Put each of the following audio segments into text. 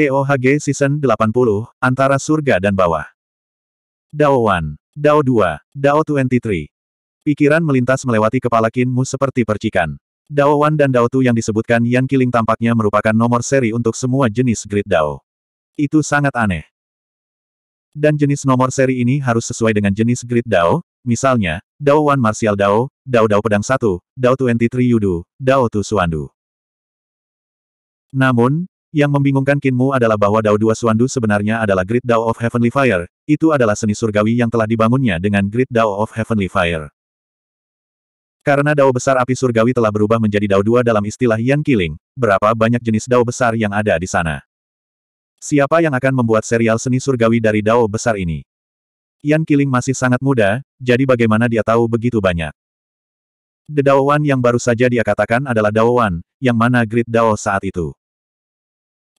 TOHG Season 80, Antara Surga dan Bawah. Dao 1, Dao 2, Dao 23. Pikiran melintas melewati kepala Kinmu seperti percikan. Dao 1 dan Dao 2 yang disebutkan Yan Kiling tampaknya merupakan nomor seri untuk semua jenis Great Dao. Itu sangat aneh. Dan jenis nomor seri ini harus sesuai dengan jenis Great Dao, misalnya, Dao 1 Martial Dao, Dao Dao Pedang 1, Dao 23 Yudu, Dao 2 Suandu. Namun, yang membingungkan Kinmu adalah bahwa Dao Dua Suandu sebenarnya adalah Great Dao of Heavenly Fire, itu adalah seni surgawi yang telah dibangunnya dengan Great Dao of Heavenly Fire. Karena Dao Besar Api Surgawi telah berubah menjadi Dao Dua dalam istilah Yan Killing. berapa banyak jenis Dao Besar yang ada di sana? Siapa yang akan membuat serial seni surgawi dari Dao Besar ini? Yan Killing masih sangat muda, jadi bagaimana dia tahu begitu banyak? The Dao Wan yang baru saja dia katakan adalah Dao Wan, yang mana Great Dao saat itu.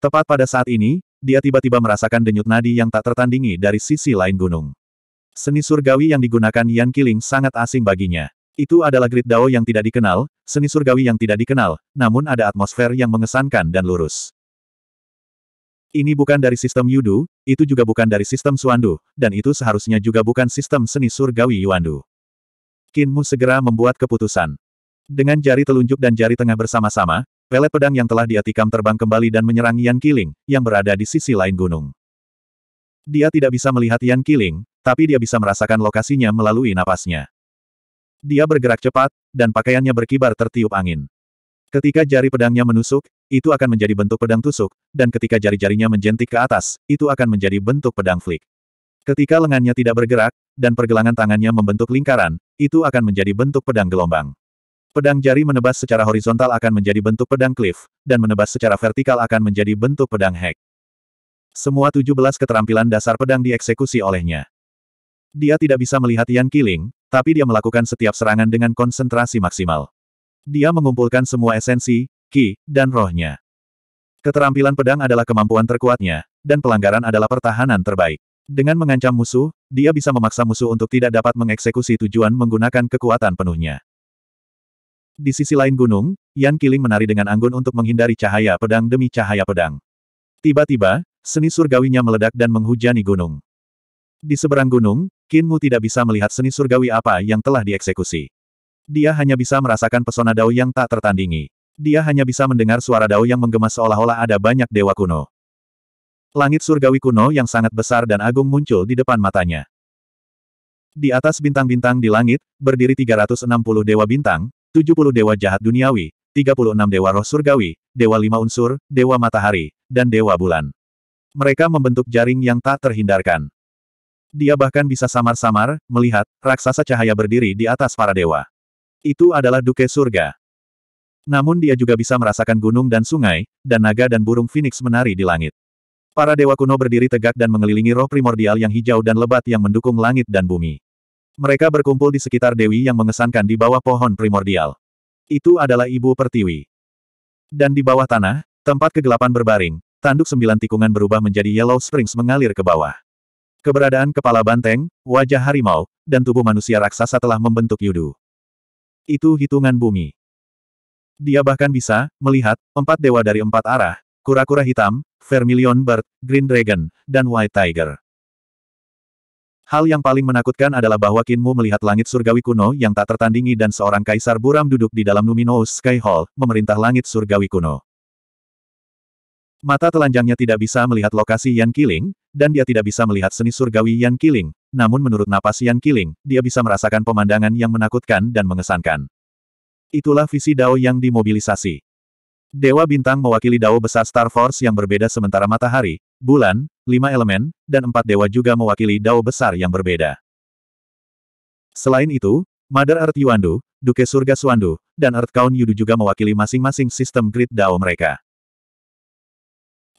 Tepat pada saat ini, dia tiba-tiba merasakan denyut nadi yang tak tertandingi dari sisi lain gunung. Seni surgawi yang digunakan Yan Qiling sangat asing baginya. Itu adalah grid dao yang tidak dikenal, seni surgawi yang tidak dikenal, namun ada atmosfer yang mengesankan dan lurus. Ini bukan dari sistem Yudu, itu juga bukan dari sistem Suandu, dan itu seharusnya juga bukan sistem seni surgawi Yuandu. Kinmu segera membuat keputusan. Dengan jari telunjuk dan jari tengah bersama-sama, Pelet pedang yang telah dia tikam terbang kembali dan menyerang Yan Killing, yang berada di sisi lain gunung. Dia tidak bisa melihat Yan Killing, tapi dia bisa merasakan lokasinya melalui napasnya. Dia bergerak cepat, dan pakaiannya berkibar tertiup angin. Ketika jari pedangnya menusuk, itu akan menjadi bentuk pedang tusuk, dan ketika jari-jarinya menjentik ke atas, itu akan menjadi bentuk pedang flik. Ketika lengannya tidak bergerak, dan pergelangan tangannya membentuk lingkaran, itu akan menjadi bentuk pedang gelombang. Pedang jari menebas secara horizontal akan menjadi bentuk pedang cliff, dan menebas secara vertikal akan menjadi bentuk pedang hack. Semua 17 keterampilan dasar pedang dieksekusi olehnya. Dia tidak bisa melihat Yan Qiling, tapi dia melakukan setiap serangan dengan konsentrasi maksimal. Dia mengumpulkan semua esensi, ki, dan rohnya. Keterampilan pedang adalah kemampuan terkuatnya, dan pelanggaran adalah pertahanan terbaik. Dengan mengancam musuh, dia bisa memaksa musuh untuk tidak dapat mengeksekusi tujuan menggunakan kekuatan penuhnya. Di sisi lain gunung, Yan Kiling menari dengan anggun untuk menghindari cahaya pedang demi cahaya pedang. Tiba-tiba, seni surgawinya meledak dan menghujani gunung. Di seberang gunung, Kinmu tidak bisa melihat seni surgawi apa yang telah dieksekusi. Dia hanya bisa merasakan pesona Dao yang tak tertandingi. Dia hanya bisa mendengar suara Dao yang menggema seolah-olah ada banyak dewa kuno. Langit surgawi kuno yang sangat besar dan agung muncul di depan matanya. Di atas bintang-bintang di langit, berdiri 360 dewa bintang, 70 dewa jahat duniawi, 36 dewa roh surgawi, dewa lima unsur, dewa matahari, dan dewa bulan. Mereka membentuk jaring yang tak terhindarkan. Dia bahkan bisa samar-samar, melihat, raksasa cahaya berdiri di atas para dewa. Itu adalah Duke Surga. Namun dia juga bisa merasakan gunung dan sungai, dan naga dan burung phoenix menari di langit. Para dewa kuno berdiri tegak dan mengelilingi roh primordial yang hijau dan lebat yang mendukung langit dan bumi. Mereka berkumpul di sekitar Dewi yang mengesankan di bawah pohon primordial. Itu adalah Ibu Pertiwi. Dan di bawah tanah, tempat kegelapan berbaring, tanduk sembilan tikungan berubah menjadi Yellow Springs mengalir ke bawah. Keberadaan kepala banteng, wajah harimau, dan tubuh manusia raksasa telah membentuk Yudu. Itu hitungan bumi. Dia bahkan bisa melihat empat dewa dari empat arah, kura-kura hitam, vermilion bird, green dragon, dan white tiger. Hal yang paling menakutkan adalah bahwa Kinmu melihat langit surgawi kuno yang tak tertandingi dan seorang kaisar buram duduk di dalam Numinous Sky Hall, memerintah langit surgawi kuno. Mata telanjangnya tidak bisa melihat lokasi Yan Kiling, dan dia tidak bisa melihat seni surgawi Yan Kiling, namun menurut napas Yan Kiling, dia bisa merasakan pemandangan yang menakutkan dan mengesankan. Itulah visi Dao yang dimobilisasi. Dewa Bintang mewakili Dao besar Star Force yang berbeda sementara matahari, bulan, lima elemen, dan empat dewa juga mewakili dao besar yang berbeda. Selain itu, Mother Earth Yuandu, Duke Surga Suandu, dan Earth Kaun Yudu juga mewakili masing-masing sistem grid dao mereka.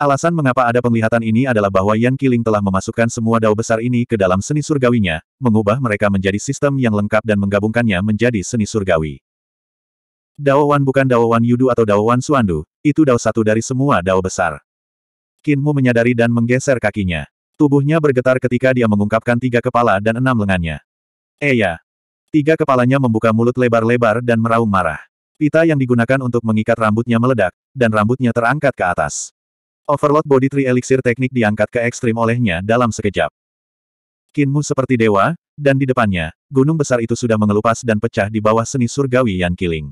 Alasan mengapa ada penglihatan ini adalah bahwa Yan Qiling telah memasukkan semua dao besar ini ke dalam seni surgawinya, mengubah mereka menjadi sistem yang lengkap dan menggabungkannya menjadi seni surgawi. Dao Wan bukan Dao Wan Yudu atau Dao Wan Suandu, itu dao satu dari semua dao besar. Kinmu menyadari dan menggeser kakinya. Tubuhnya bergetar ketika dia mengungkapkan tiga kepala dan enam lengannya. Eya. Eh tiga kepalanya membuka mulut lebar-lebar dan meraung marah. Pita yang digunakan untuk mengikat rambutnya meledak, dan rambutnya terangkat ke atas. Overload Body Tree Elixir teknik diangkat ke ekstrim olehnya dalam sekejap. Kinmu seperti dewa, dan di depannya, gunung besar itu sudah mengelupas dan pecah di bawah seni surgawi yang killing.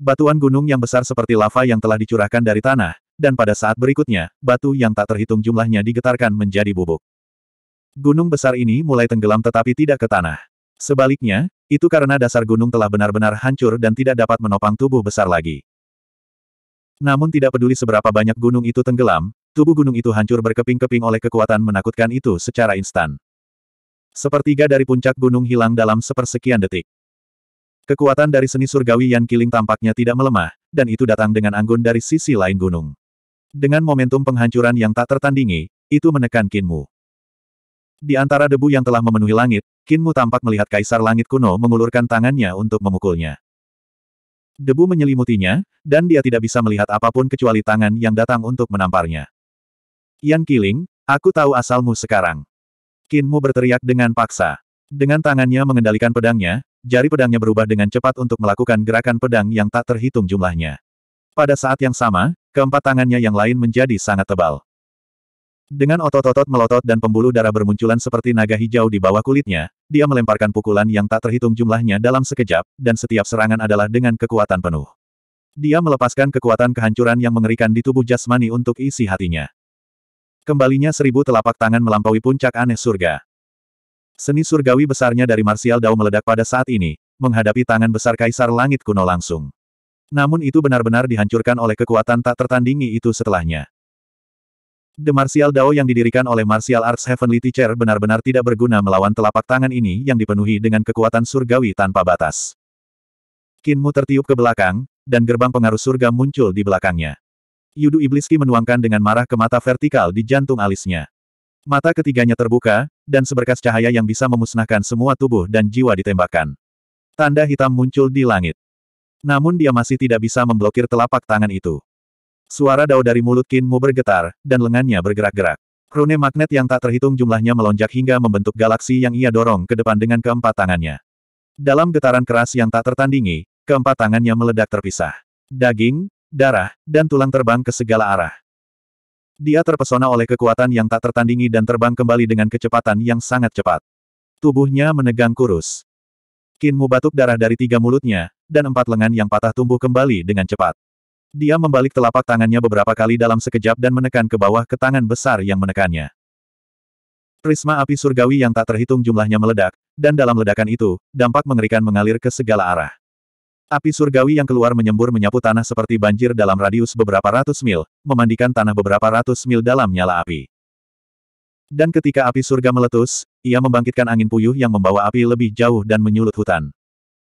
Batuan gunung yang besar seperti lava yang telah dicurahkan dari tanah, dan pada saat berikutnya, batu yang tak terhitung jumlahnya digetarkan menjadi bubuk. Gunung besar ini mulai tenggelam tetapi tidak ke tanah. Sebaliknya, itu karena dasar gunung telah benar-benar hancur dan tidak dapat menopang tubuh besar lagi. Namun tidak peduli seberapa banyak gunung itu tenggelam, tubuh gunung itu hancur berkeping-keping oleh kekuatan menakutkan itu secara instan. Sepertiga dari puncak gunung hilang dalam sepersekian detik. Kekuatan dari seni surgawi yang Kiling tampaknya tidak melemah, dan itu datang dengan anggun dari sisi lain gunung. Dengan momentum penghancuran yang tak tertandingi, itu menekan Kinmu. Di antara debu yang telah memenuhi langit, Kinmu tampak melihat Kaisar Langit kuno mengulurkan tangannya untuk memukulnya. Debu menyelimutinya, dan dia tidak bisa melihat apapun kecuali tangan yang datang untuk menamparnya. Yan Kiling, aku tahu asalmu sekarang. Kinmu berteriak dengan paksa. Dengan tangannya mengendalikan pedangnya, jari pedangnya berubah dengan cepat untuk melakukan gerakan pedang yang tak terhitung jumlahnya. Pada saat yang sama, Keempat tangannya yang lain menjadi sangat tebal. Dengan otot-otot melotot dan pembuluh darah bermunculan seperti naga hijau di bawah kulitnya, dia melemparkan pukulan yang tak terhitung jumlahnya dalam sekejap, dan setiap serangan adalah dengan kekuatan penuh. Dia melepaskan kekuatan kehancuran yang mengerikan di tubuh jasmani untuk isi hatinya. Kembalinya seribu telapak tangan melampaui puncak aneh surga. Seni surgawi besarnya dari Martial Dao meledak pada saat ini, menghadapi tangan besar Kaisar Langit kuno langsung. Namun itu benar-benar dihancurkan oleh kekuatan tak tertandingi itu setelahnya. The Martial Dao yang didirikan oleh Martial Arts Heavenly Teacher benar-benar tidak berguna melawan telapak tangan ini yang dipenuhi dengan kekuatan surgawi tanpa batas. Kinmu tertiup ke belakang, dan gerbang pengaruh surga muncul di belakangnya. Yudu Ibliski menuangkan dengan marah ke mata vertikal di jantung alisnya. Mata ketiganya terbuka, dan seberkas cahaya yang bisa memusnahkan semua tubuh dan jiwa ditembakkan. Tanda hitam muncul di langit. Namun dia masih tidak bisa memblokir telapak tangan itu. Suara dao dari mulut Kinmu bergetar, dan lengannya bergerak-gerak. Rune magnet yang tak terhitung jumlahnya melonjak hingga membentuk galaksi yang ia dorong ke depan dengan keempat tangannya. Dalam getaran keras yang tak tertandingi, keempat tangannya meledak terpisah. Daging, darah, dan tulang terbang ke segala arah. Dia terpesona oleh kekuatan yang tak tertandingi dan terbang kembali dengan kecepatan yang sangat cepat. Tubuhnya menegang kurus. Kinmu batuk darah dari tiga mulutnya, dan empat lengan yang patah tumbuh kembali dengan cepat. Dia membalik telapak tangannya beberapa kali dalam sekejap dan menekan ke bawah ke tangan besar yang menekannya. Prisma api surgawi yang tak terhitung jumlahnya meledak, dan dalam ledakan itu, dampak mengerikan mengalir ke segala arah. Api surgawi yang keluar menyembur menyapu tanah seperti banjir dalam radius beberapa ratus mil, memandikan tanah beberapa ratus mil dalam nyala api. Dan ketika api surga meletus, ia membangkitkan angin puyuh yang membawa api lebih jauh dan menyulut hutan.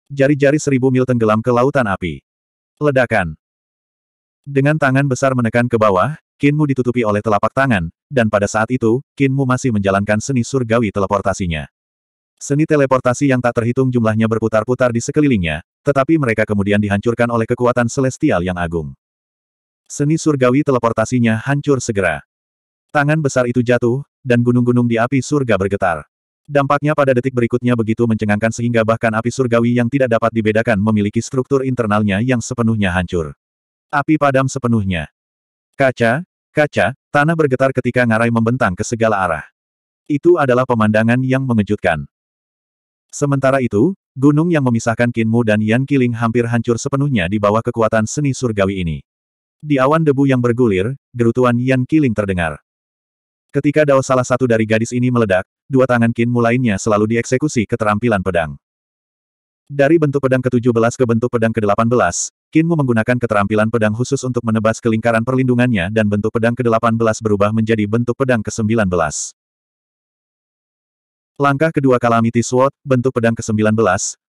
Jari-jari seribu mil tenggelam ke lautan api. Ledakan. Dengan tangan besar menekan ke bawah, Kinmu ditutupi oleh telapak tangan, dan pada saat itu, Kinmu masih menjalankan seni surgawi teleportasinya. Seni teleportasi yang tak terhitung jumlahnya berputar-putar di sekelilingnya, tetapi mereka kemudian dihancurkan oleh kekuatan celestial yang agung. Seni surgawi teleportasinya hancur segera. Tangan besar itu jatuh, dan gunung-gunung di api surga bergetar. Dampaknya pada detik berikutnya begitu mencengangkan sehingga bahkan api surgawi yang tidak dapat dibedakan memiliki struktur internalnya yang sepenuhnya hancur. Api padam sepenuhnya. Kaca, kaca, tanah bergetar ketika ngarai membentang ke segala arah. Itu adalah pemandangan yang mengejutkan. Sementara itu, gunung yang memisahkan Kinmu dan Yan Qiling hampir hancur sepenuhnya di bawah kekuatan seni surgawi ini. Di awan debu yang bergulir, gerutuan Yan Qiling terdengar. Ketika dao salah satu dari gadis ini meledak, dua tangan kinmu lainnya selalu dieksekusi keterampilan pedang. Dari bentuk pedang ke-17 ke bentuk pedang ke-18, Kinmu menggunakan keterampilan pedang khusus untuk menebas kelingkaran perlindungannya dan bentuk pedang ke-18 berubah menjadi bentuk pedang ke-19. Langkah kedua kalamiti Sword, bentuk pedang ke-19,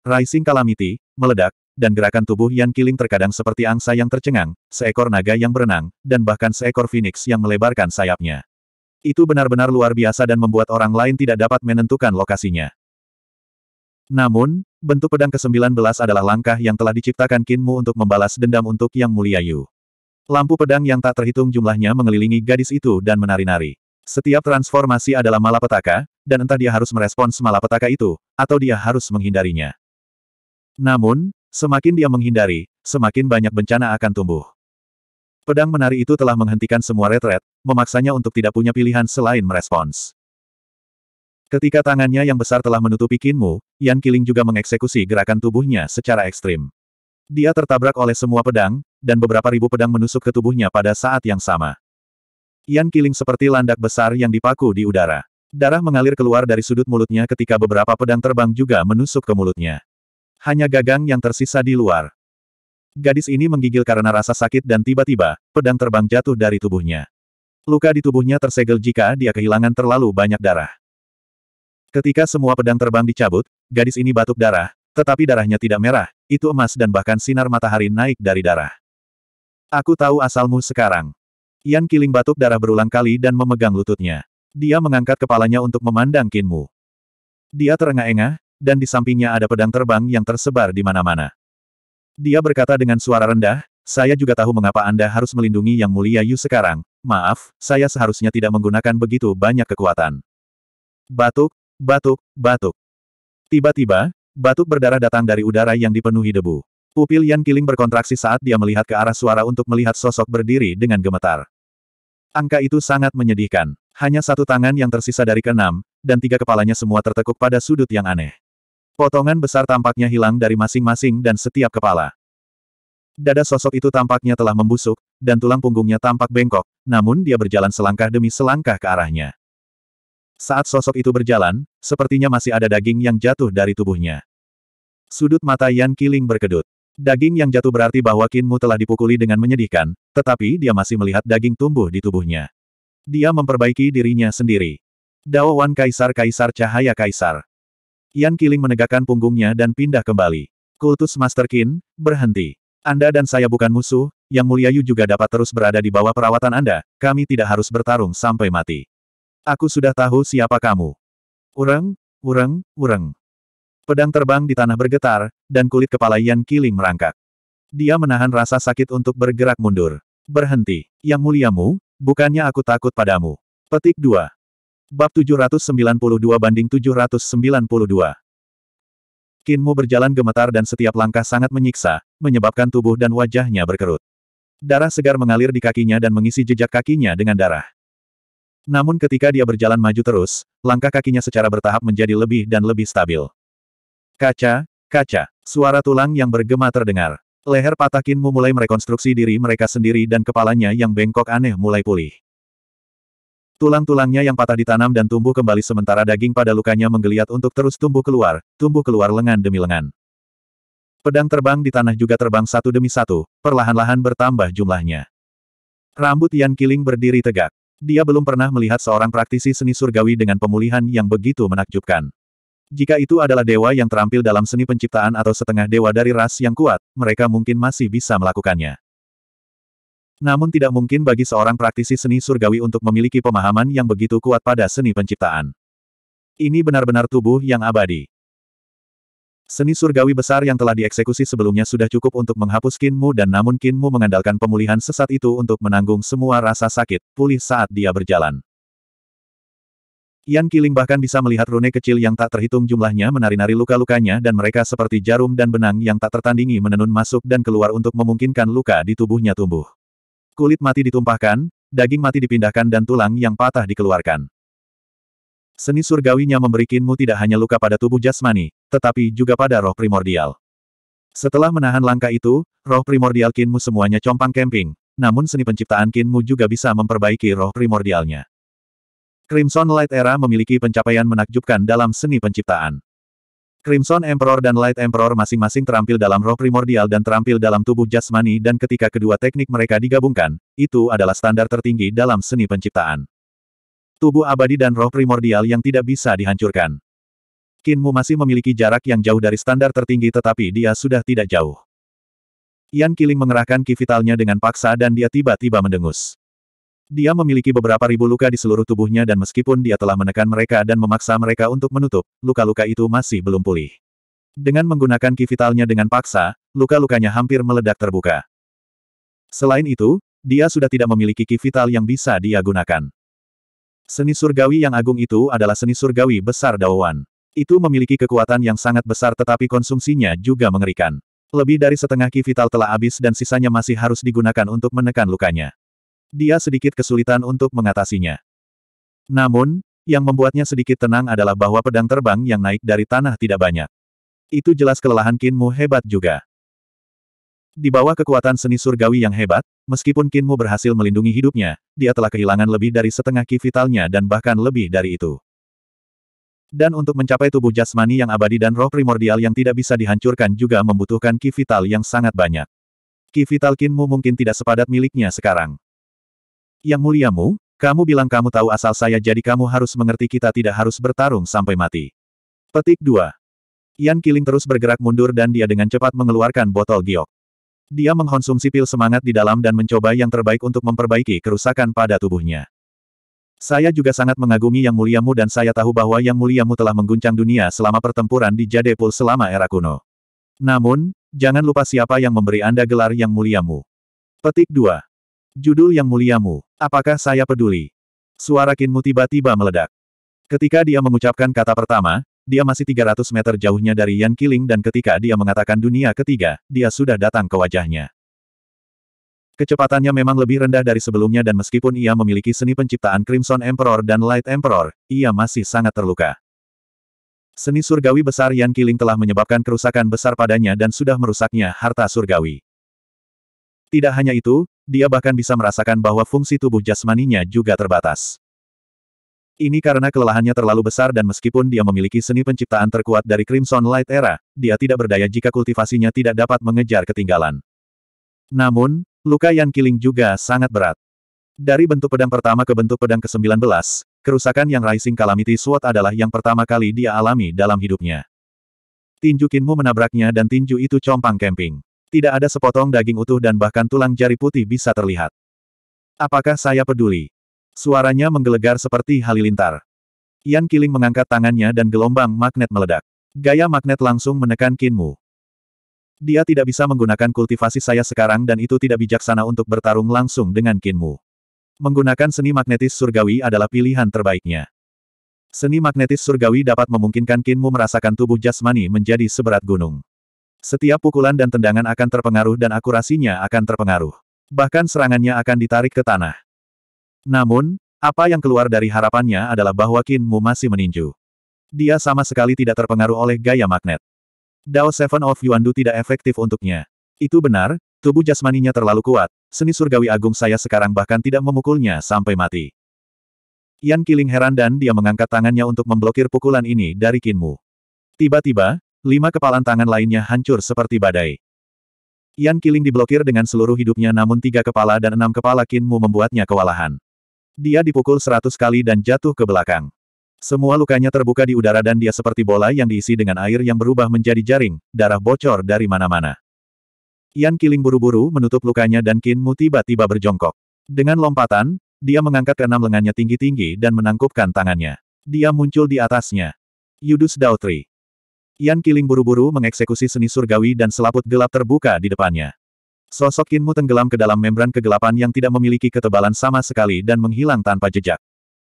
Rising Calamity, meledak, dan gerakan tubuh Yan Kiling terkadang seperti angsa yang tercengang, seekor naga yang berenang, dan bahkan seekor phoenix yang melebarkan sayapnya. Itu benar-benar luar biasa dan membuat orang lain tidak dapat menentukan lokasinya. Namun, bentuk pedang ke-19 adalah langkah yang telah diciptakan Kinmu untuk membalas dendam untuk Yang Mulia Yu. Lampu pedang yang tak terhitung jumlahnya mengelilingi gadis itu dan menari-nari. Setiap transformasi adalah malapetaka, dan entah dia harus merespons malapetaka itu, atau dia harus menghindarinya. Namun, semakin dia menghindari, semakin banyak bencana akan tumbuh. Pedang menari itu telah menghentikan semua retret, memaksanya untuk tidak punya pilihan selain merespons. Ketika tangannya yang besar telah menutupi Kinmu, Yan Kiling juga mengeksekusi gerakan tubuhnya secara ekstrim. Dia tertabrak oleh semua pedang, dan beberapa ribu pedang menusuk ke tubuhnya pada saat yang sama. Yan Kiling seperti landak besar yang dipaku di udara. Darah mengalir keluar dari sudut mulutnya ketika beberapa pedang terbang juga menusuk ke mulutnya. Hanya gagang yang tersisa di luar. Gadis ini menggigil karena rasa sakit dan tiba-tiba, pedang terbang jatuh dari tubuhnya. Luka di tubuhnya tersegel jika dia kehilangan terlalu banyak darah. Ketika semua pedang terbang dicabut, gadis ini batuk darah, tetapi darahnya tidak merah, itu emas dan bahkan sinar matahari naik dari darah. Aku tahu asalmu sekarang. Yan Kiling batuk darah berulang kali dan memegang lututnya. Dia mengangkat kepalanya untuk memandang Kinmu. Dia terengah-engah, dan di sampingnya ada pedang terbang yang tersebar di mana-mana. Dia berkata dengan suara rendah, saya juga tahu mengapa Anda harus melindungi Yang Mulia Yu sekarang. Maaf, saya seharusnya tidak menggunakan begitu banyak kekuatan. Batuk, batuk, batuk. Tiba-tiba, batuk berdarah datang dari udara yang dipenuhi debu. Pupil Yan Kiling berkontraksi saat dia melihat ke arah suara untuk melihat sosok berdiri dengan gemetar. Angka itu sangat menyedihkan. Hanya satu tangan yang tersisa dari keenam, dan tiga kepalanya semua tertekuk pada sudut yang aneh. Potongan besar tampaknya hilang dari masing-masing dan setiap kepala. Dada sosok itu tampaknya telah membusuk, dan tulang punggungnya tampak bengkok, namun dia berjalan selangkah demi selangkah ke arahnya. Saat sosok itu berjalan, sepertinya masih ada daging yang jatuh dari tubuhnya. Sudut mata Yan Kiling berkedut. Daging yang jatuh berarti bahwa Kinmu telah dipukuli dengan menyedihkan, tetapi dia masih melihat daging tumbuh di tubuhnya. Dia memperbaiki dirinya sendiri. Wan Kaisar Kaisar Cahaya Kaisar. Yan Killing menegakkan punggungnya dan pindah kembali. Kultus Master Qin, berhenti. Anda dan saya bukan musuh, Yang Mulia Yu juga dapat terus berada di bawah perawatan Anda, kami tidak harus bertarung sampai mati. Aku sudah tahu siapa kamu. Ureng, ureng, ureng. Pedang terbang di tanah bergetar, dan kulit kepala Yan Killing merangkak. Dia menahan rasa sakit untuk bergerak mundur. Berhenti. Yang muliamu, bukannya aku takut padamu. Petik 2. Bab 792 banding 792. Kinmu berjalan gemetar dan setiap langkah sangat menyiksa, menyebabkan tubuh dan wajahnya berkerut. Darah segar mengalir di kakinya dan mengisi jejak kakinya dengan darah. Namun ketika dia berjalan maju terus, langkah kakinya secara bertahap menjadi lebih dan lebih stabil. Kaca, kaca, suara tulang yang bergema terdengar. Leher patah Kinmu mulai merekonstruksi diri mereka sendiri dan kepalanya yang bengkok aneh mulai pulih. Tulang-tulangnya yang patah ditanam dan tumbuh kembali sementara daging pada lukanya menggeliat untuk terus tumbuh keluar, tumbuh keluar lengan demi lengan. Pedang terbang di tanah juga terbang satu demi satu, perlahan-lahan bertambah jumlahnya. Rambut Yan Kiling berdiri tegak. Dia belum pernah melihat seorang praktisi seni surgawi dengan pemulihan yang begitu menakjubkan. Jika itu adalah dewa yang terampil dalam seni penciptaan atau setengah dewa dari ras yang kuat, mereka mungkin masih bisa melakukannya. Namun tidak mungkin bagi seorang praktisi seni surgawi untuk memiliki pemahaman yang begitu kuat pada seni penciptaan. Ini benar-benar tubuh yang abadi. Seni surgawi besar yang telah dieksekusi sebelumnya sudah cukup untuk menghapus kinmu dan namun kinmu mengandalkan pemulihan sesat itu untuk menanggung semua rasa sakit, pulih saat dia berjalan. Yan Kiling bahkan bisa melihat rune kecil yang tak terhitung jumlahnya menari-nari luka-lukanya dan mereka seperti jarum dan benang yang tak tertandingi menenun masuk dan keluar untuk memungkinkan luka di tubuhnya tumbuh. Kulit mati ditumpahkan, daging mati dipindahkan dan tulang yang patah dikeluarkan. Seni surgawinya memberi Kinmu tidak hanya luka pada tubuh jasmani, tetapi juga pada roh primordial. Setelah menahan langkah itu, roh primordial Kinmu semuanya compang kemping. namun seni penciptaan Kinmu juga bisa memperbaiki roh primordialnya. Crimson Light Era memiliki pencapaian menakjubkan dalam seni penciptaan. Crimson Emperor dan Light Emperor masing-masing terampil dalam roh primordial dan terampil dalam tubuh jasmani dan ketika kedua teknik mereka digabungkan, itu adalah standar tertinggi dalam seni penciptaan. Tubuh abadi dan roh primordial yang tidak bisa dihancurkan. Kinmu masih memiliki jarak yang jauh dari standar tertinggi tetapi dia sudah tidak jauh. Yan Killing mengerahkan kivitalnya dengan paksa dan dia tiba-tiba mendengus. Dia memiliki beberapa ribu luka di seluruh tubuhnya dan meskipun dia telah menekan mereka dan memaksa mereka untuk menutup, luka-luka itu masih belum pulih. Dengan menggunakan ki vitalnya dengan paksa, luka-lukanya hampir meledak terbuka. Selain itu, dia sudah tidak memiliki ki vital yang bisa dia gunakan. Seni surgawi yang agung itu adalah seni surgawi besar Daowan. Itu memiliki kekuatan yang sangat besar tetapi konsumsinya juga mengerikan. Lebih dari setengah ki vital telah habis dan sisanya masih harus digunakan untuk menekan lukanya dia sedikit kesulitan untuk mengatasinya. Namun, yang membuatnya sedikit tenang adalah bahwa pedang terbang yang naik dari tanah tidak banyak. Itu jelas kelelahan Kinmu hebat juga. Di bawah kekuatan seni surgawi yang hebat, meskipun Kinmu berhasil melindungi hidupnya, dia telah kehilangan lebih dari setengah ki vitalnya dan bahkan lebih dari itu. Dan untuk mencapai tubuh jasmani yang abadi dan roh primordial yang tidak bisa dihancurkan juga membutuhkan ki vital yang sangat banyak. Ki vital Kinmu mungkin tidak sepadat miliknya sekarang. Yang muliamu, kamu bilang kamu tahu asal saya jadi kamu harus mengerti kita tidak harus bertarung sampai mati. Petik 2. Yan Kiling terus bergerak mundur dan dia dengan cepat mengeluarkan botol giok. Dia mengkonsumsi pil semangat di dalam dan mencoba yang terbaik untuk memperbaiki kerusakan pada tubuhnya. Saya juga sangat mengagumi Yang Muliamu dan saya tahu bahwa Yang Muliamu telah mengguncang dunia selama pertempuran di Jadepul selama era kuno. Namun, jangan lupa siapa yang memberi Anda gelar Yang Muliamu. Petik 2. Judul yang muliamu, apakah saya peduli? Suara Kinmu tiba-tiba meledak. Ketika dia mengucapkan kata pertama, dia masih 300 meter jauhnya dari Yan Kiling dan ketika dia mengatakan dunia ketiga, dia sudah datang ke wajahnya. Kecepatannya memang lebih rendah dari sebelumnya dan meskipun ia memiliki seni penciptaan Crimson Emperor dan Light Emperor, ia masih sangat terluka. Seni surgawi besar Yan Kiling telah menyebabkan kerusakan besar padanya dan sudah merusaknya harta surgawi. Tidak hanya itu, dia bahkan bisa merasakan bahwa fungsi tubuh jasmaninya juga terbatas. Ini karena kelelahannya terlalu besar dan meskipun dia memiliki seni penciptaan terkuat dari Crimson Light Era, dia tidak berdaya jika kultivasinya tidak dapat mengejar ketinggalan. Namun, luka yang Kiling juga sangat berat. Dari bentuk pedang pertama ke bentuk pedang ke-19, kerusakan yang Rising Calamity Sword adalah yang pertama kali dia alami dalam hidupnya. Tinjukinmu menabraknya dan tinju itu compang camping. Tidak ada sepotong daging utuh dan bahkan tulang jari putih bisa terlihat. Apakah saya peduli? Suaranya menggelegar seperti halilintar. Yan Kiling mengangkat tangannya dan gelombang magnet meledak. Gaya magnet langsung menekan Kinmu. Dia tidak bisa menggunakan kultivasi saya sekarang dan itu tidak bijaksana untuk bertarung langsung dengan Kinmu. Menggunakan seni magnetis surgawi adalah pilihan terbaiknya. Seni magnetis surgawi dapat memungkinkan Kinmu merasakan tubuh jasmani menjadi seberat gunung. Setiap pukulan dan tendangan akan terpengaruh dan akurasinya akan terpengaruh. Bahkan serangannya akan ditarik ke tanah. Namun, apa yang keluar dari harapannya adalah bahwa Qin Mu masih meninju. Dia sama sekali tidak terpengaruh oleh gaya magnet. Dao Seven of Yuandu tidak efektif untuknya. Itu benar, tubuh jasmaninya terlalu kuat, seni surgawi agung saya sekarang bahkan tidak memukulnya sampai mati. Yan Kiling heran dan dia mengangkat tangannya untuk memblokir pukulan ini dari Mu. Tiba-tiba, Lima kepalan tangan lainnya hancur seperti badai. Yan Kiling diblokir dengan seluruh hidupnya namun tiga kepala dan enam kepala Kinmu membuatnya kewalahan. Dia dipukul seratus kali dan jatuh ke belakang. Semua lukanya terbuka di udara dan dia seperti bola yang diisi dengan air yang berubah menjadi jaring, darah bocor dari mana-mana. Yan Kiling buru-buru menutup lukanya dan Kinmu tiba-tiba berjongkok. Dengan lompatan, dia mengangkat keenam lengannya tinggi-tinggi dan menangkupkan tangannya. Dia muncul di atasnya. Yudus Dautri. Yan Kiling buru-buru mengeksekusi seni surgawi dan selaput gelap terbuka di depannya. Sosok Kinmu tenggelam ke dalam membran kegelapan yang tidak memiliki ketebalan sama sekali dan menghilang tanpa jejak.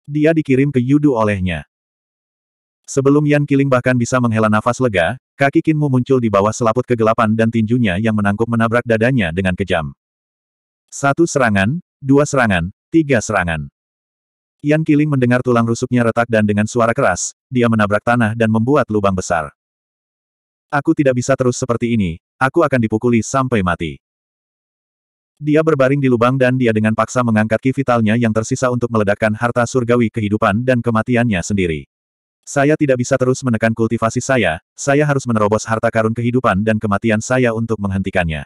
Dia dikirim ke Yudu olehnya. Sebelum Yan Kiling bahkan bisa menghela nafas lega, kaki Kinmu muncul di bawah selaput kegelapan dan tinjunya yang menangkup menabrak dadanya dengan kejam. Satu serangan, dua serangan, tiga serangan. Yan Kiling mendengar tulang rusuknya retak dan dengan suara keras, dia menabrak tanah dan membuat lubang besar. Aku tidak bisa terus seperti ini, aku akan dipukuli sampai mati. Dia berbaring di lubang dan dia dengan paksa mengangkat ki vitalnya yang tersisa untuk meledakkan harta surgawi kehidupan dan kematiannya sendiri. Saya tidak bisa terus menekan kultivasi saya, saya harus menerobos harta karun kehidupan dan kematian saya untuk menghentikannya.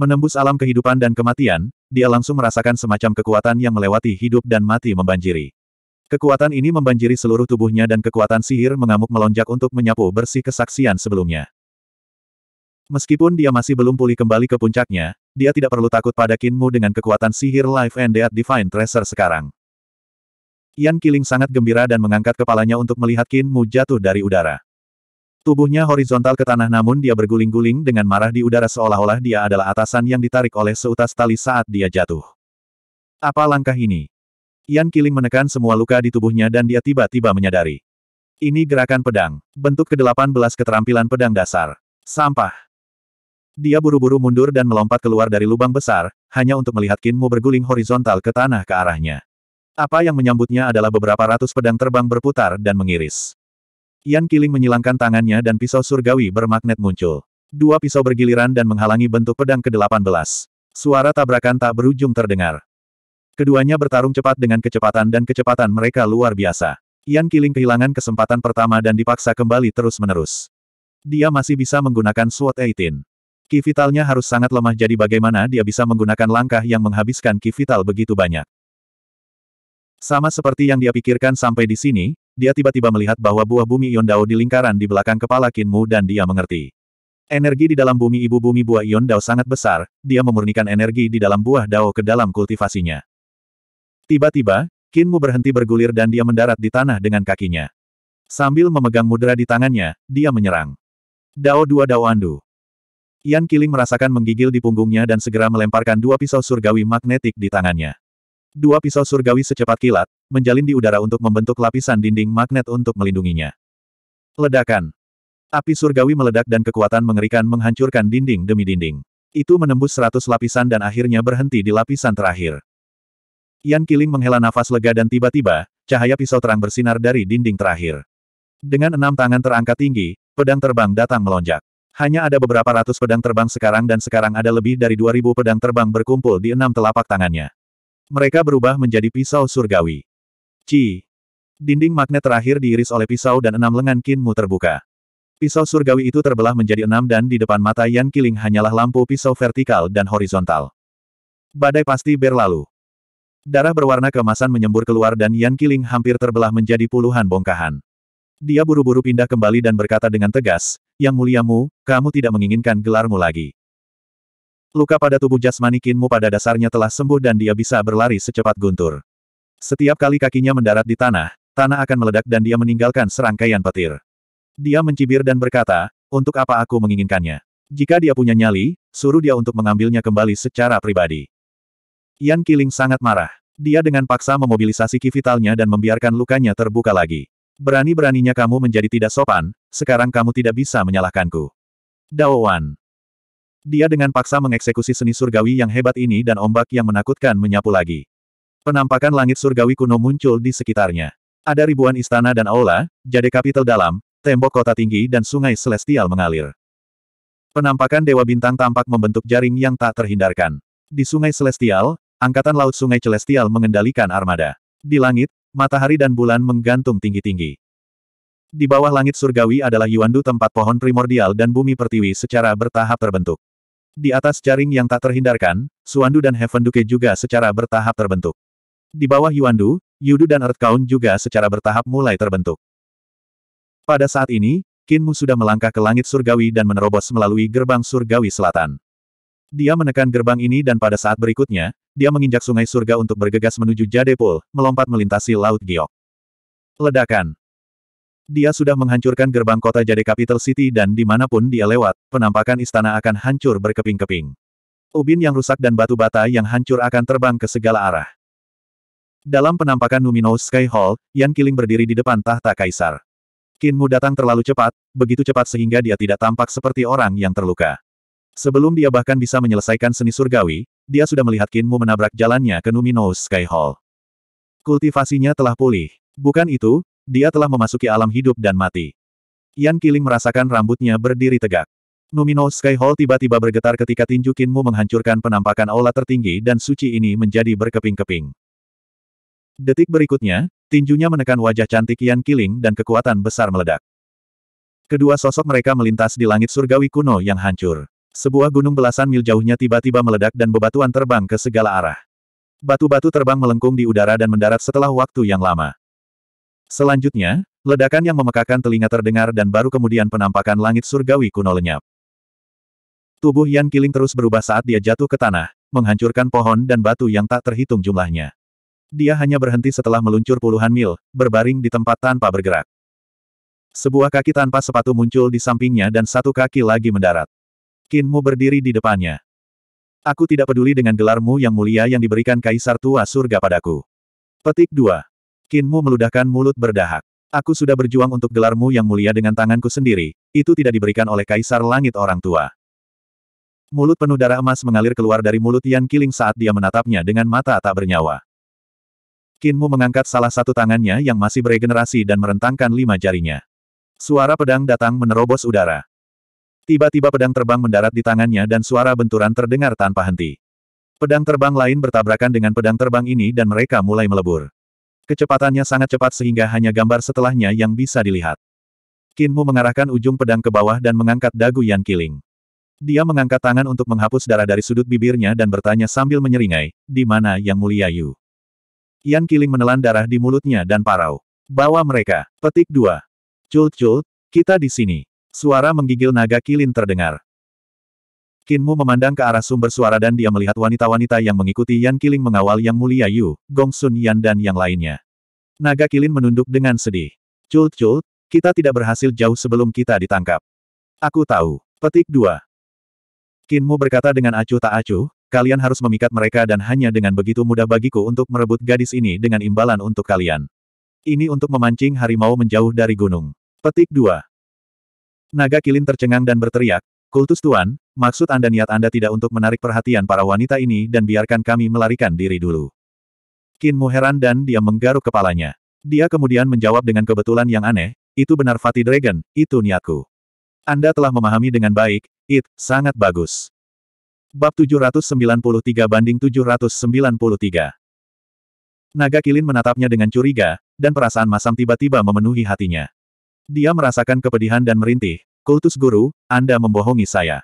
Menembus alam kehidupan dan kematian, dia langsung merasakan semacam kekuatan yang melewati hidup dan mati membanjiri. Kekuatan ini membanjiri seluruh tubuhnya dan kekuatan sihir mengamuk melonjak untuk menyapu bersih kesaksian sebelumnya. Meskipun dia masih belum pulih kembali ke puncaknya, dia tidak perlu takut pada Kinmu dengan kekuatan sihir Life and Death Divine Treasure sekarang. Yan Kiling sangat gembira dan mengangkat kepalanya untuk melihat Kinmu jatuh dari udara. Tubuhnya horizontal ke tanah namun dia berguling-guling dengan marah di udara seolah-olah dia adalah atasan yang ditarik oleh seutas tali saat dia jatuh. Apa langkah ini? Yan Kiling menekan semua luka di tubuhnya dan dia tiba-tiba menyadari. Ini gerakan pedang, bentuk ke-18 keterampilan pedang dasar. Sampah. Dia buru-buru mundur dan melompat keluar dari lubang besar, hanya untuk melihat Kinmu berguling horizontal ke tanah ke arahnya. Apa yang menyambutnya adalah beberapa ratus pedang terbang berputar dan mengiris. Yan Kiling menyilangkan tangannya dan pisau surgawi bermagnet muncul. Dua pisau bergiliran dan menghalangi bentuk pedang ke-18. Suara tabrakan tak berujung terdengar. Keduanya bertarung cepat dengan kecepatan dan kecepatan mereka luar biasa. Yan Kiling kehilangan kesempatan pertama dan dipaksa kembali terus-menerus. Dia masih bisa menggunakan SWOT 18. Ki vitalnya harus sangat lemah jadi bagaimana dia bisa menggunakan langkah yang menghabiskan ki vital begitu banyak. Sama seperti yang dia pikirkan sampai di sini, dia tiba-tiba melihat bahwa buah bumi Dao di lingkaran di belakang kepala Kinmu dan dia mengerti. Energi di dalam bumi ibu bumi buah Dao sangat besar, dia memurnikan energi di dalam buah Dao ke dalam kultivasinya. Tiba-tiba, kinmu berhenti bergulir dan dia mendarat di tanah dengan kakinya. Sambil memegang mudra di tangannya, dia menyerang. Dao dua Dao Andu. Yan Kiling merasakan menggigil di punggungnya dan segera melemparkan dua pisau surgawi magnetik di tangannya. Dua pisau surgawi secepat kilat, menjalin di udara untuk membentuk lapisan dinding magnet untuk melindunginya. Ledakan. Api surgawi meledak dan kekuatan mengerikan menghancurkan dinding demi dinding. Itu menembus seratus lapisan dan akhirnya berhenti di lapisan terakhir. Yan Kiling menghela nafas lega dan tiba-tiba, cahaya pisau terang bersinar dari dinding terakhir. Dengan enam tangan terangkat tinggi, pedang terbang datang melonjak. Hanya ada beberapa ratus pedang terbang sekarang dan sekarang ada lebih dari dua ribu pedang terbang berkumpul di enam telapak tangannya. Mereka berubah menjadi pisau surgawi. Ci. Dinding magnet terakhir diiris oleh pisau dan enam lengan kinmu terbuka. Pisau surgawi itu terbelah menjadi enam dan di depan mata Yan Kiling hanyalah lampu pisau vertikal dan horizontal. Badai pasti berlalu. Darah berwarna kemasan menyembur keluar dan Yan Qiling hampir terbelah menjadi puluhan bongkahan. Dia buru-buru pindah kembali dan berkata dengan tegas, Yang muliamu, kamu tidak menginginkan gelarmu lagi. Luka pada tubuh jasmani Kinmu pada dasarnya telah sembuh dan dia bisa berlari secepat guntur. Setiap kali kakinya mendarat di tanah, tanah akan meledak dan dia meninggalkan serangkaian petir. Dia mencibir dan berkata, untuk apa aku menginginkannya? Jika dia punya nyali, suruh dia untuk mengambilnya kembali secara pribadi. Yan Qiling sangat marah. Dia dengan paksa memobilisasi ki dan membiarkan lukanya terbuka lagi. Berani-beraninya kamu menjadi tidak sopan, sekarang kamu tidak bisa menyalahkanku. Dao Wan. Dia dengan paksa mengeksekusi seni surgawi yang hebat ini dan ombak yang menakutkan menyapu lagi. Penampakan langit surgawi kuno muncul di sekitarnya. Ada ribuan istana dan aula, jade kapital dalam, tembok kota tinggi dan sungai celestial mengalir. Penampakan Dewa Bintang tampak membentuk jaring yang tak terhindarkan. Di sungai celestial, Angkatan Laut Sungai Celestial mengendalikan armada. Di langit, matahari dan bulan menggantung tinggi-tinggi. Di bawah langit surgawi adalah Yuandu tempat pohon primordial dan bumi pertiwi secara bertahap terbentuk. Di atas jaring yang tak terhindarkan, Suandu dan Heaven Duke juga secara bertahap terbentuk. Di bawah Yuandu, Yudu dan Earth Earthcount juga secara bertahap mulai terbentuk. Pada saat ini, Kinmu sudah melangkah ke langit surgawi dan menerobos melalui gerbang surgawi selatan. Dia menekan gerbang ini dan pada saat berikutnya, dia menginjak sungai surga untuk bergegas menuju Jadepul, melompat melintasi Laut Giok. Ledakan. Dia sudah menghancurkan gerbang kota Jade Capital City dan dimanapun dia lewat, penampakan istana akan hancur berkeping-keping. Ubin yang rusak dan batu bata yang hancur akan terbang ke segala arah. Dalam penampakan Numinous Sky Hall, Yan Kiling berdiri di depan tahta kaisar. Kinmu datang terlalu cepat, begitu cepat sehingga dia tidak tampak seperti orang yang terluka. Sebelum dia bahkan bisa menyelesaikan seni surgawi, dia sudah melihat Kinmu menabrak jalannya ke Numinous Sky Hall. Kultivasinya telah pulih. Bukan itu, dia telah memasuki alam hidup dan mati. Yan Kiling merasakan rambutnya berdiri tegak. Numinous Sky Hall tiba-tiba bergetar ketika tinju Kinmu menghancurkan penampakan aula tertinggi dan suci ini menjadi berkeping-keping. Detik berikutnya, tinjunya menekan wajah cantik Yan Kiling dan kekuatan besar meledak. Kedua sosok mereka melintas di langit surgawi kuno yang hancur. Sebuah gunung belasan mil jauhnya tiba-tiba meledak dan bebatuan terbang ke segala arah. Batu-batu terbang melengkung di udara dan mendarat setelah waktu yang lama. Selanjutnya, ledakan yang memekakan telinga terdengar dan baru kemudian penampakan langit surgawi kuno lenyap. Tubuh Yan Kiling terus berubah saat dia jatuh ke tanah, menghancurkan pohon dan batu yang tak terhitung jumlahnya. Dia hanya berhenti setelah meluncur puluhan mil, berbaring di tempat tanpa bergerak. Sebuah kaki tanpa sepatu muncul di sampingnya dan satu kaki lagi mendarat. Kinmu berdiri di depannya. Aku tidak peduli dengan gelarmu yang mulia yang diberikan Kaisar Tua Surga padaku. Petik 2. Kinmu meludahkan mulut berdahak. Aku sudah berjuang untuk gelarmu yang mulia dengan tanganku sendiri, itu tidak diberikan oleh Kaisar Langit Orang Tua. Mulut penuh darah emas mengalir keluar dari mulut Yan Kiling saat dia menatapnya dengan mata tak bernyawa. Kinmu mengangkat salah satu tangannya yang masih beregenerasi dan merentangkan lima jarinya. Suara pedang datang menerobos udara. Tiba-tiba pedang terbang mendarat di tangannya dan suara benturan terdengar tanpa henti. Pedang terbang lain bertabrakan dengan pedang terbang ini dan mereka mulai melebur. Kecepatannya sangat cepat sehingga hanya gambar setelahnya yang bisa dilihat. Kinmu mengarahkan ujung pedang ke bawah dan mengangkat dagu Yan Kiling. Dia mengangkat tangan untuk menghapus darah dari sudut bibirnya dan bertanya sambil menyeringai, di mana Yang Mulia Yu? Yan Kiling menelan darah di mulutnya dan parau. Bawa mereka. Petik dua. Cult-cult, kita di sini. Suara menggigil naga kilin terdengar. Kinmu memandang ke arah sumber suara dan dia melihat wanita-wanita yang mengikuti Yan Kiling mengawal Yang Mulia Yu, Gong Sun Yan dan yang lainnya. Naga Kilin menunduk dengan sedih. Cult-cult, kita tidak berhasil jauh sebelum kita ditangkap. Aku tahu. Petik 2. Kinmu berkata dengan acuh tak acuh, kalian harus memikat mereka dan hanya dengan begitu mudah bagiku untuk merebut gadis ini dengan imbalan untuk kalian. Ini untuk memancing harimau menjauh dari gunung. Petik 2. Naga Kilin tercengang dan berteriak, Kultus Tuan, maksud Anda niat Anda tidak untuk menarik perhatian para wanita ini dan biarkan kami melarikan diri dulu. Kinmu heran dan dia menggaruk kepalanya. Dia kemudian menjawab dengan kebetulan yang aneh, itu benar Fatih Dragon, itu niatku. Anda telah memahami dengan baik, it, sangat bagus. Bab 793 banding 793 Naga Kilin menatapnya dengan curiga, dan perasaan masam tiba-tiba memenuhi hatinya. Dia merasakan kepedihan dan merintih. Kultus guru, Anda membohongi saya.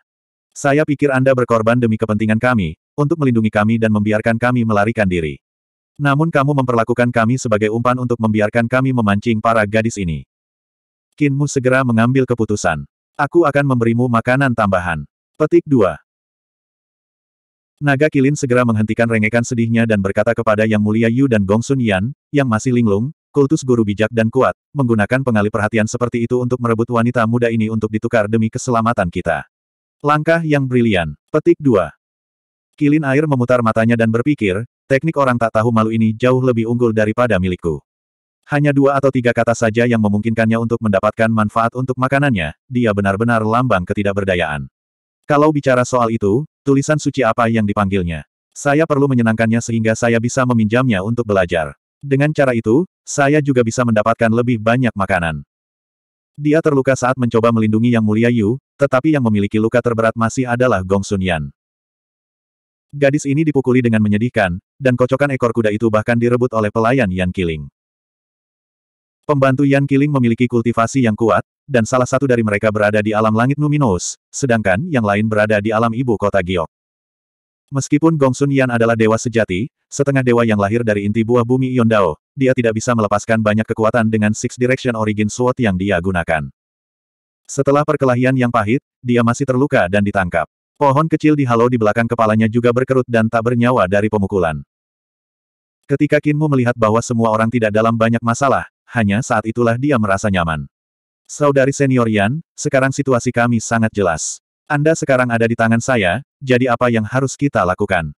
Saya pikir Anda berkorban demi kepentingan kami, untuk melindungi kami dan membiarkan kami melarikan diri. Namun kamu memperlakukan kami sebagai umpan untuk membiarkan kami memancing para gadis ini. Kinmu segera mengambil keputusan. Aku akan memberimu makanan tambahan. Petik 2. Naga Kilin segera menghentikan rengekan sedihnya dan berkata kepada Yang Mulia Yu dan Gong Sun Yan, yang masih linglung, kultus guru bijak dan kuat, menggunakan pengalih perhatian seperti itu untuk merebut wanita muda ini untuk ditukar demi keselamatan kita. Langkah yang brilian. Petik dua. Kilin air memutar matanya dan berpikir, teknik orang tak tahu malu ini jauh lebih unggul daripada milikku. Hanya dua atau tiga kata saja yang memungkinkannya untuk mendapatkan manfaat untuk makanannya, dia benar-benar lambang ketidakberdayaan. Kalau bicara soal itu, tulisan suci apa yang dipanggilnya? Saya perlu menyenangkannya sehingga saya bisa meminjamnya untuk belajar. Dengan cara itu, saya juga bisa mendapatkan lebih banyak makanan. Dia terluka saat mencoba melindungi Yang Mulia Yu, tetapi yang memiliki luka terberat masih adalah Gong Sun Yan. Gadis ini dipukuli dengan menyedihkan, dan kocokan ekor kuda itu bahkan direbut oleh pelayan Yan Kiling. Pembantu Yan Kiling memiliki kultivasi yang kuat, dan salah satu dari mereka berada di alam langit Numinous, sedangkan yang lain berada di alam ibu kota Giok. Meskipun Gong Sun Yan adalah dewa sejati, setengah dewa yang lahir dari inti buah bumi Yondao, dia tidak bisa melepaskan banyak kekuatan dengan Six Direction Origin Sword yang dia gunakan. Setelah perkelahian yang pahit, dia masih terluka dan ditangkap. Pohon kecil di halo di belakang kepalanya juga berkerut dan tak bernyawa dari pemukulan. Ketika Kinmu melihat bahwa semua orang tidak dalam banyak masalah, hanya saat itulah dia merasa nyaman. Saudari senior Yan, sekarang situasi kami sangat jelas. Anda sekarang ada di tangan saya, jadi apa yang harus kita lakukan?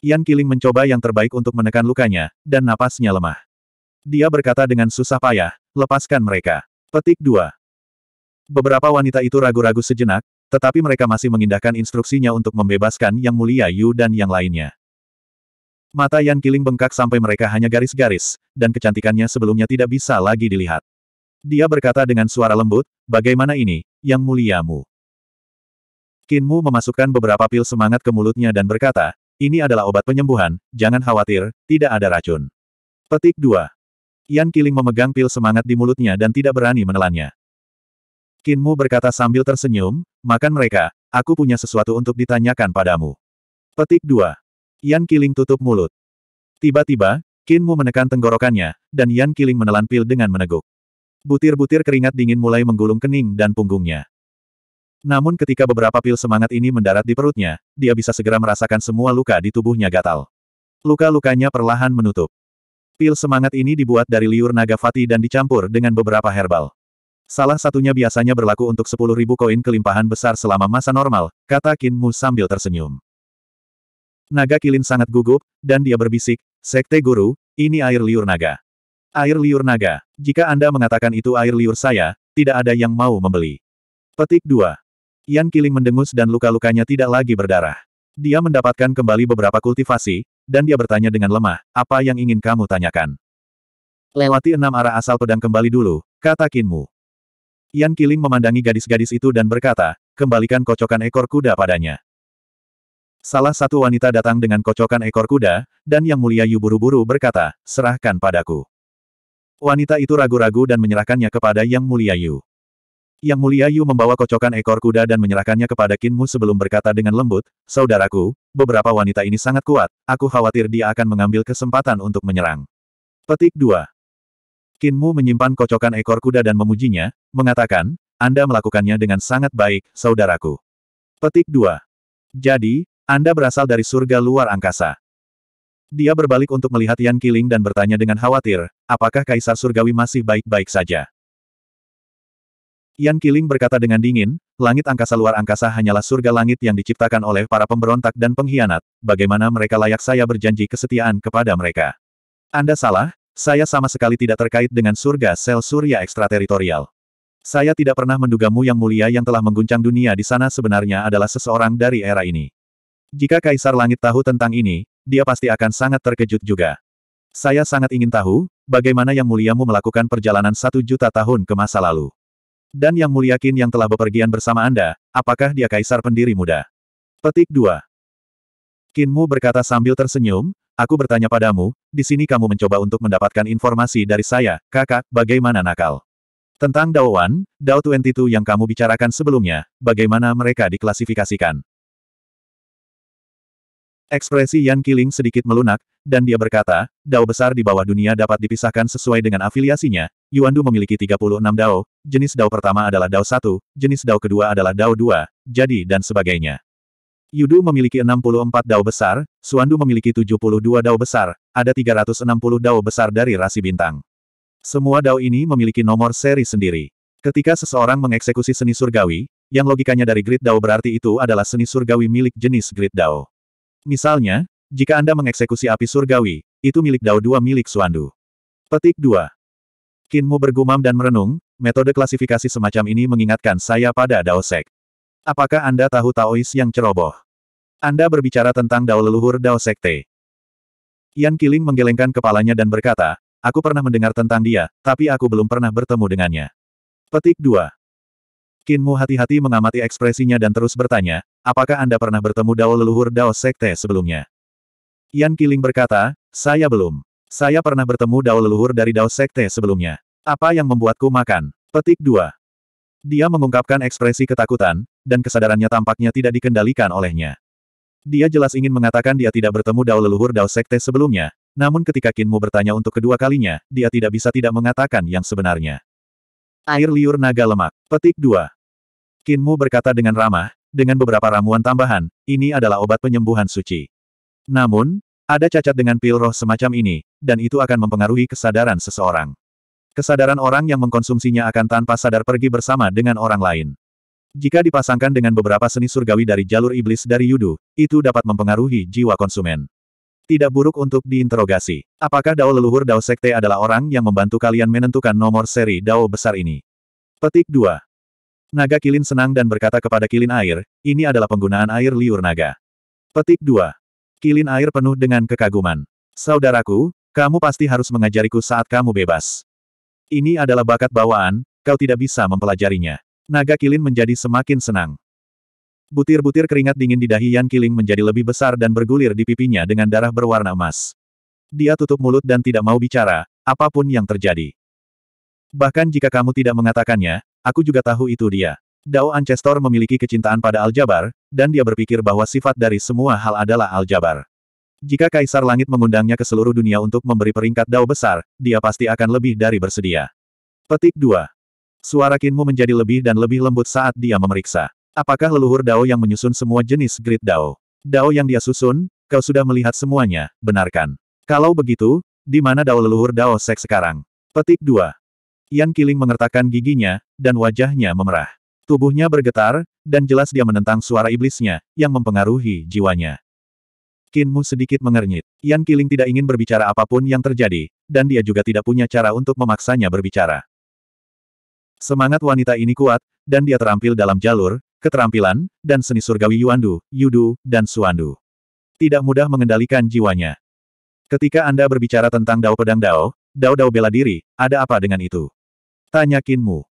Yan Kiling mencoba yang terbaik untuk menekan lukanya, dan napasnya lemah. Dia berkata dengan susah payah, lepaskan mereka. Petik 2. Beberapa wanita itu ragu-ragu sejenak, tetapi mereka masih mengindahkan instruksinya untuk membebaskan Yang Mulia Yu dan yang lainnya. Mata Yan Kiling bengkak sampai mereka hanya garis-garis, dan kecantikannya sebelumnya tidak bisa lagi dilihat. Dia berkata dengan suara lembut, bagaimana ini, Yang Muliamu? Kinmu memasukkan beberapa pil semangat ke mulutnya dan berkata, ini adalah obat penyembuhan, jangan khawatir, tidak ada racun. Petik 2. Yan Kiling memegang pil semangat di mulutnya dan tidak berani menelannya. Kinmu berkata sambil tersenyum, makan mereka, aku punya sesuatu untuk ditanyakan padamu. Petik 2. Yan Kiling tutup mulut. Tiba-tiba, Kinmu menekan tenggorokannya, dan Yan Kiling menelan pil dengan meneguk. Butir-butir keringat dingin mulai menggulung kening dan punggungnya. Namun ketika beberapa pil semangat ini mendarat di perutnya, dia bisa segera merasakan semua luka di tubuhnya gatal. Luka-lukanya perlahan menutup. Pil semangat ini dibuat dari liur naga fati dan dicampur dengan beberapa herbal. Salah satunya biasanya berlaku untuk 10.000 koin kelimpahan besar selama masa normal, kata Qin Mu sambil tersenyum. Naga Kilin sangat gugup, dan dia berbisik, Sekte Guru, ini air liur naga. Air liur naga. Jika Anda mengatakan itu air liur saya, tidak ada yang mau membeli. Petik 2. Yan Kiling mendengus dan luka-lukanya tidak lagi berdarah. Dia mendapatkan kembali beberapa kultivasi, dan dia bertanya dengan lemah, apa yang ingin kamu tanyakan? Lewati enam arah asal pedang kembali dulu, kata Kinmu. Yan Kiling memandangi gadis-gadis itu dan berkata, kembalikan kocokan ekor kuda padanya. Salah satu wanita datang dengan kocokan ekor kuda, dan Yang Mulia Yu buru-buru berkata, serahkan padaku. Wanita itu ragu-ragu dan menyerahkannya kepada Yang Mulia Yu. Yang mulia Yu membawa kocokan ekor kuda dan menyerahkannya kepada Kinmu sebelum berkata dengan lembut, Saudaraku, beberapa wanita ini sangat kuat, aku khawatir dia akan mengambil kesempatan untuk menyerang. Petik 2. Kinmu menyimpan kocokan ekor kuda dan memujinya, mengatakan, Anda melakukannya dengan sangat baik, saudaraku. Petik 2. Jadi, Anda berasal dari surga luar angkasa. Dia berbalik untuk melihat Yan Kiling dan bertanya dengan khawatir, apakah Kaisar Surgawi masih baik-baik saja? Yan Kiling berkata dengan dingin, langit angkasa luar angkasa hanyalah surga langit yang diciptakan oleh para pemberontak dan pengkhianat, bagaimana mereka layak saya berjanji kesetiaan kepada mereka. Anda salah, saya sama sekali tidak terkait dengan surga sel surya ekstrateritorial. Saya tidak pernah menduga mu yang mulia yang telah mengguncang dunia di sana sebenarnya adalah seseorang dari era ini. Jika Kaisar Langit tahu tentang ini, dia pasti akan sangat terkejut juga. Saya sangat ingin tahu, bagaimana yang mulia mu melakukan perjalanan satu juta tahun ke masa lalu. Dan Yang Mulia Qin yang telah bepergian bersama Anda, apakah dia kaisar pendiri muda? Petik 2. Kinmu berkata sambil tersenyum, aku bertanya padamu, di sini kamu mencoba untuk mendapatkan informasi dari saya, kakak, bagaimana nakal? Tentang Dao Wan, Dao 22 yang kamu bicarakan sebelumnya, bagaimana mereka diklasifikasikan? Ekspresi Yan Qiling sedikit melunak, dan dia berkata, Dao besar di bawah dunia dapat dipisahkan sesuai dengan afiliasinya, Yuandu memiliki 36 dao, jenis dao pertama adalah dao 1, jenis dao kedua adalah dao 2, jadi dan sebagainya. Yudu memiliki 64 dao besar, Suandu memiliki 72 dao besar, ada 360 dao besar dari rasi bintang. Semua dao ini memiliki nomor seri sendiri. Ketika seseorang mengeksekusi seni surgawi, yang logikanya dari grid dao berarti itu adalah seni surgawi milik jenis grid dao. Misalnya, jika Anda mengeksekusi api surgawi, itu milik dao 2 milik Suandu. Petik 2. Kinmu bergumam dan merenung, metode klasifikasi semacam ini mengingatkan saya pada Dao Sek. Apakah Anda tahu Taois yang ceroboh? Anda berbicara tentang Dao leluhur Dao Sekte. Yan Kiling menggelengkan kepalanya dan berkata, aku pernah mendengar tentang dia, tapi aku belum pernah bertemu dengannya. Petik 2. Kinmu hati-hati mengamati ekspresinya dan terus bertanya, apakah Anda pernah bertemu Dao leluhur Dao Sekte sebelumnya? Yan Kiling berkata, saya belum. Saya pernah bertemu dao leluhur dari dao sekte sebelumnya. Apa yang membuatku makan? Petik 2. Dia mengungkapkan ekspresi ketakutan, dan kesadarannya tampaknya tidak dikendalikan olehnya. Dia jelas ingin mengatakan dia tidak bertemu dao leluhur dao sekte sebelumnya, namun ketika Kinmu bertanya untuk kedua kalinya, dia tidak bisa tidak mengatakan yang sebenarnya. Air liur naga lemak. Petik 2. Kinmu berkata dengan ramah, dengan beberapa ramuan tambahan, ini adalah obat penyembuhan suci. Namun, ada cacat dengan pil roh semacam ini, dan itu akan mempengaruhi kesadaran seseorang. Kesadaran orang yang mengkonsumsinya akan tanpa sadar pergi bersama dengan orang lain. Jika dipasangkan dengan beberapa seni surgawi dari jalur iblis dari Yudu, itu dapat mempengaruhi jiwa konsumen. Tidak buruk untuk diinterogasi. Apakah dao leluhur dao sekte adalah orang yang membantu kalian menentukan nomor seri dao besar ini? Petik 2. Naga Kilin senang dan berkata kepada Kilin Air, ini adalah penggunaan air liur naga. Petik 2. Kilin air penuh dengan kekaguman. Saudaraku, kamu pasti harus mengajariku saat kamu bebas. Ini adalah bakat bawaan, kau tidak bisa mempelajarinya. Naga Kilin menjadi semakin senang. Butir-butir keringat dingin di dahi Yan Kiling menjadi lebih besar dan bergulir di pipinya dengan darah berwarna emas. Dia tutup mulut dan tidak mau bicara, apapun yang terjadi. Bahkan jika kamu tidak mengatakannya, aku juga tahu itu dia. Dao Ancestor memiliki kecintaan pada Aljabar, dan dia berpikir bahwa sifat dari semua hal adalah Aljabar. Jika Kaisar Langit mengundangnya ke seluruh dunia untuk memberi peringkat Dao besar, dia pasti akan lebih dari bersedia. Petik 2. Suara Kinmu menjadi lebih dan lebih lembut saat dia memeriksa. Apakah leluhur Dao yang menyusun semua jenis grid Dao? Dao yang dia susun, kau sudah melihat semuanya, benarkan. Kalau begitu, di mana Dao leluhur Dao Sek sekarang? Petik 2. Yan Kiling mengertakkan giginya, dan wajahnya memerah. Tubuhnya bergetar, dan jelas dia menentang suara iblisnya, yang mempengaruhi jiwanya. Kinmu sedikit mengernyit. Yan Kiling tidak ingin berbicara apapun yang terjadi, dan dia juga tidak punya cara untuk memaksanya berbicara. Semangat wanita ini kuat, dan dia terampil dalam jalur, keterampilan, dan seni surgawi Yuandu, Yudu, dan Suandu. Tidak mudah mengendalikan jiwanya. Ketika Anda berbicara tentang Dao Pedang Dao, Dao Dao bela diri, ada apa dengan itu? Tanya Kinmu.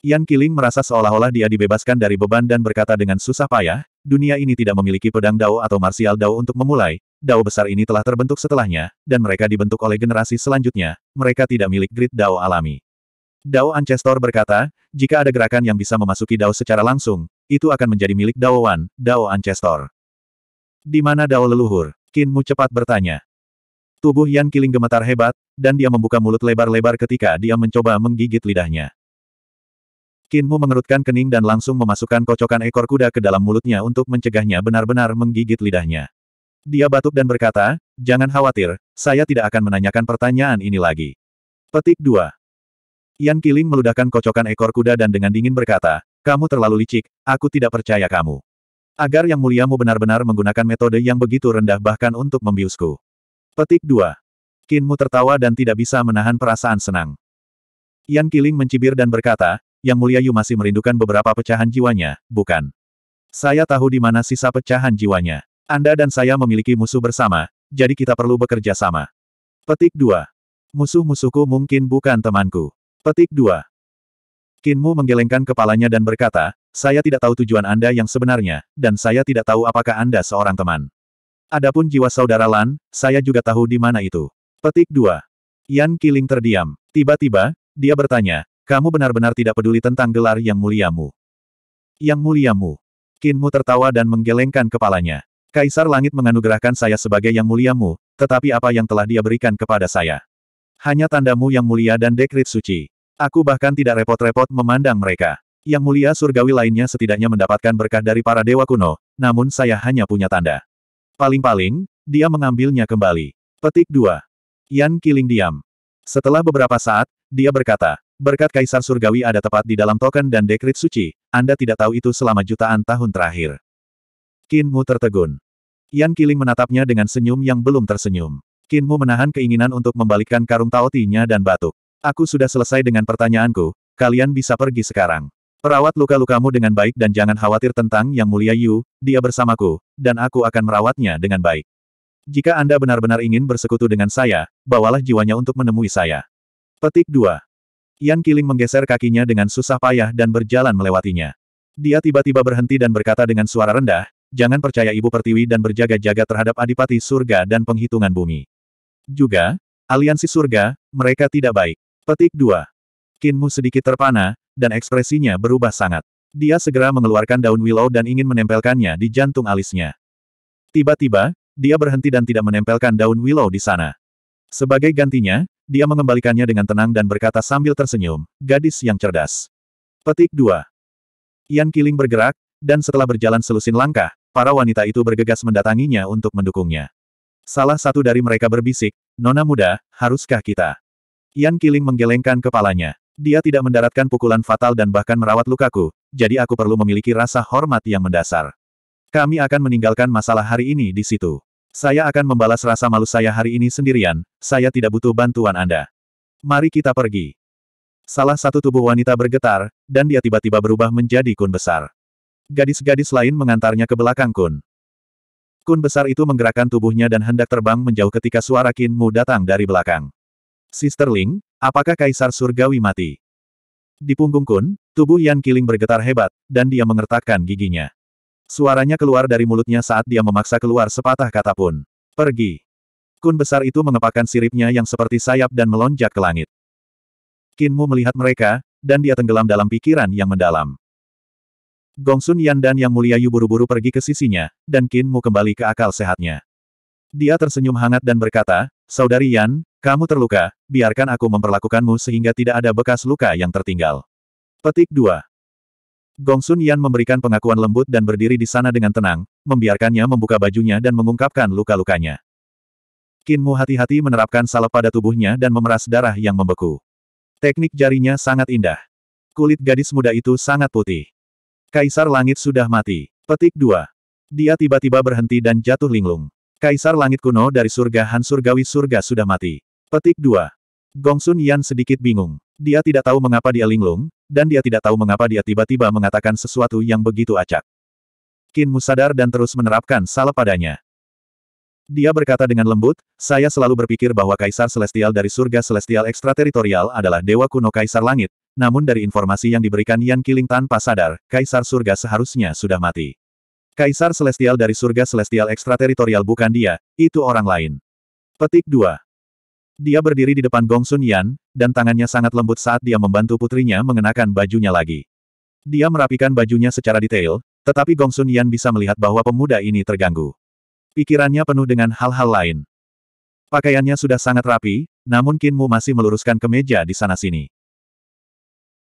Yan Qiling merasa seolah-olah dia dibebaskan dari beban dan berkata dengan susah payah, dunia ini tidak memiliki pedang dao atau martial dao untuk memulai, dao besar ini telah terbentuk setelahnya, dan mereka dibentuk oleh generasi selanjutnya, mereka tidak milik grid dao alami. Dao Ancestor berkata, jika ada gerakan yang bisa memasuki dao secara langsung, itu akan menjadi milik Dao Wan, Dao Ancestor. Di mana Dao leluhur? Kinmu cepat bertanya. Tubuh Yan Kiling gemetar hebat, dan dia membuka mulut lebar-lebar ketika dia mencoba menggigit lidahnya. Kinmu mengerutkan kening dan langsung memasukkan kocokan ekor kuda ke dalam mulutnya untuk mencegahnya benar-benar menggigit lidahnya. Dia batuk dan berkata, jangan khawatir, saya tidak akan menanyakan pertanyaan ini lagi. Petik 2. Yan Kiling meludahkan kocokan ekor kuda dan dengan dingin berkata, kamu terlalu licik, aku tidak percaya kamu. Agar yang muliamu benar-benar menggunakan metode yang begitu rendah bahkan untuk membiusku. Petik 2. Kinmu tertawa dan tidak bisa menahan perasaan senang. Yan Kiling mencibir dan berkata, yang Mulia Yu masih merindukan beberapa pecahan jiwanya, bukan? Saya tahu di mana sisa pecahan jiwanya. Anda dan saya memiliki musuh bersama, jadi kita perlu bekerja sama. Petik 2. Musuh-musuhku mungkin bukan temanku. Petik 2. Kinmu menggelengkan kepalanya dan berkata, saya tidak tahu tujuan Anda yang sebenarnya, dan saya tidak tahu apakah Anda seorang teman. Adapun jiwa saudara Lan, saya juga tahu di mana itu. Petik 2. Yan Kiling terdiam. Tiba-tiba, dia bertanya, kamu benar-benar tidak peduli tentang gelar yang muliamu. Yang muliamu. Kinmu tertawa dan menggelengkan kepalanya. Kaisar Langit menganugerahkan saya sebagai yang muliamu, tetapi apa yang telah dia berikan kepada saya? Hanya tandamu yang mulia dan dekrit suci. Aku bahkan tidak repot-repot memandang mereka. Yang mulia surgawi lainnya setidaknya mendapatkan berkah dari para dewa kuno, namun saya hanya punya tanda. Paling-paling, dia mengambilnya kembali. Petik 2. Yan Killing diam. Setelah beberapa saat, dia berkata, Berkat Kaisar Surgawi ada tepat di dalam token dan dekrit suci, Anda tidak tahu itu selama jutaan tahun terakhir. Kinmu tertegun. Yan Kiling menatapnya dengan senyum yang belum tersenyum. Kinmu menahan keinginan untuk membalikkan karung taotinya dan batuk. Aku sudah selesai dengan pertanyaanku, kalian bisa pergi sekarang. Perawat luka-lukamu dengan baik dan jangan khawatir tentang Yang Mulia Yu, dia bersamaku, dan aku akan merawatnya dengan baik. Jika Anda benar-benar ingin bersekutu dengan saya, bawalah jiwanya untuk menemui saya. Petik 2. Yan Kiling menggeser kakinya dengan susah payah dan berjalan melewatinya. Dia tiba-tiba berhenti dan berkata dengan suara rendah, jangan percaya Ibu Pertiwi dan berjaga-jaga terhadap Adipati Surga dan penghitungan bumi. Juga, aliansi surga, mereka tidak baik. Petik 2. Kinmu sedikit terpana, dan ekspresinya berubah sangat. Dia segera mengeluarkan daun willow dan ingin menempelkannya di jantung alisnya. Tiba-tiba, dia berhenti dan tidak menempelkan daun willow di sana. Sebagai gantinya, dia mengembalikannya dengan tenang dan berkata sambil tersenyum, gadis yang cerdas. Petik 2. Yan Kiling bergerak, dan setelah berjalan selusin langkah, para wanita itu bergegas mendatanginya untuk mendukungnya. Salah satu dari mereka berbisik, Nona muda, haruskah kita? Yan Kiling menggelengkan kepalanya. Dia tidak mendaratkan pukulan fatal dan bahkan merawat lukaku, jadi aku perlu memiliki rasa hormat yang mendasar. Kami akan meninggalkan masalah hari ini di situ. Saya akan membalas rasa malu saya hari ini sendirian, saya tidak butuh bantuan Anda. Mari kita pergi. Salah satu tubuh wanita bergetar, dan dia tiba-tiba berubah menjadi kun besar. Gadis-gadis lain mengantarnya ke belakang kun. Kun besar itu menggerakkan tubuhnya dan hendak terbang menjauh ketika suara Qin Mu datang dari belakang. Sister Ling, apakah Kaisar Surgawi mati? Di punggung Kun, tubuh Yan Kiling bergetar hebat, dan dia mengertakkan giginya. Suaranya keluar dari mulutnya saat dia memaksa keluar sepatah kata pun. Pergi. Kun besar itu mengepakkan siripnya yang seperti sayap dan melonjak ke langit. Kinmu melihat mereka, dan dia tenggelam dalam pikiran yang mendalam. Gongsun Yan dan Yang Mulia Yu buru-buru pergi ke sisinya, dan Kinmu kembali ke akal sehatnya. Dia tersenyum hangat dan berkata, Saudari Yan, kamu terluka, biarkan aku memperlakukanmu sehingga tidak ada bekas luka yang tertinggal. Petik 2. Gong Sun Yan memberikan pengakuan lembut dan berdiri di sana dengan tenang, membiarkannya membuka bajunya dan mengungkapkan luka-lukanya. Qin Mu hati-hati menerapkan salep pada tubuhnya dan memeras darah yang membeku. Teknik jarinya sangat indah. Kulit gadis muda itu sangat putih. Kaisar Langit sudah mati. Petik 2. Dia tiba-tiba berhenti dan jatuh linglung. Kaisar Langit kuno dari surga Han Surgawi surga sudah mati. Petik 2. Gong Sun Yan sedikit bingung. Dia tidak tahu mengapa dia linglung, dan dia tidak tahu mengapa dia tiba-tiba mengatakan sesuatu yang begitu acak. Kinmu sadar dan terus menerapkan salah padanya. Dia berkata dengan lembut, saya selalu berpikir bahwa Kaisar Celestial dari surga Celestial ekstrateritorial adalah Dewa Kuno Kaisar Langit, namun dari informasi yang diberikan Yan Qiling tanpa sadar, Kaisar surga seharusnya sudah mati. Kaisar Celestial dari surga Celestial ekstrateritorial bukan dia, itu orang lain. Petik 2. Dia berdiri di depan Gong Sun Yan, dan tangannya sangat lembut saat dia membantu putrinya mengenakan bajunya lagi. Dia merapikan bajunya secara detail, tetapi Gong Sun Yan bisa melihat bahwa pemuda ini terganggu. Pikirannya penuh dengan hal-hal lain. Pakaiannya sudah sangat rapi, namun Mu masih meluruskan kemeja di sana-sini.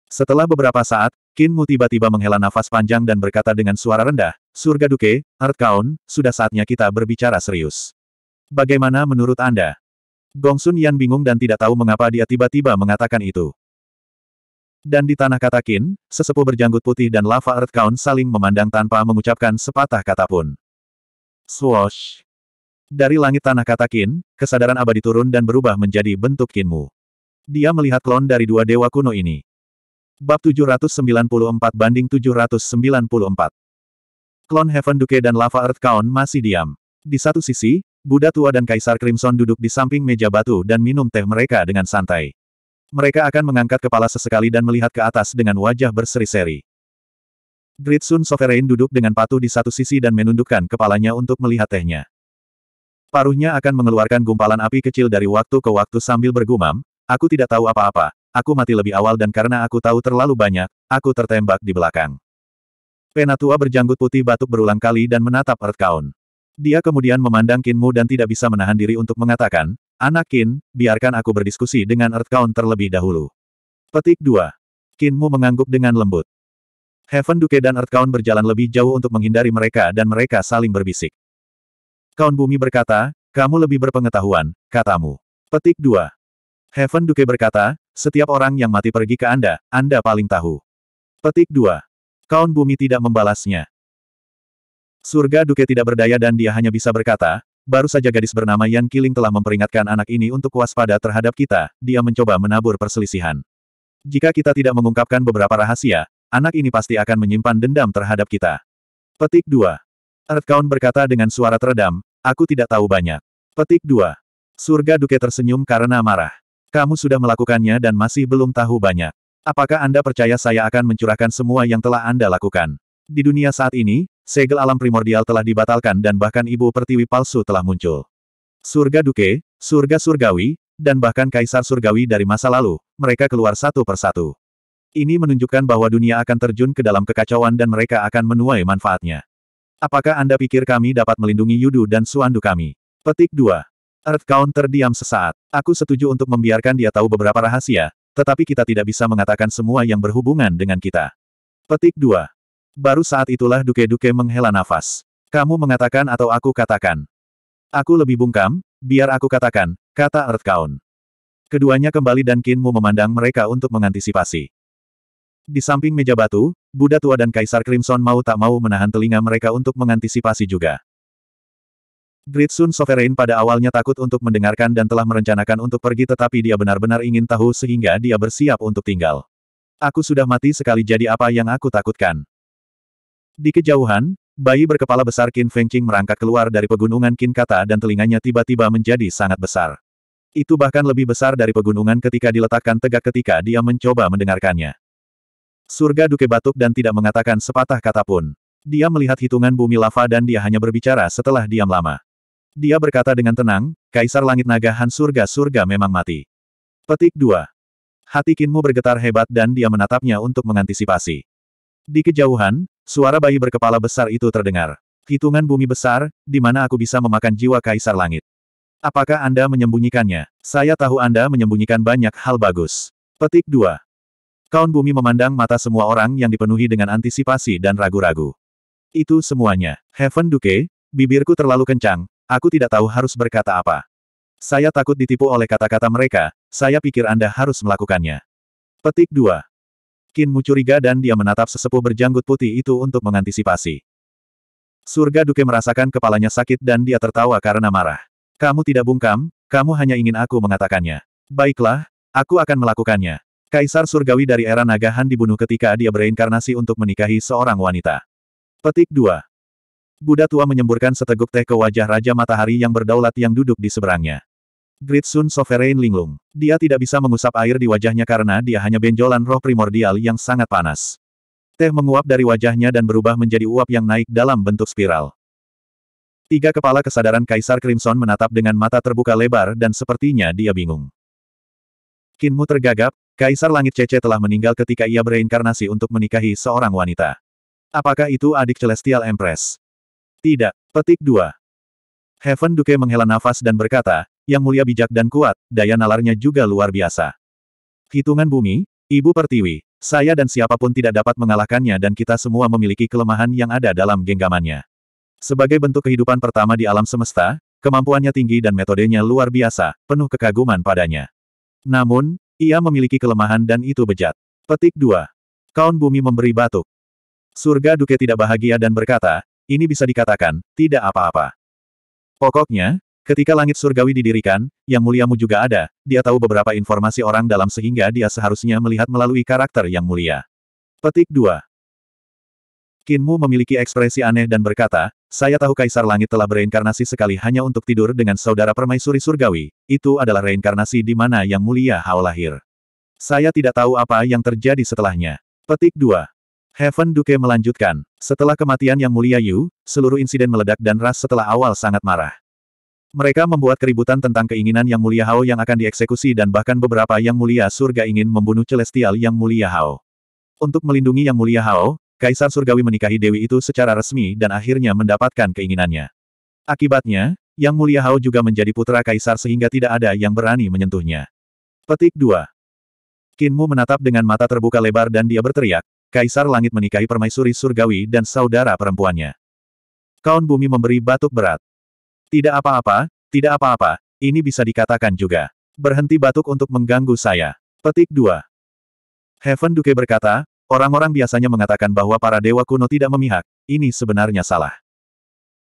Setelah beberapa saat, Mu tiba-tiba menghela nafas panjang dan berkata dengan suara rendah, Surga Duke, Art Kaun, sudah saatnya kita berbicara serius. Bagaimana menurut Anda? Gongsun Yan bingung dan tidak tahu mengapa dia tiba-tiba mengatakan itu. Dan di tanah Katakin, sesepuh berjanggut putih dan lava Earth Count saling memandang tanpa mengucapkan sepatah kata pun. Swoosh! Dari langit tanah Katakin, kesadaran abadi turun dan berubah menjadi bentuk kinmu. Dia melihat klon dari dua dewa kuno ini. Bab 794 banding 794. Klon Heaven Duke dan Lava Earth Count masih diam. Di satu sisi, Buddha tua dan Kaisar Crimson duduk di samping meja batu dan minum teh mereka dengan santai. Mereka akan mengangkat kepala sesekali dan melihat ke atas dengan wajah berseri-seri. Gritsun Sovereign duduk dengan patuh di satu sisi dan menundukkan kepalanya untuk melihat tehnya. Paruhnya akan mengeluarkan gumpalan api kecil dari waktu ke waktu sambil bergumam, aku tidak tahu apa-apa, aku mati lebih awal dan karena aku tahu terlalu banyak, aku tertembak di belakang. Penatua berjanggut putih batuk berulang kali dan menatap Count. Dia kemudian memandang Kinmu dan tidak bisa menahan diri untuk mengatakan, Anak Kin, biarkan aku berdiskusi dengan Earth Count terlebih dahulu. Petik 2. Kinmu mengangguk dengan lembut. Heaven Duke dan Earth Count berjalan lebih jauh untuk menghindari mereka dan mereka saling berbisik. Kaun Bumi berkata, kamu lebih berpengetahuan, katamu. Petik 2. Heaven Duke berkata, setiap orang yang mati pergi ke Anda, Anda paling tahu. Petik 2. Kaun Bumi tidak membalasnya. Surga Duke tidak berdaya dan dia hanya bisa berkata, baru saja gadis bernama Yan Kiling telah memperingatkan anak ini untuk waspada terhadap kita, dia mencoba menabur perselisihan. Jika kita tidak mengungkapkan beberapa rahasia, anak ini pasti akan menyimpan dendam terhadap kita. Petik 2. Earthcount berkata dengan suara teredam, aku tidak tahu banyak. Petik 2. Surga Duke tersenyum karena marah. Kamu sudah melakukannya dan masih belum tahu banyak. Apakah Anda percaya saya akan mencurahkan semua yang telah Anda lakukan? Di dunia saat ini, segel alam primordial telah dibatalkan dan bahkan ibu pertiwi palsu telah muncul. Surga Duke, Surga Surgawi, dan bahkan Kaisar Surgawi dari masa lalu, mereka keluar satu persatu. Ini menunjukkan bahwa dunia akan terjun ke dalam kekacauan dan mereka akan menuai manfaatnya. Apakah Anda pikir kami dapat melindungi Yudu dan Suandu kami? Petik 2. Earth Count terdiam sesaat. Aku setuju untuk membiarkan dia tahu beberapa rahasia, tetapi kita tidak bisa mengatakan semua yang berhubungan dengan kita. Petik 2. Baru saat itulah Duke-Duke menghela nafas. Kamu mengatakan atau aku katakan? Aku lebih bungkam, biar aku katakan, kata Earthkaun. Keduanya kembali dan Kinmu memandang mereka untuk mengantisipasi. Di samping meja batu, Buddha tua dan Kaisar Crimson mau tak mau menahan telinga mereka untuk mengantisipasi juga. Gritsun Sovereign pada awalnya takut untuk mendengarkan dan telah merencanakan untuk pergi tetapi dia benar-benar ingin tahu sehingga dia bersiap untuk tinggal. Aku sudah mati sekali jadi apa yang aku takutkan. Di kejauhan, bayi berkepala besar Qin Fengqing merangkak keluar dari pegunungan Qin Kata dan telinganya tiba-tiba menjadi sangat besar. Itu bahkan lebih besar dari pegunungan ketika diletakkan tegak ketika dia mencoba mendengarkannya. Surga Duke batuk dan tidak mengatakan sepatah kata pun. Dia melihat hitungan bumi lava dan dia hanya berbicara setelah diam lama. Dia berkata dengan tenang, Kaisar Langit Naga Han surga-surga memang mati. Petik 2. Hati Kinmu bergetar hebat dan dia menatapnya untuk mengantisipasi. Di kejauhan, Suara bayi berkepala besar itu terdengar. Hitungan bumi besar, di mana aku bisa memakan jiwa kaisar langit. Apakah Anda menyembunyikannya? Saya tahu Anda menyembunyikan banyak hal bagus. Petik 2. Kaun bumi memandang mata semua orang yang dipenuhi dengan antisipasi dan ragu-ragu. Itu semuanya. Heaven Duke, bibirku terlalu kencang, aku tidak tahu harus berkata apa. Saya takut ditipu oleh kata-kata mereka, saya pikir Anda harus melakukannya. Petik 2. Kinmu curiga dan dia menatap sesepuh berjanggut putih itu untuk mengantisipasi. Surga Duke merasakan kepalanya sakit dan dia tertawa karena marah. Kamu tidak bungkam, kamu hanya ingin aku mengatakannya. Baiklah, aku akan melakukannya. Kaisar Surgawi dari era nagahan dibunuh ketika dia bereinkarnasi untuk menikahi seorang wanita. Petik 2. Buddha tua menyemburkan seteguk teh ke wajah Raja Matahari yang berdaulat yang duduk di seberangnya. Great Sun Sovereign linglung. Dia tidak bisa mengusap air di wajahnya karena dia hanya benjolan roh primordial yang sangat panas. Teh menguap dari wajahnya dan berubah menjadi uap yang naik dalam bentuk spiral. Tiga kepala kesadaran Kaisar Crimson menatap dengan mata terbuka lebar dan sepertinya dia bingung. Kinmu tergagap, Kaisar Langit Cece telah meninggal ketika ia bereinkarnasi untuk menikahi seorang wanita. Apakah itu adik Celestial Empress? Tidak. Petik dua. Heaven Duke menghela nafas dan berkata, yang mulia bijak dan kuat, daya nalarnya juga luar biasa. Hitungan bumi, Ibu Pertiwi, saya dan siapapun tidak dapat mengalahkannya dan kita semua memiliki kelemahan yang ada dalam genggamannya. Sebagai bentuk kehidupan pertama di alam semesta, kemampuannya tinggi dan metodenya luar biasa, penuh kekaguman padanya. Namun, ia memiliki kelemahan dan itu bejat. Petik 2. Kaun bumi memberi batuk. Surga Duke tidak bahagia dan berkata, ini bisa dikatakan, tidak apa-apa. Pokoknya, Ketika langit surgawi didirikan, yang muliamu juga ada, dia tahu beberapa informasi orang dalam sehingga dia seharusnya melihat melalui karakter yang mulia. Petik 2. Kinmu memiliki ekspresi aneh dan berkata, saya tahu Kaisar Langit telah bereinkarnasi sekali hanya untuk tidur dengan saudara permaisuri surgawi, itu adalah reinkarnasi di mana yang mulia Hao lahir. Saya tidak tahu apa yang terjadi setelahnya. Petik 2. Heaven Duke melanjutkan, setelah kematian yang mulia Yu, seluruh insiden meledak dan Ras setelah awal sangat marah. Mereka membuat keributan tentang keinginan Yang Mulia Hao yang akan dieksekusi dan bahkan beberapa Yang Mulia Surga ingin membunuh Celestial Yang Mulia Hao. Untuk melindungi Yang Mulia Hao, Kaisar Surgawi menikahi Dewi itu secara resmi dan akhirnya mendapatkan keinginannya. Akibatnya, Yang Mulia Hao juga menjadi putra Kaisar sehingga tidak ada yang berani menyentuhnya. Petik 2 Kinmu menatap dengan mata terbuka lebar dan dia berteriak, Kaisar Langit menikahi permaisuri surgawi dan saudara perempuannya. Kaun Bumi memberi batuk berat. Tidak apa-apa, tidak apa-apa, ini bisa dikatakan juga. Berhenti batuk untuk mengganggu saya. Petik 2. Heaven Duke berkata, orang-orang biasanya mengatakan bahwa para dewa kuno tidak memihak, ini sebenarnya salah.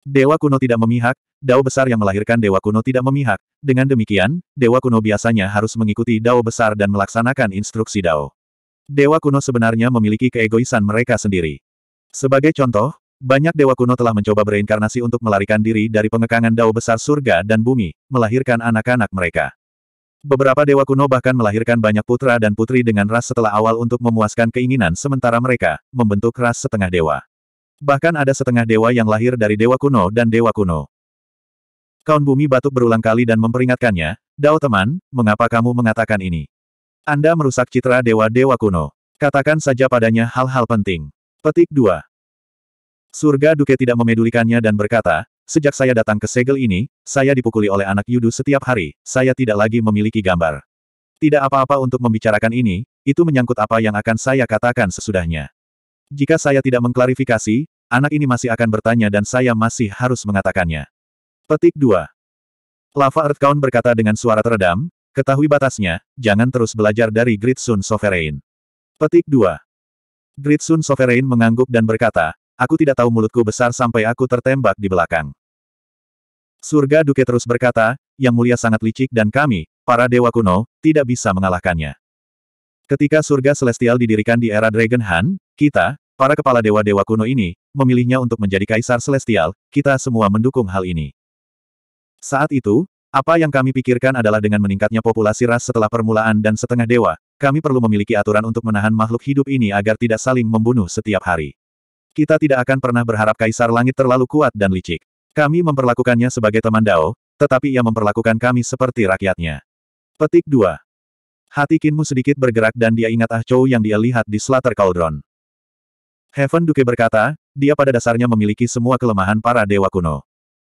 Dewa kuno tidak memihak, dao besar yang melahirkan dewa kuno tidak memihak, dengan demikian, dewa kuno biasanya harus mengikuti dao besar dan melaksanakan instruksi dao. Dewa kuno sebenarnya memiliki keegoisan mereka sendiri. Sebagai contoh, banyak dewa kuno telah mencoba bereinkarnasi untuk melarikan diri dari pengekangan dao besar surga dan bumi, melahirkan anak-anak mereka. Beberapa dewa kuno bahkan melahirkan banyak putra dan putri dengan ras setelah awal untuk memuaskan keinginan sementara mereka, membentuk ras setengah dewa. Bahkan ada setengah dewa yang lahir dari dewa kuno dan dewa kuno. Kaun bumi batuk berulang kali dan memperingatkannya, Dao teman, mengapa kamu mengatakan ini? Anda merusak citra dewa-dewa kuno. Katakan saja padanya hal-hal penting. Petik 2. Surga Duke tidak memedulikannya dan berkata, sejak saya datang ke segel ini, saya dipukuli oleh anak Yudu setiap hari, saya tidak lagi memiliki gambar. Tidak apa-apa untuk membicarakan ini, itu menyangkut apa yang akan saya katakan sesudahnya. Jika saya tidak mengklarifikasi, anak ini masih akan bertanya dan saya masih harus mengatakannya. Petik 2. Lava Earth Count berkata dengan suara teredam, ketahui batasnya, jangan terus belajar dari Grid Sovereign. Petik 2. Grid Sovereign mengangguk dan berkata, Aku tidak tahu mulutku besar sampai aku tertembak di belakang. Surga Duke terus berkata, Yang Mulia sangat licik dan kami, para dewa kuno, tidak bisa mengalahkannya. Ketika surga celestial didirikan di era Dragon Han, kita, para kepala dewa-dewa kuno ini, memilihnya untuk menjadi kaisar celestial, kita semua mendukung hal ini. Saat itu, apa yang kami pikirkan adalah dengan meningkatnya populasi ras setelah permulaan dan setengah dewa, kami perlu memiliki aturan untuk menahan makhluk hidup ini agar tidak saling membunuh setiap hari. Kita tidak akan pernah berharap Kaisar Langit terlalu kuat dan licik. Kami memperlakukannya sebagai teman Dao, tetapi ia memperlakukan kami seperti rakyatnya. Petik 2. Hati Kinmu sedikit bergerak dan dia ingat Ah Chou yang dia lihat di Slater Cauldron. Heaven Duke berkata, dia pada dasarnya memiliki semua kelemahan para dewa kuno.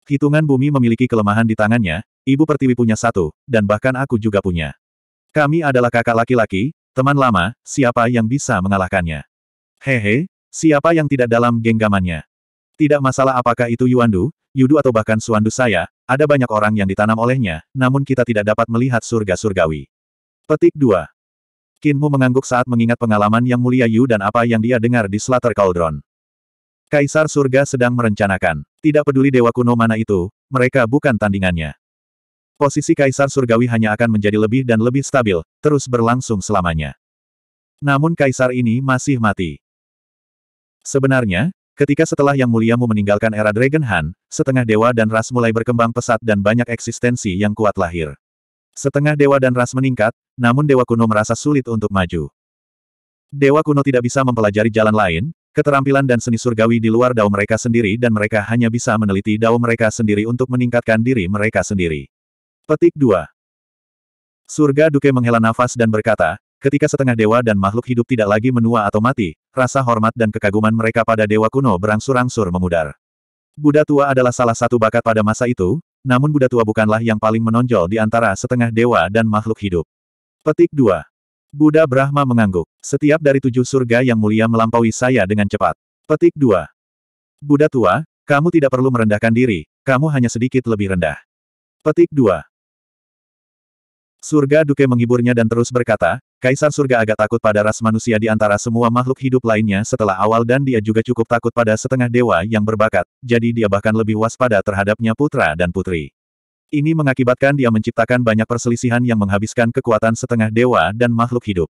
Hitungan bumi memiliki kelemahan di tangannya, ibu pertiwi punya satu, dan bahkan aku juga punya. Kami adalah kakak laki-laki, teman lama, siapa yang bisa mengalahkannya? Hehe, Siapa yang tidak dalam genggamannya? Tidak masalah apakah itu Yuandu, Yudu atau bahkan Suandu saya, ada banyak orang yang ditanam olehnya, namun kita tidak dapat melihat surga surgawi. Petik 2. Kinmu mengangguk saat mengingat pengalaman yang mulia Yu dan apa yang dia dengar di Slater Cauldron. Kaisar surga sedang merencanakan. Tidak peduli dewa kuno mana itu, mereka bukan tandingannya. Posisi kaisar surgawi hanya akan menjadi lebih dan lebih stabil, terus berlangsung selamanya. Namun kaisar ini masih mati. Sebenarnya, ketika setelah Yang Muliamu meninggalkan era Dragon Han, setengah dewa dan ras mulai berkembang pesat dan banyak eksistensi yang kuat lahir. Setengah dewa dan ras meningkat, namun dewa kuno merasa sulit untuk maju. Dewa kuno tidak bisa mempelajari jalan lain, keterampilan dan seni surgawi di luar dao mereka sendiri dan mereka hanya bisa meneliti dao mereka sendiri untuk meningkatkan diri mereka sendiri. Petik 2 Surga Duke menghela nafas dan berkata, Ketika setengah dewa dan makhluk hidup tidak lagi menua atau mati, rasa hormat dan kekaguman mereka pada dewa kuno berangsur-angsur memudar. Buddha tua adalah salah satu bakat pada masa itu, namun Buddha tua bukanlah yang paling menonjol di antara setengah dewa dan makhluk hidup. Petik 2. Buddha Brahma mengangguk. Setiap dari tujuh surga yang mulia melampaui saya dengan cepat. Petik 2. Buddha tua, kamu tidak perlu merendahkan diri, kamu hanya sedikit lebih rendah. Petik 2. Surga Duke menghiburnya dan terus berkata, Kaisar surga agak takut pada ras manusia di antara semua makhluk hidup lainnya setelah awal dan dia juga cukup takut pada setengah dewa yang berbakat, jadi dia bahkan lebih waspada terhadapnya putra dan putri. Ini mengakibatkan dia menciptakan banyak perselisihan yang menghabiskan kekuatan setengah dewa dan makhluk hidup.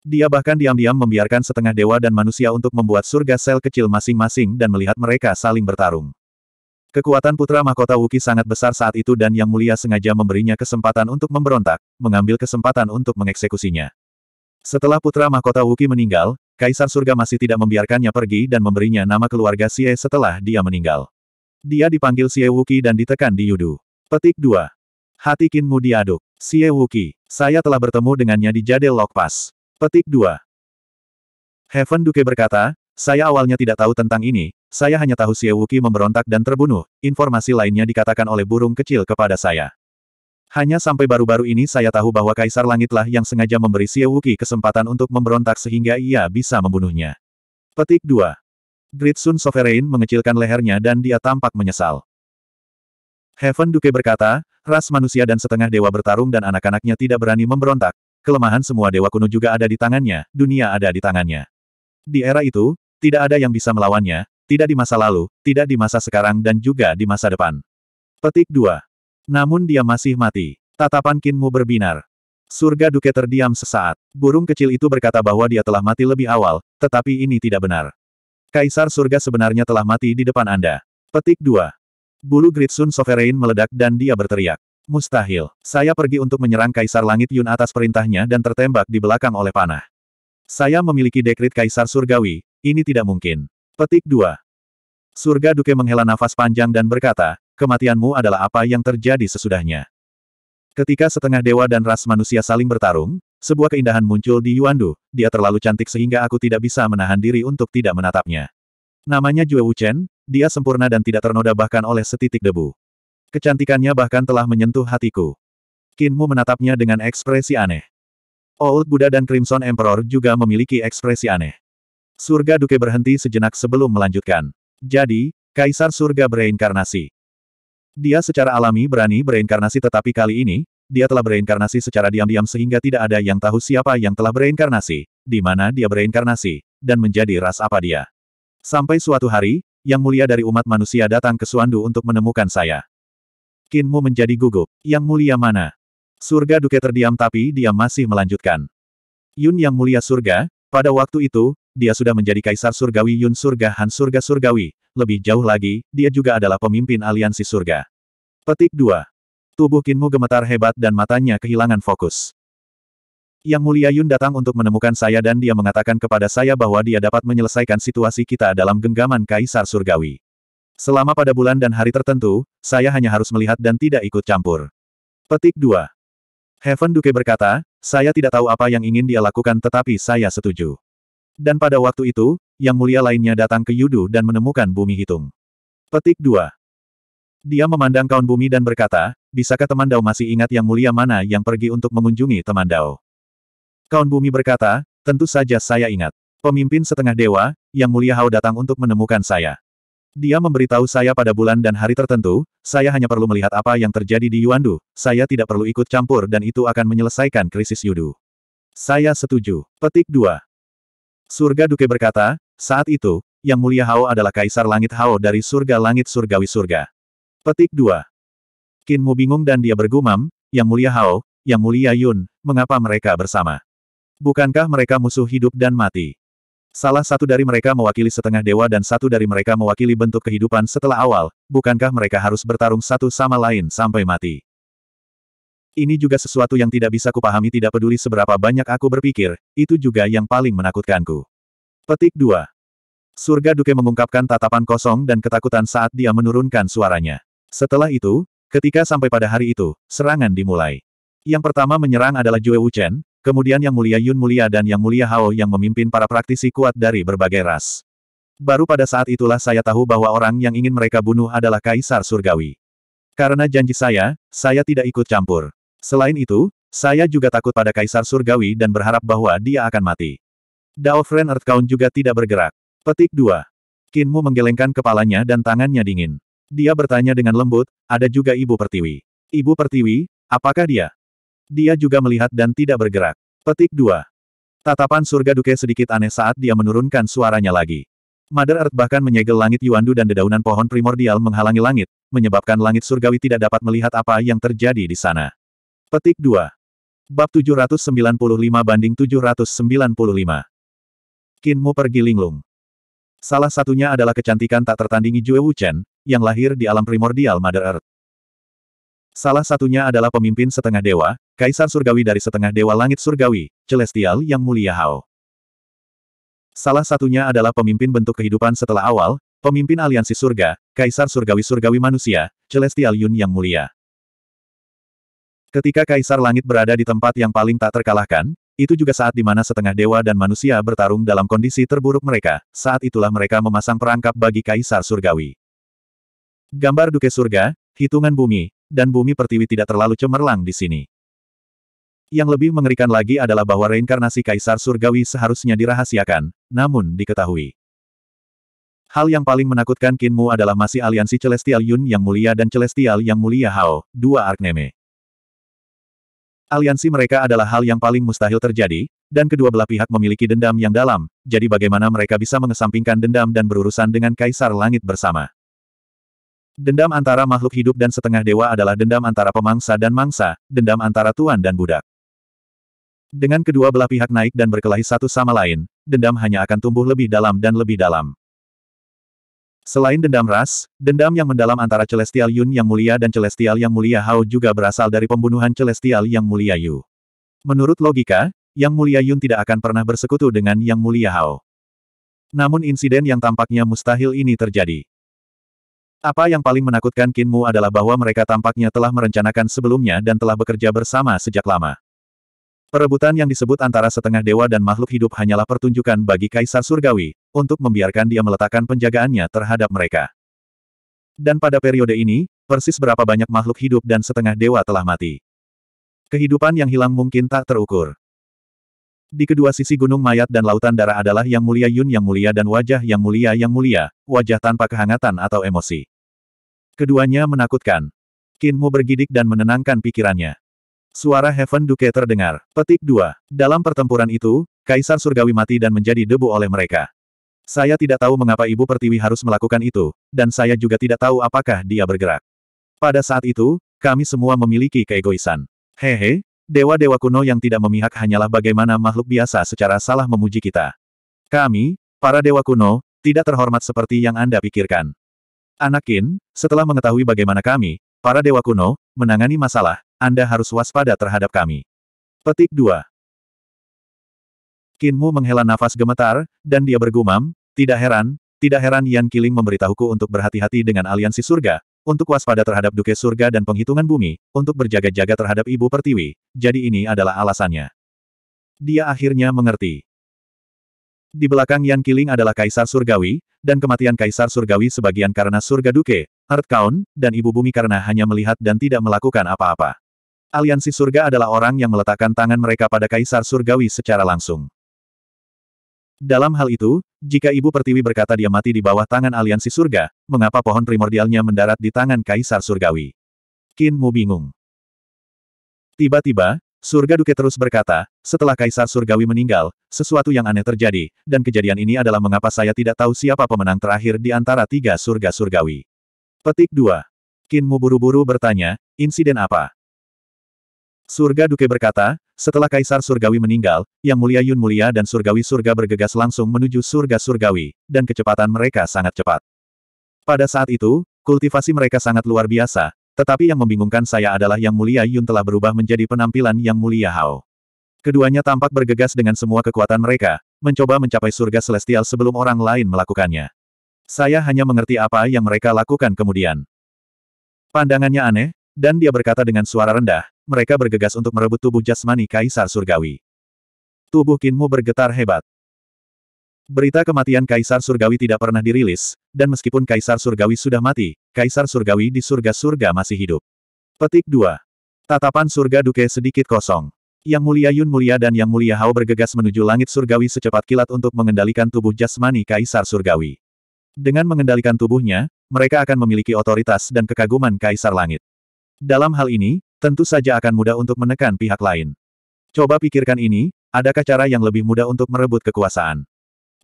Dia bahkan diam-diam membiarkan setengah dewa dan manusia untuk membuat surga sel kecil masing-masing dan melihat mereka saling bertarung. Kekuatan putra mahkota Wuki sangat besar saat itu dan Yang Mulia sengaja memberinya kesempatan untuk memberontak, mengambil kesempatan untuk mengeksekusinya. Setelah putra mahkota Wuki meninggal, Kaisar Surga masih tidak membiarkannya pergi dan memberinya nama keluarga Xie setelah dia meninggal. Dia dipanggil Xie Wuki dan ditekan di Yudu. Petik 2. Hati Kinmu diaduk. Xie Wuki, saya telah bertemu dengannya di Jade Lock Pass. Petik 2. Heaven Duke berkata, saya awalnya tidak tahu tentang ini, saya hanya tahu Xie Wuki memberontak dan terbunuh, informasi lainnya dikatakan oleh burung kecil kepada saya. Hanya sampai baru-baru ini saya tahu bahwa Kaisar Langitlah yang sengaja memberi Xie Wuki kesempatan untuk memberontak sehingga ia bisa membunuhnya. Petik 2. Sun Sovereign mengecilkan lehernya dan dia tampak menyesal. Heaven Duke berkata, ras manusia dan setengah dewa bertarung dan anak-anaknya tidak berani memberontak, kelemahan semua dewa kuno juga ada di tangannya, dunia ada di tangannya. Di era itu, tidak ada yang bisa melawannya, tidak di masa lalu, tidak di masa sekarang dan juga di masa depan. Petik 2. Namun dia masih mati. Tatapan Kinmu berbinar. Surga Duke terdiam sesaat. Burung kecil itu berkata bahwa dia telah mati lebih awal, tetapi ini tidak benar. Kaisar surga sebenarnya telah mati di depan Anda. Petik 2. Bulu Gritsun Sovereign meledak dan dia berteriak. Mustahil. Saya pergi untuk menyerang Kaisar Langit Yun atas perintahnya dan tertembak di belakang oleh panah. Saya memiliki dekrit Kaisar Surgawi, ini tidak mungkin. Petik 2. Surga Duke menghela nafas panjang dan berkata, kematianmu adalah apa yang terjadi sesudahnya. Ketika setengah dewa dan ras manusia saling bertarung, sebuah keindahan muncul di Yuandu, dia terlalu cantik sehingga aku tidak bisa menahan diri untuk tidak menatapnya. Namanya Jue Wuchen, dia sempurna dan tidak ternoda bahkan oleh setitik debu. Kecantikannya bahkan telah menyentuh hatiku. Kinmu menatapnya dengan ekspresi aneh. Old Buddha dan Crimson Emperor juga memiliki ekspresi aneh. Surga Duke berhenti sejenak sebelum melanjutkan. Jadi, Kaisar Surga bereinkarnasi. Dia secara alami berani bereinkarnasi tetapi kali ini, dia telah bereinkarnasi secara diam-diam sehingga tidak ada yang tahu siapa yang telah bereinkarnasi, di mana dia bereinkarnasi, dan menjadi ras apa dia. Sampai suatu hari, yang mulia dari umat manusia datang ke Suandu untuk menemukan saya. Kinmu menjadi gugup. Yang mulia mana? Surga Duke terdiam tapi dia masih melanjutkan. Yun Yang Mulia Surga, pada waktu itu, dia sudah menjadi Kaisar Surgawi Yun Surga Han Surga Surgawi. Lebih jauh lagi, dia juga adalah pemimpin aliansi surga. Petik 2. Tubuh Kinmu gemetar hebat dan matanya kehilangan fokus. Yang Mulia Yun datang untuk menemukan saya dan dia mengatakan kepada saya bahwa dia dapat menyelesaikan situasi kita dalam genggaman Kaisar Surgawi. Selama pada bulan dan hari tertentu, saya hanya harus melihat dan tidak ikut campur. Petik 2. Heaven Duke berkata, saya tidak tahu apa yang ingin dia lakukan tetapi saya setuju. Dan pada waktu itu, yang mulia lainnya datang ke Yudu dan menemukan bumi hitung. Petik 2. Dia memandang kaun bumi dan berkata, bisakah teman Dao masih ingat yang mulia mana yang pergi untuk mengunjungi teman Dao? Kaun bumi berkata, tentu saja saya ingat. Pemimpin setengah dewa, yang mulia Hao datang untuk menemukan saya. Dia memberitahu saya pada bulan dan hari tertentu, saya hanya perlu melihat apa yang terjadi di Yuandu, saya tidak perlu ikut campur dan itu akan menyelesaikan krisis Yudu. Saya setuju. Petik 2. Surga Duke berkata, saat itu, Yang Mulia Hao adalah Kaisar Langit Hao dari surga langit surgawi surga. Petik 2. Kinmu bingung dan dia bergumam, Yang Mulia Hao, Yang Mulia Yun, mengapa mereka bersama? Bukankah mereka musuh hidup dan mati? Salah satu dari mereka mewakili setengah dewa dan satu dari mereka mewakili bentuk kehidupan setelah awal, bukankah mereka harus bertarung satu sama lain sampai mati? Ini juga sesuatu yang tidak bisa kupahami tidak peduli seberapa banyak aku berpikir, itu juga yang paling menakutkanku. Petik 2. Surga Duke mengungkapkan tatapan kosong dan ketakutan saat dia menurunkan suaranya. Setelah itu, ketika sampai pada hari itu, serangan dimulai. Yang pertama menyerang adalah Jue Wuchen, kemudian Yang Mulia Yun Mulia dan Yang Mulia Hao yang memimpin para praktisi kuat dari berbagai ras. Baru pada saat itulah saya tahu bahwa orang yang ingin mereka bunuh adalah Kaisar Surgawi. Karena janji saya, saya tidak ikut campur. Selain itu, saya juga takut pada Kaisar Surgawi dan berharap bahwa dia akan mati. Dao Friend Earth Count juga tidak bergerak. Petik 2. Kinmu menggelengkan kepalanya dan tangannya dingin. Dia bertanya dengan lembut, ada juga Ibu Pertiwi. Ibu Pertiwi, apakah dia? Dia juga melihat dan tidak bergerak. Petik 2. Tatapan surga Duke sedikit aneh saat dia menurunkan suaranya lagi. Mother Earth bahkan menyegel langit Yuandu dan dedaunan pohon primordial menghalangi langit, menyebabkan langit surgawi tidak dapat melihat apa yang terjadi di sana. Petik 2. Bab 795 banding 795. Kinmu pergi linglung. Salah satunya adalah kecantikan tak tertandingi Jue Wuchen, yang lahir di alam primordial Mother Earth. Salah satunya adalah pemimpin setengah dewa, kaisar surgawi dari setengah dewa langit surgawi, Celestial yang mulia Hao. Salah satunya adalah pemimpin bentuk kehidupan setelah awal, pemimpin aliansi surga, kaisar surgawi-surgawi manusia, Celestial Yun yang mulia. Ketika Kaisar Langit berada di tempat yang paling tak terkalahkan, itu juga saat di mana setengah dewa dan manusia bertarung dalam kondisi terburuk mereka, saat itulah mereka memasang perangkap bagi Kaisar Surgawi. Gambar Duke Surga, hitungan bumi, dan bumi pertiwi tidak terlalu cemerlang di sini. Yang lebih mengerikan lagi adalah bahwa reinkarnasi Kaisar Surgawi seharusnya dirahasiakan, namun diketahui. Hal yang paling menakutkan Kinmu adalah masih aliansi Celestial Yun yang mulia dan Celestial yang mulia Hao, dua Arkneme. Aliansi mereka adalah hal yang paling mustahil terjadi, dan kedua belah pihak memiliki dendam yang dalam, jadi bagaimana mereka bisa mengesampingkan dendam dan berurusan dengan Kaisar Langit bersama. Dendam antara makhluk hidup dan setengah dewa adalah dendam antara pemangsa dan mangsa, dendam antara tuan dan budak. Dengan kedua belah pihak naik dan berkelahi satu sama lain, dendam hanya akan tumbuh lebih dalam dan lebih dalam. Selain dendam ras, dendam yang mendalam antara Celestial Yun yang mulia dan Celestial yang mulia Hao juga berasal dari pembunuhan Celestial yang mulia Yu. Menurut logika, yang mulia Yun tidak akan pernah bersekutu dengan yang mulia Hao. Namun insiden yang tampaknya mustahil ini terjadi. Apa yang paling menakutkan Kinmu adalah bahwa mereka tampaknya telah merencanakan sebelumnya dan telah bekerja bersama sejak lama. Perebutan yang disebut antara setengah dewa dan makhluk hidup hanyalah pertunjukan bagi Kaisar Surgawi, untuk membiarkan dia meletakkan penjagaannya terhadap mereka. Dan pada periode ini, persis berapa banyak makhluk hidup dan setengah dewa telah mati. Kehidupan yang hilang mungkin tak terukur. Di kedua sisi gunung mayat dan lautan darah adalah yang mulia Yun yang mulia dan wajah yang mulia yang mulia, wajah tanpa kehangatan atau emosi. Keduanya menakutkan. Kinmu bergidik dan menenangkan pikirannya. Suara Heaven Duke terdengar. Petik 2. Dalam pertempuran itu, Kaisar Surgawi mati dan menjadi debu oleh mereka. Saya tidak tahu mengapa Ibu Pertiwi harus melakukan itu, dan saya juga tidak tahu apakah dia bergerak. Pada saat itu, kami semua memiliki keegoisan. Hehe, dewa-dewa kuno yang tidak memihak hanyalah bagaimana makhluk biasa secara salah memuji kita. Kami, para dewa kuno, tidak terhormat seperti yang Anda pikirkan. Anakin, setelah mengetahui bagaimana kami, para dewa kuno, menangani masalah, anda harus waspada terhadap kami. Petik 2. Kinmu menghela nafas gemetar, dan dia bergumam, tidak heran, tidak heran Yan Kiling memberitahuku untuk berhati-hati dengan aliansi surga, untuk waspada terhadap duke surga dan penghitungan bumi, untuk berjaga-jaga terhadap ibu pertiwi, jadi ini adalah alasannya. Dia akhirnya mengerti. Di belakang Yan Kiling adalah Kaisar Surgawi, dan kematian Kaisar Surgawi sebagian karena surga duke, Earth Count, dan ibu bumi karena hanya melihat dan tidak melakukan apa-apa aliansi surga adalah orang yang meletakkan tangan mereka pada kaisar surgawi secara langsung. Dalam hal itu, jika Ibu Pertiwi berkata dia mati di bawah tangan aliansi surga, mengapa pohon primordialnya mendarat di tangan kaisar surgawi? Kinmu Mu bingung. Tiba-tiba, surga Duke terus berkata, setelah kaisar surgawi meninggal, sesuatu yang aneh terjadi, dan kejadian ini adalah mengapa saya tidak tahu siapa pemenang terakhir di antara tiga surga surgawi. Petik 2. Kin Mu buru-buru bertanya, insiden apa? Surga Duke berkata, setelah Kaisar Surgawi meninggal, Yang Mulia Yun Mulia dan Surgawi Surga bergegas langsung menuju Surga Surgawi, dan kecepatan mereka sangat cepat. Pada saat itu, kultivasi mereka sangat luar biasa, tetapi yang membingungkan saya adalah Yang Mulia Yun telah berubah menjadi penampilan Yang Mulia Hao. Keduanya tampak bergegas dengan semua kekuatan mereka, mencoba mencapai surga celestial sebelum orang lain melakukannya. Saya hanya mengerti apa yang mereka lakukan kemudian. Pandangannya aneh, dan dia berkata dengan suara rendah, mereka bergegas untuk merebut tubuh jasmani Kaisar Surgawi. Tubuh Kinmu bergetar hebat. Berita kematian Kaisar Surgawi tidak pernah dirilis, dan meskipun Kaisar Surgawi sudah mati, Kaisar Surgawi di surga-surga masih hidup. Petik 2. Tatapan surga Duke sedikit kosong. Yang Mulia Yun Mulia dan Yang Mulia Hao bergegas menuju langit surgawi secepat kilat untuk mengendalikan tubuh jasmani Kaisar Surgawi. Dengan mengendalikan tubuhnya, mereka akan memiliki otoritas dan kekaguman Kaisar Langit. Dalam hal ini, tentu saja akan mudah untuk menekan pihak lain. Coba pikirkan ini, adakah cara yang lebih mudah untuk merebut kekuasaan?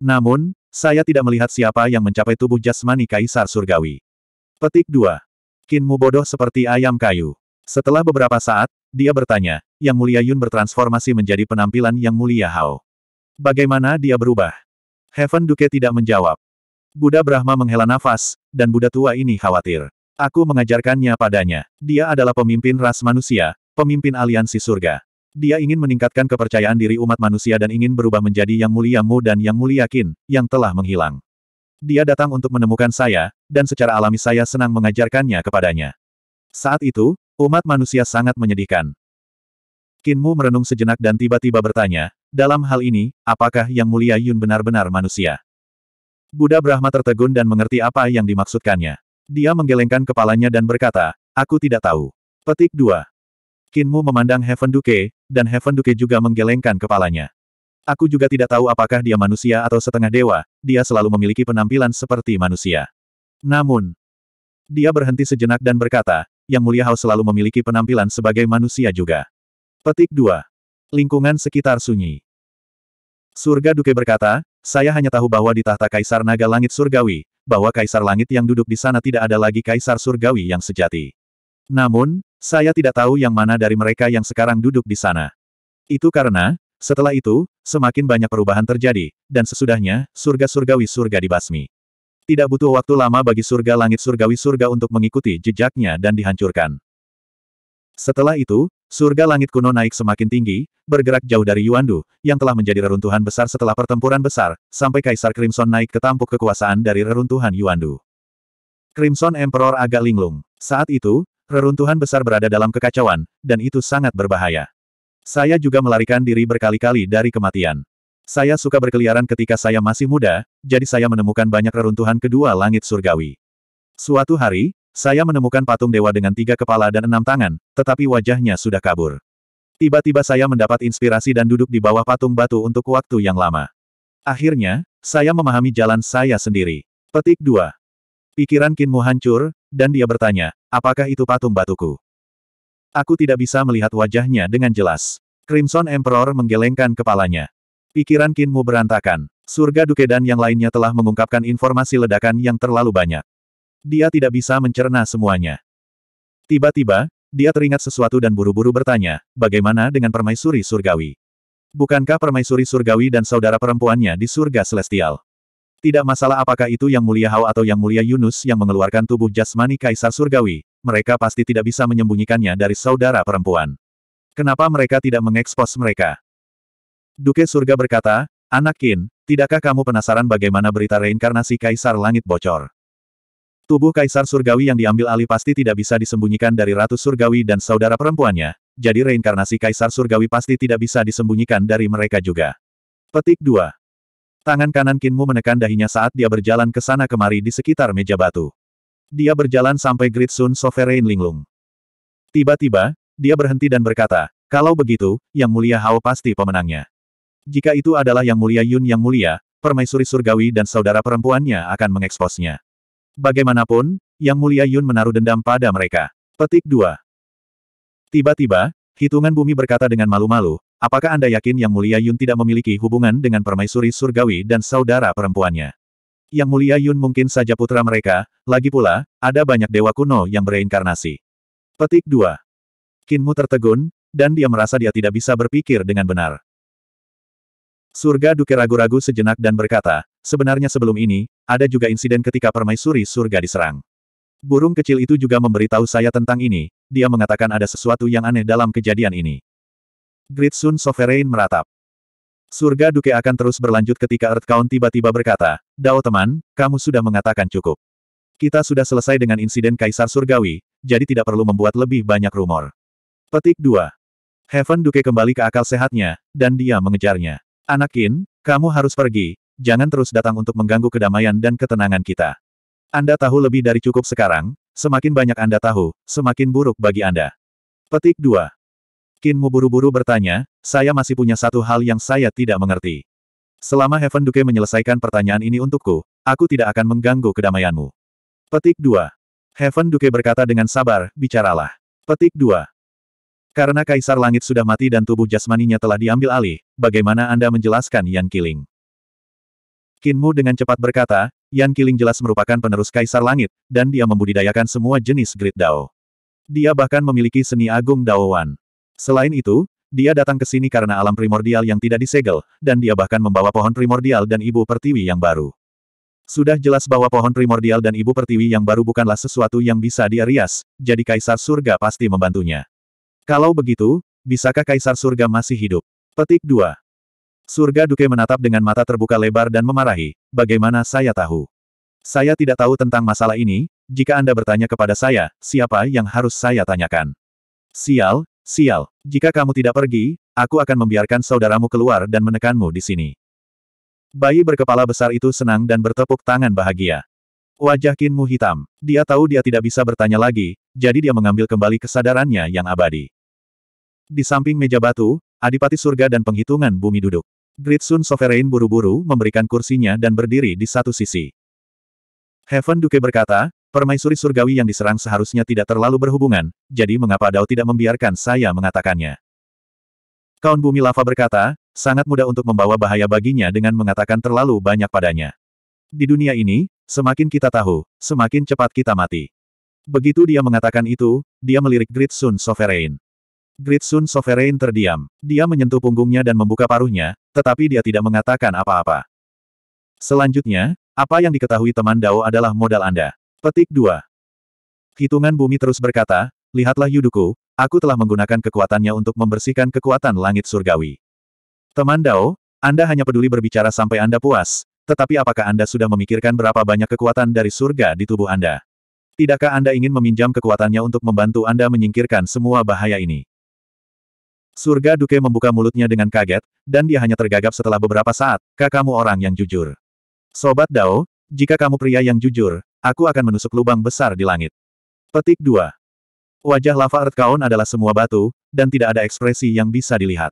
Namun, saya tidak melihat siapa yang mencapai tubuh jasmani Kaisar Surgawi. Petik 2. Kinmu bodoh seperti ayam kayu. Setelah beberapa saat, dia bertanya, Yang Mulia Yun bertransformasi menjadi penampilan Yang Mulia Hao. Bagaimana dia berubah? Heaven Duke tidak menjawab. Buddha Brahma menghela nafas, dan Buddha tua ini khawatir. Aku mengajarkannya padanya. Dia adalah pemimpin ras manusia, pemimpin aliansi surga. Dia ingin meningkatkan kepercayaan diri umat manusia dan ingin berubah menjadi yang mulia mu dan yang mulia kin yang telah menghilang. Dia datang untuk menemukan saya, dan secara alami saya senang mengajarkannya kepadanya. Saat itu, umat manusia sangat menyedihkan. Kinmu merenung sejenak dan tiba-tiba bertanya, dalam hal ini, apakah yang mulia Yun benar-benar manusia? Buddha Brahma tertegun dan mengerti apa yang dimaksudkannya. Dia menggelengkan kepalanya dan berkata, aku tidak tahu. Petik 2. Kinmu memandang Heaven Duke, dan Heaven Duke juga menggelengkan kepalanya. Aku juga tidak tahu apakah dia manusia atau setengah dewa, dia selalu memiliki penampilan seperti manusia. Namun, dia berhenti sejenak dan berkata, Yang Mulia Hao selalu memiliki penampilan sebagai manusia juga. Petik 2. Lingkungan sekitar sunyi. Surga Duke berkata, saya hanya tahu bahwa di tahta Kaisar Naga Langit Surgawi, bahwa Kaisar Langit yang duduk di sana tidak ada lagi Kaisar Surgawi yang sejati. Namun, saya tidak tahu yang mana dari mereka yang sekarang duduk di sana. Itu karena, setelah itu, semakin banyak perubahan terjadi, dan sesudahnya, surga surgawi surga dibasmi. Tidak butuh waktu lama bagi surga langit surgawi surga untuk mengikuti jejaknya dan dihancurkan. Setelah itu, Surga langit kuno naik semakin tinggi, bergerak jauh dari Yuandu, yang telah menjadi reruntuhan besar setelah pertempuran besar, sampai Kaisar Crimson naik ke tampuk kekuasaan dari reruntuhan Yuandu. Crimson Emperor agak linglung. Saat itu, reruntuhan besar berada dalam kekacauan, dan itu sangat berbahaya. Saya juga melarikan diri berkali-kali dari kematian. Saya suka berkeliaran ketika saya masih muda, jadi saya menemukan banyak reruntuhan kedua langit surgawi. Suatu hari, saya menemukan patung dewa dengan tiga kepala dan enam tangan, tetapi wajahnya sudah kabur. Tiba-tiba saya mendapat inspirasi dan duduk di bawah patung batu untuk waktu yang lama. Akhirnya, saya memahami jalan saya sendiri. Petik 2. Pikiran Kinmu hancur, dan dia bertanya, apakah itu patung batuku? Aku tidak bisa melihat wajahnya dengan jelas. Crimson Emperor menggelengkan kepalanya. Pikiran Kinmu berantakan. Surga Dukedan yang lainnya telah mengungkapkan informasi ledakan yang terlalu banyak. Dia tidak bisa mencerna semuanya. Tiba-tiba, dia teringat sesuatu dan buru-buru bertanya, bagaimana dengan permaisuri surgawi? Bukankah permaisuri surgawi dan saudara perempuannya di surga celestial? Tidak masalah apakah itu yang mulia Hao atau yang mulia Yunus yang mengeluarkan tubuh jasmani kaisar surgawi, mereka pasti tidak bisa menyembunyikannya dari saudara perempuan. Kenapa mereka tidak mengekspos mereka? Duke surga berkata, anak kin, tidakkah kamu penasaran bagaimana berita reinkarnasi kaisar langit bocor? Tubuh Kaisar Surgawi yang diambil alih pasti tidak bisa disembunyikan dari Ratu Surgawi dan saudara perempuannya, jadi reinkarnasi Kaisar Surgawi pasti tidak bisa disembunyikan dari mereka juga. Petik 2. Tangan kanan Kinmu menekan dahinya saat dia berjalan ke sana kemari di sekitar meja batu. Dia berjalan sampai Great Sun Sovereign Linglung. Tiba-tiba, dia berhenti dan berkata, kalau begitu, Yang Mulia Hao pasti pemenangnya. Jika itu adalah Yang Mulia Yun Yang Mulia, Permaisuri Surgawi dan saudara perempuannya akan mengeksposnya. Bagaimanapun, Yang Mulia Yun menaruh dendam pada mereka. Petik 2. Tiba-tiba, hitungan bumi berkata dengan malu-malu, apakah Anda yakin Yang Mulia Yun tidak memiliki hubungan dengan permaisuri surgawi dan saudara perempuannya? Yang Mulia Yun mungkin saja putra mereka, lagi pula, ada banyak dewa kuno yang bereinkarnasi. Petik 2. Kinmu tertegun, dan dia merasa dia tidak bisa berpikir dengan benar. Surga Duke ragu-ragu sejenak dan berkata, Sebenarnya sebelum ini, ada juga insiden ketika permaisuri surga diserang. Burung kecil itu juga memberitahu saya tentang ini, dia mengatakan ada sesuatu yang aneh dalam kejadian ini. Gritsun Sovereign meratap. Surga Duke akan terus berlanjut ketika Earth tiba-tiba berkata, Dao teman, kamu sudah mengatakan cukup. Kita sudah selesai dengan insiden Kaisar Surgawi, jadi tidak perlu membuat lebih banyak rumor. Petik 2. Heaven Duke kembali ke akal sehatnya, dan dia mengejarnya. Anakin, kamu harus pergi, jangan terus datang untuk mengganggu kedamaian dan ketenangan kita. Anda tahu lebih dari cukup sekarang, semakin banyak Anda tahu, semakin buruk bagi Anda. Petik 2. Kinmu buru-buru bertanya, saya masih punya satu hal yang saya tidak mengerti. Selama Heaven Duke menyelesaikan pertanyaan ini untukku, aku tidak akan mengganggu kedamaianmu. Petik 2. Heaven Duke berkata dengan sabar, bicaralah. Petik 2. Karena Kaisar Langit sudah mati dan tubuh jasmaninya telah diambil alih, bagaimana Anda menjelaskan Yan Killing? Kinmu dengan cepat berkata, Yan Qiling jelas merupakan penerus Kaisar Langit, dan dia membudidayakan semua jenis Great Dao. Dia bahkan memiliki seni agung Daoan. Selain itu, dia datang ke sini karena alam primordial yang tidak disegel, dan dia bahkan membawa pohon primordial dan ibu pertiwi yang baru. Sudah jelas bahwa pohon primordial dan ibu pertiwi yang baru bukanlah sesuatu yang bisa dia rias, jadi Kaisar Surga pasti membantunya. Kalau begitu, bisakah Kaisar Surga masih hidup? Petik 2. Surga Duke menatap dengan mata terbuka lebar dan memarahi, bagaimana saya tahu? Saya tidak tahu tentang masalah ini, jika Anda bertanya kepada saya, siapa yang harus saya tanyakan? Sial, sial, jika kamu tidak pergi, aku akan membiarkan saudaramu keluar dan menekanmu di sini. Bayi berkepala besar itu senang dan bertepuk tangan bahagia. Wajah Kinmu hitam. Dia tahu dia tidak bisa bertanya lagi, jadi dia mengambil kembali kesadarannya yang abadi. Di samping meja batu, Adipati surga dan penghitungan bumi duduk. Gritsun Sovereign buru-buru memberikan kursinya dan berdiri di satu sisi. Heaven Duke berkata, permaisuri surgawi yang diserang seharusnya tidak terlalu berhubungan, jadi mengapa Dao tidak membiarkan saya mengatakannya? Kaun Bumi Lava berkata, sangat mudah untuk membawa bahaya baginya dengan mengatakan terlalu banyak padanya. Di dunia ini, semakin kita tahu, semakin cepat kita mati. Begitu dia mengatakan itu, dia melirik Gritsun Sovereign. Sun Sovereign terdiam. Dia menyentuh punggungnya dan membuka paruhnya, tetapi dia tidak mengatakan apa-apa. Selanjutnya, apa yang diketahui teman Dao adalah modal Anda. Petik 2. Hitungan bumi terus berkata, Lihatlah Yuduku, aku telah menggunakan kekuatannya untuk membersihkan kekuatan langit surgawi. Teman Dao, Anda hanya peduli berbicara sampai Anda puas, tetapi apakah Anda sudah memikirkan berapa banyak kekuatan dari surga di tubuh Anda? Tidakkah Anda ingin meminjam kekuatannya untuk membantu Anda menyingkirkan semua bahaya ini? Surga Duke membuka mulutnya dengan kaget, dan dia hanya tergagap setelah beberapa saat, kakakmu orang yang jujur. Sobat Dao, jika kamu pria yang jujur, aku akan menusuk lubang besar di langit. Petik 2. Wajah lava Earth Kaon adalah semua batu, dan tidak ada ekspresi yang bisa dilihat.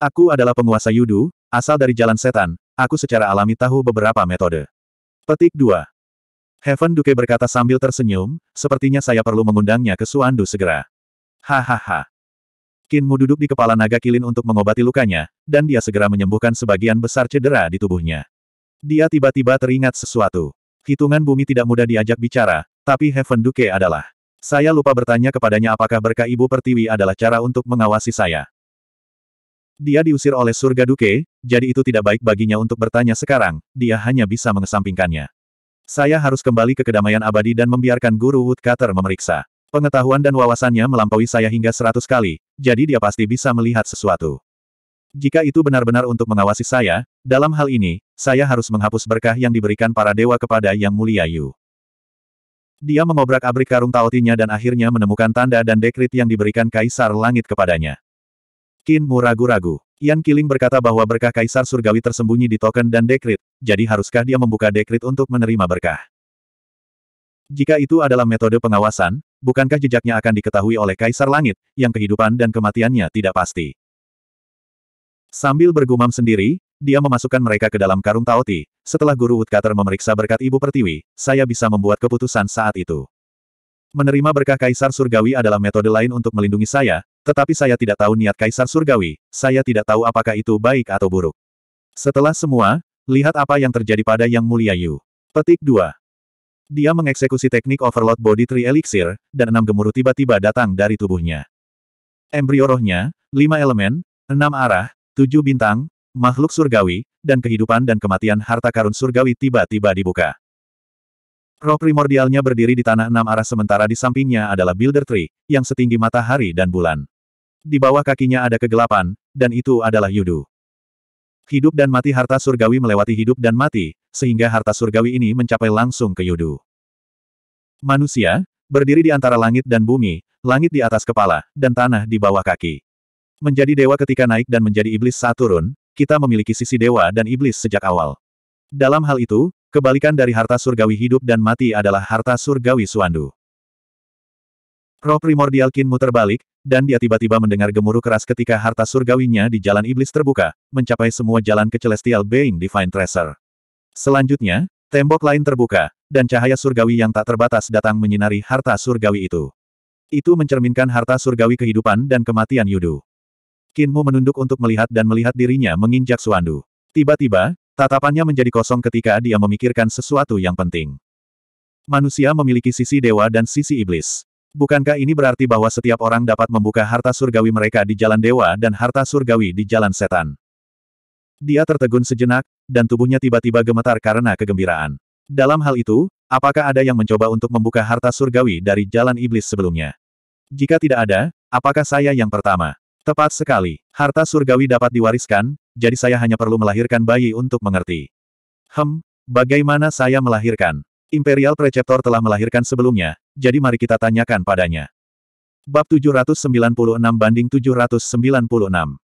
Aku adalah penguasa Yudu, asal dari jalan setan, aku secara alami tahu beberapa metode. Petik 2. Heaven Duke berkata sambil tersenyum, sepertinya saya perlu mengundangnya ke Suandu segera. Hahaha. Kinmu duduk di kepala naga kilin untuk mengobati lukanya, dan dia segera menyembuhkan sebagian besar cedera di tubuhnya. Dia tiba-tiba teringat sesuatu. Hitungan bumi tidak mudah diajak bicara, tapi Heaven Duke adalah. Saya lupa bertanya kepadanya apakah berkah Ibu Pertiwi adalah cara untuk mengawasi saya. Dia diusir oleh surga Duke, jadi itu tidak baik baginya untuk bertanya sekarang, dia hanya bisa mengesampingkannya. Saya harus kembali ke kedamaian abadi dan membiarkan Guru Woodcutter memeriksa. Pengetahuan dan wawasannya melampaui saya hingga seratus kali, jadi dia pasti bisa melihat sesuatu. Jika itu benar-benar untuk mengawasi saya, dalam hal ini, saya harus menghapus berkah yang diberikan para dewa kepada Yang Mulia Yu. Dia mengobrak-abrik karung taotinya dan akhirnya menemukan tanda dan dekrit yang diberikan Kaisar Langit kepadanya. Kin Mu ragu-ragu. Yan Kiling berkata bahwa berkah Kaisar Surgawi tersembunyi di token dan dekrit, jadi haruskah dia membuka dekrit untuk menerima berkah? Jika itu adalah metode pengawasan, bukankah jejaknya akan diketahui oleh Kaisar Langit, yang kehidupan dan kematiannya tidak pasti? Sambil bergumam sendiri, dia memasukkan mereka ke dalam karung Taoti. Setelah Guru Woodcutter memeriksa berkat Ibu Pertiwi, saya bisa membuat keputusan saat itu. Menerima berkah Kaisar Surgawi adalah metode lain untuk melindungi saya, tetapi saya tidak tahu niat Kaisar Surgawi, saya tidak tahu apakah itu baik atau buruk. Setelah semua, lihat apa yang terjadi pada Yang Mulia Yu. Petik 2. Dia mengeksekusi teknik overload body tree elixir, dan enam gemuruh tiba-tiba datang dari tubuhnya. Embrio rohnya, lima elemen, enam arah, tujuh bintang, makhluk surgawi, dan kehidupan dan kematian harta karun surgawi tiba-tiba dibuka. Roh primordialnya berdiri di tanah enam arah sementara di sampingnya adalah Builder Tree, yang setinggi matahari dan bulan. Di bawah kakinya ada kegelapan, dan itu adalah Yudu. Hidup dan mati harta surgawi melewati hidup dan mati, sehingga harta surgawi ini mencapai langsung ke Yudu. Manusia, berdiri di antara langit dan bumi, langit di atas kepala, dan tanah di bawah kaki. Menjadi dewa ketika naik dan menjadi iblis saat turun, kita memiliki sisi dewa dan iblis sejak awal. Dalam hal itu, kebalikan dari harta surgawi hidup dan mati adalah harta surgawi suandu. Roh primordial Kinmu terbalik, dan dia tiba-tiba mendengar gemuruh keras ketika harta surgawinya di jalan iblis terbuka, mencapai semua jalan ke Celestial Being Divine Treasure. Selanjutnya, tembok lain terbuka, dan cahaya surgawi yang tak terbatas datang menyinari harta surgawi itu. Itu mencerminkan harta surgawi kehidupan dan kematian Yudu. Kinmu menunduk untuk melihat dan melihat dirinya menginjak Suandu. Tiba-tiba, tatapannya menjadi kosong ketika dia memikirkan sesuatu yang penting. Manusia memiliki sisi dewa dan sisi iblis. Bukankah ini berarti bahwa setiap orang dapat membuka harta surgawi mereka di jalan dewa dan harta surgawi di jalan setan? Dia tertegun sejenak, dan tubuhnya tiba-tiba gemetar karena kegembiraan. Dalam hal itu, apakah ada yang mencoba untuk membuka harta surgawi dari jalan iblis sebelumnya? Jika tidak ada, apakah saya yang pertama? Tepat sekali, harta surgawi dapat diwariskan, jadi saya hanya perlu melahirkan bayi untuk mengerti. Hem, bagaimana saya melahirkan? Imperial Preceptor telah melahirkan sebelumnya, jadi mari kita tanyakan padanya. Bab 796 banding 796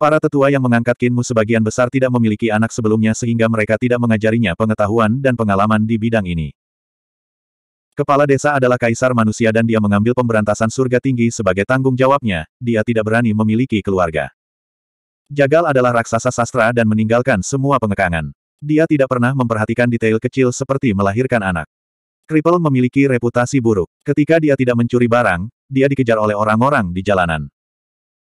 Para tetua yang mengangkat Kinmu sebagian besar tidak memiliki anak sebelumnya sehingga mereka tidak mengajarinya pengetahuan dan pengalaman di bidang ini. Kepala desa adalah kaisar manusia dan dia mengambil pemberantasan surga tinggi sebagai tanggung jawabnya, dia tidak berani memiliki keluarga. Jagal adalah raksasa sastra dan meninggalkan semua pengekangan. Dia tidak pernah memperhatikan detail kecil seperti melahirkan anak. Cripple memiliki reputasi buruk. Ketika dia tidak mencuri barang, dia dikejar oleh orang-orang di jalanan.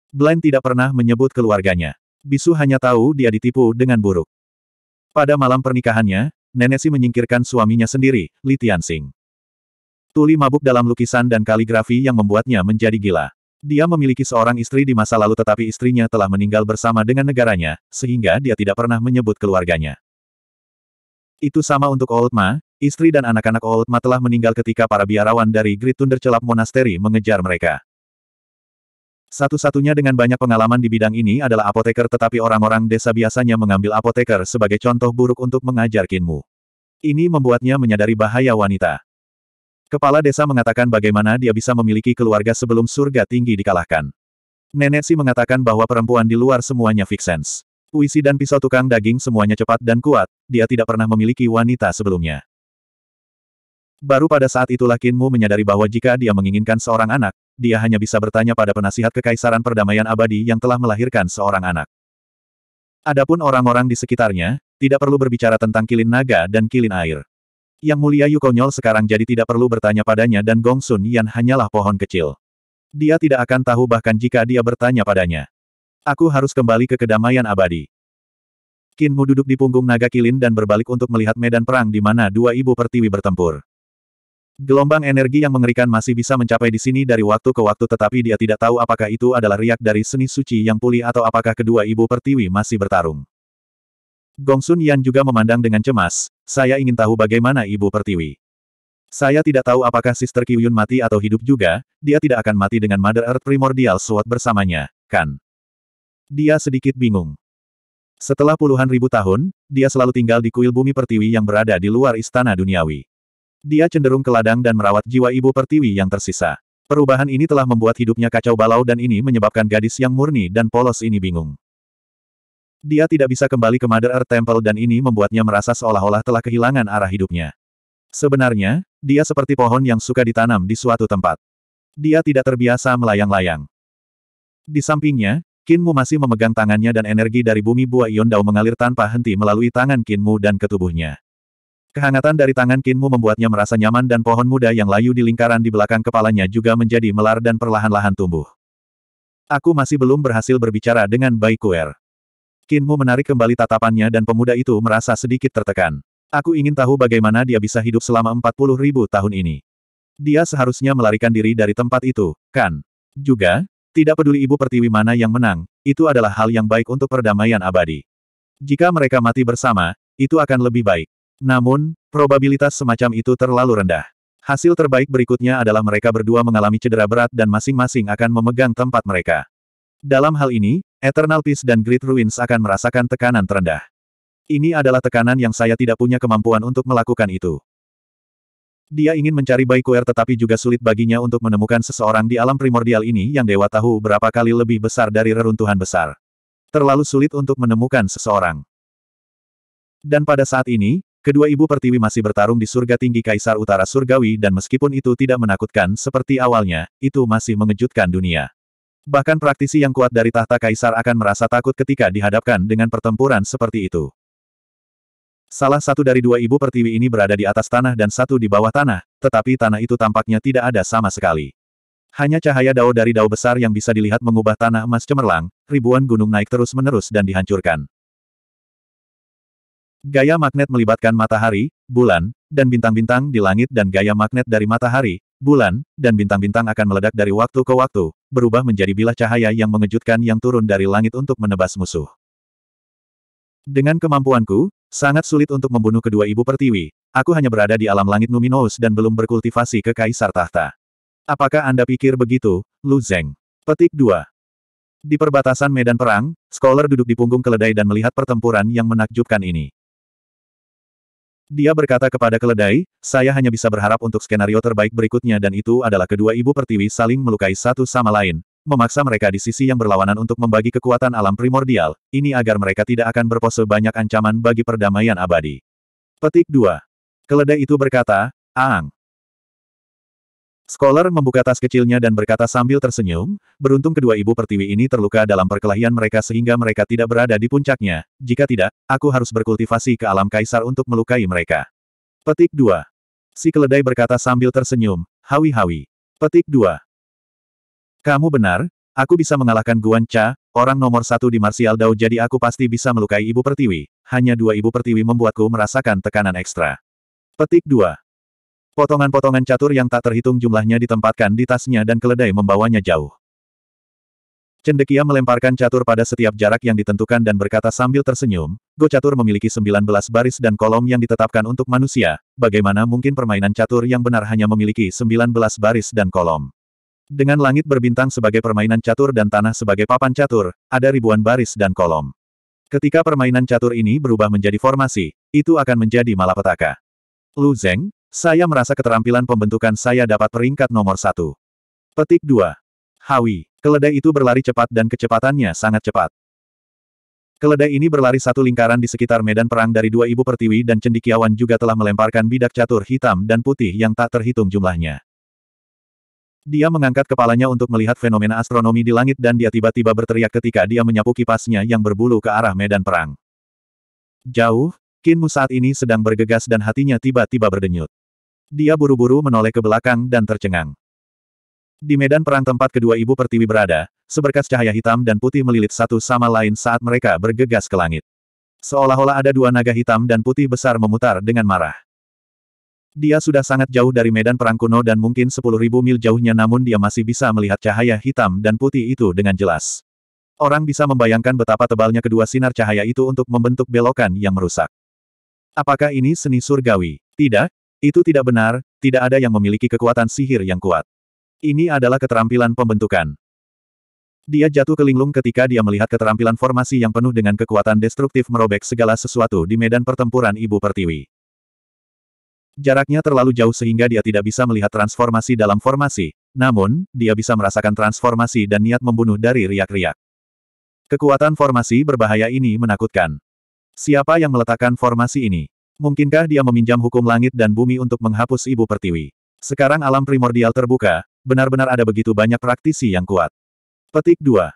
Blaine tidak pernah menyebut keluarganya. Bisu hanya tahu dia ditipu dengan buruk. Pada malam pernikahannya, Nenesi menyingkirkan suaminya sendiri, Li Tianxing. Tuli mabuk dalam lukisan dan kaligrafi yang membuatnya menjadi gila. Dia memiliki seorang istri di masa lalu tetapi istrinya telah meninggal bersama dengan negaranya, sehingga dia tidak pernah menyebut keluarganya. Itu sama untuk Old Ma, istri dan anak-anak Old Ma telah meninggal ketika para biarawan dari Great Thunder Celap Monasteri mengejar mereka. Satu-satunya dengan banyak pengalaman di bidang ini adalah apoteker tetapi orang-orang desa biasanya mengambil apoteker sebagai contoh buruk untuk mengajar Kinmu. Ini membuatnya menyadari bahaya wanita. Kepala desa mengatakan bagaimana dia bisa memiliki keluarga sebelum surga tinggi dikalahkan. Nenek si mengatakan bahwa perempuan di luar semuanya fiksens. Puisi dan pisau tukang daging semuanya cepat dan kuat, dia tidak pernah memiliki wanita sebelumnya. Baru pada saat itulah Kinmu menyadari bahwa jika dia menginginkan seorang anak, dia hanya bisa bertanya pada penasihat kekaisaran perdamaian abadi yang telah melahirkan seorang anak. Adapun orang-orang di sekitarnya, tidak perlu berbicara tentang kilin naga dan kilin air. Yang mulia Yukonyol sekarang jadi tidak perlu bertanya padanya dan Gongsun Yan hanyalah pohon kecil. Dia tidak akan tahu bahkan jika dia bertanya padanya. Aku harus kembali ke kedamaian abadi. Kinmu duduk di punggung naga kilin dan berbalik untuk melihat medan perang di mana dua ibu pertiwi bertempur. Gelombang energi yang mengerikan masih bisa mencapai di sini dari waktu ke waktu tetapi dia tidak tahu apakah itu adalah riak dari seni suci yang pulih atau apakah kedua ibu pertiwi masih bertarung. Gongsun Yan juga memandang dengan cemas, saya ingin tahu bagaimana ibu pertiwi. Saya tidak tahu apakah Sister Kyuyun mati atau hidup juga, dia tidak akan mati dengan Mother Earth Primordial Sword bersamanya, kan? Dia sedikit bingung. Setelah puluhan ribu tahun, dia selalu tinggal di kuil bumi pertiwi yang berada di luar istana duniawi. Dia cenderung ke ladang dan merawat jiwa ibu pertiwi yang tersisa. Perubahan ini telah membuat hidupnya kacau balau dan ini menyebabkan gadis yang murni dan polos ini bingung. Dia tidak bisa kembali ke Mother Earth Temple dan ini membuatnya merasa seolah-olah telah kehilangan arah hidupnya. Sebenarnya, dia seperti pohon yang suka ditanam di suatu tempat. Dia tidak terbiasa melayang-layang. Di sampingnya, Kinmu masih memegang tangannya dan energi dari bumi buah Ion Dao mengalir tanpa henti melalui tangan Kinmu dan ketubuhnya. Kehangatan dari tangan Kinmu membuatnya merasa nyaman dan pohon muda yang layu di lingkaran di belakang kepalanya juga menjadi melar dan perlahan-lahan tumbuh. Aku masih belum berhasil berbicara dengan Bai Kuer. Kinmu menarik kembali tatapannya dan pemuda itu merasa sedikit tertekan. Aku ingin tahu bagaimana dia bisa hidup selama 40 ribu tahun ini. Dia seharusnya melarikan diri dari tempat itu, kan? Juga, tidak peduli ibu pertiwi mana yang menang, itu adalah hal yang baik untuk perdamaian abadi. Jika mereka mati bersama, itu akan lebih baik. Namun, probabilitas semacam itu terlalu rendah. Hasil terbaik berikutnya adalah mereka berdua mengalami cedera berat dan masing-masing akan memegang tempat mereka. Dalam hal ini, Eternal Peace dan Great Ruins akan merasakan tekanan terendah. Ini adalah tekanan yang saya tidak punya kemampuan untuk melakukan itu. Dia ingin mencari Baikuer tetapi juga sulit baginya untuk menemukan seseorang di alam primordial ini yang dewa tahu berapa kali lebih besar dari reruntuhan besar. Terlalu sulit untuk menemukan seseorang. Dan pada saat ini, Kedua ibu pertiwi masih bertarung di surga tinggi Kaisar Utara Surgawi dan meskipun itu tidak menakutkan seperti awalnya, itu masih mengejutkan dunia. Bahkan praktisi yang kuat dari tahta Kaisar akan merasa takut ketika dihadapkan dengan pertempuran seperti itu. Salah satu dari dua ibu pertiwi ini berada di atas tanah dan satu di bawah tanah, tetapi tanah itu tampaknya tidak ada sama sekali. Hanya cahaya dao dari dao besar yang bisa dilihat mengubah tanah emas cemerlang, ribuan gunung naik terus-menerus dan dihancurkan. Gaya magnet melibatkan matahari, bulan, dan bintang-bintang di langit dan gaya magnet dari matahari, bulan, dan bintang-bintang akan meledak dari waktu ke waktu, berubah menjadi bilah cahaya yang mengejutkan yang turun dari langit untuk menebas musuh. Dengan kemampuanku, sangat sulit untuk membunuh kedua ibu pertiwi, aku hanya berada di alam langit Numinous dan belum berkultivasi ke kaisar tahta. Apakah Anda pikir begitu, Lu Zeng? Petik 2. Di perbatasan medan perang, Scholar duduk di punggung keledai dan melihat pertempuran yang menakjubkan ini. Dia berkata kepada keledai, saya hanya bisa berharap untuk skenario terbaik berikutnya dan itu adalah kedua ibu pertiwi saling melukai satu sama lain, memaksa mereka di sisi yang berlawanan untuk membagi kekuatan alam primordial, ini agar mereka tidak akan berpose banyak ancaman bagi perdamaian abadi. Petik 2. Keledai itu berkata, Aang, Scholar membuka tas kecilnya dan berkata sambil tersenyum, beruntung kedua ibu pertiwi ini terluka dalam perkelahian mereka sehingga mereka tidak berada di puncaknya, jika tidak, aku harus berkultivasi ke alam kaisar untuk melukai mereka. Petik 2. Si keledai berkata sambil tersenyum, hawi-hawi. Petik 2. Kamu benar, aku bisa mengalahkan Guan Cha, orang nomor satu di Martial Dao jadi aku pasti bisa melukai ibu pertiwi, hanya dua ibu pertiwi membuatku merasakan tekanan ekstra. Petik 2. Potongan-potongan catur yang tak terhitung jumlahnya ditempatkan di tasnya dan keledai membawanya jauh. Cendekia melemparkan catur pada setiap jarak yang ditentukan dan berkata sambil tersenyum, Go catur memiliki 19 baris dan kolom yang ditetapkan untuk manusia, bagaimana mungkin permainan catur yang benar hanya memiliki 19 baris dan kolom. Dengan langit berbintang sebagai permainan catur dan tanah sebagai papan catur, ada ribuan baris dan kolom. Ketika permainan catur ini berubah menjadi formasi, itu akan menjadi malapetaka. Lu Zeng, saya merasa keterampilan pembentukan saya dapat peringkat nomor satu. Petik 2. Hawi. Keledai itu berlari cepat dan kecepatannya sangat cepat. Keledai ini berlari satu lingkaran di sekitar medan perang dari dua ibu pertiwi dan cendikiawan juga telah melemparkan bidak catur hitam dan putih yang tak terhitung jumlahnya. Dia mengangkat kepalanya untuk melihat fenomena astronomi di langit dan dia tiba-tiba berteriak ketika dia menyapu kipasnya yang berbulu ke arah medan perang. Jauh, Kinmu saat ini sedang bergegas dan hatinya tiba-tiba berdenyut. Dia buru-buru menoleh ke belakang dan tercengang. Di medan perang tempat kedua ibu pertiwi berada, seberkas cahaya hitam dan putih melilit satu sama lain saat mereka bergegas ke langit. Seolah-olah ada dua naga hitam dan putih besar memutar dengan marah. Dia sudah sangat jauh dari medan perang kuno dan mungkin sepuluh ribu mil jauhnya namun dia masih bisa melihat cahaya hitam dan putih itu dengan jelas. Orang bisa membayangkan betapa tebalnya kedua sinar cahaya itu untuk membentuk belokan yang merusak. Apakah ini seni surgawi? Tidak, itu tidak benar, tidak ada yang memiliki kekuatan sihir yang kuat. Ini adalah keterampilan pembentukan. Dia jatuh ke linglung ketika dia melihat keterampilan formasi yang penuh dengan kekuatan destruktif merobek segala sesuatu di medan pertempuran Ibu Pertiwi. Jaraknya terlalu jauh sehingga dia tidak bisa melihat transformasi dalam formasi, namun, dia bisa merasakan transformasi dan niat membunuh dari riak-riak. Kekuatan formasi berbahaya ini menakutkan. Siapa yang meletakkan formasi ini? Mungkinkah dia meminjam hukum langit dan bumi untuk menghapus ibu pertiwi? Sekarang alam primordial terbuka, benar-benar ada begitu banyak praktisi yang kuat. Petik 2.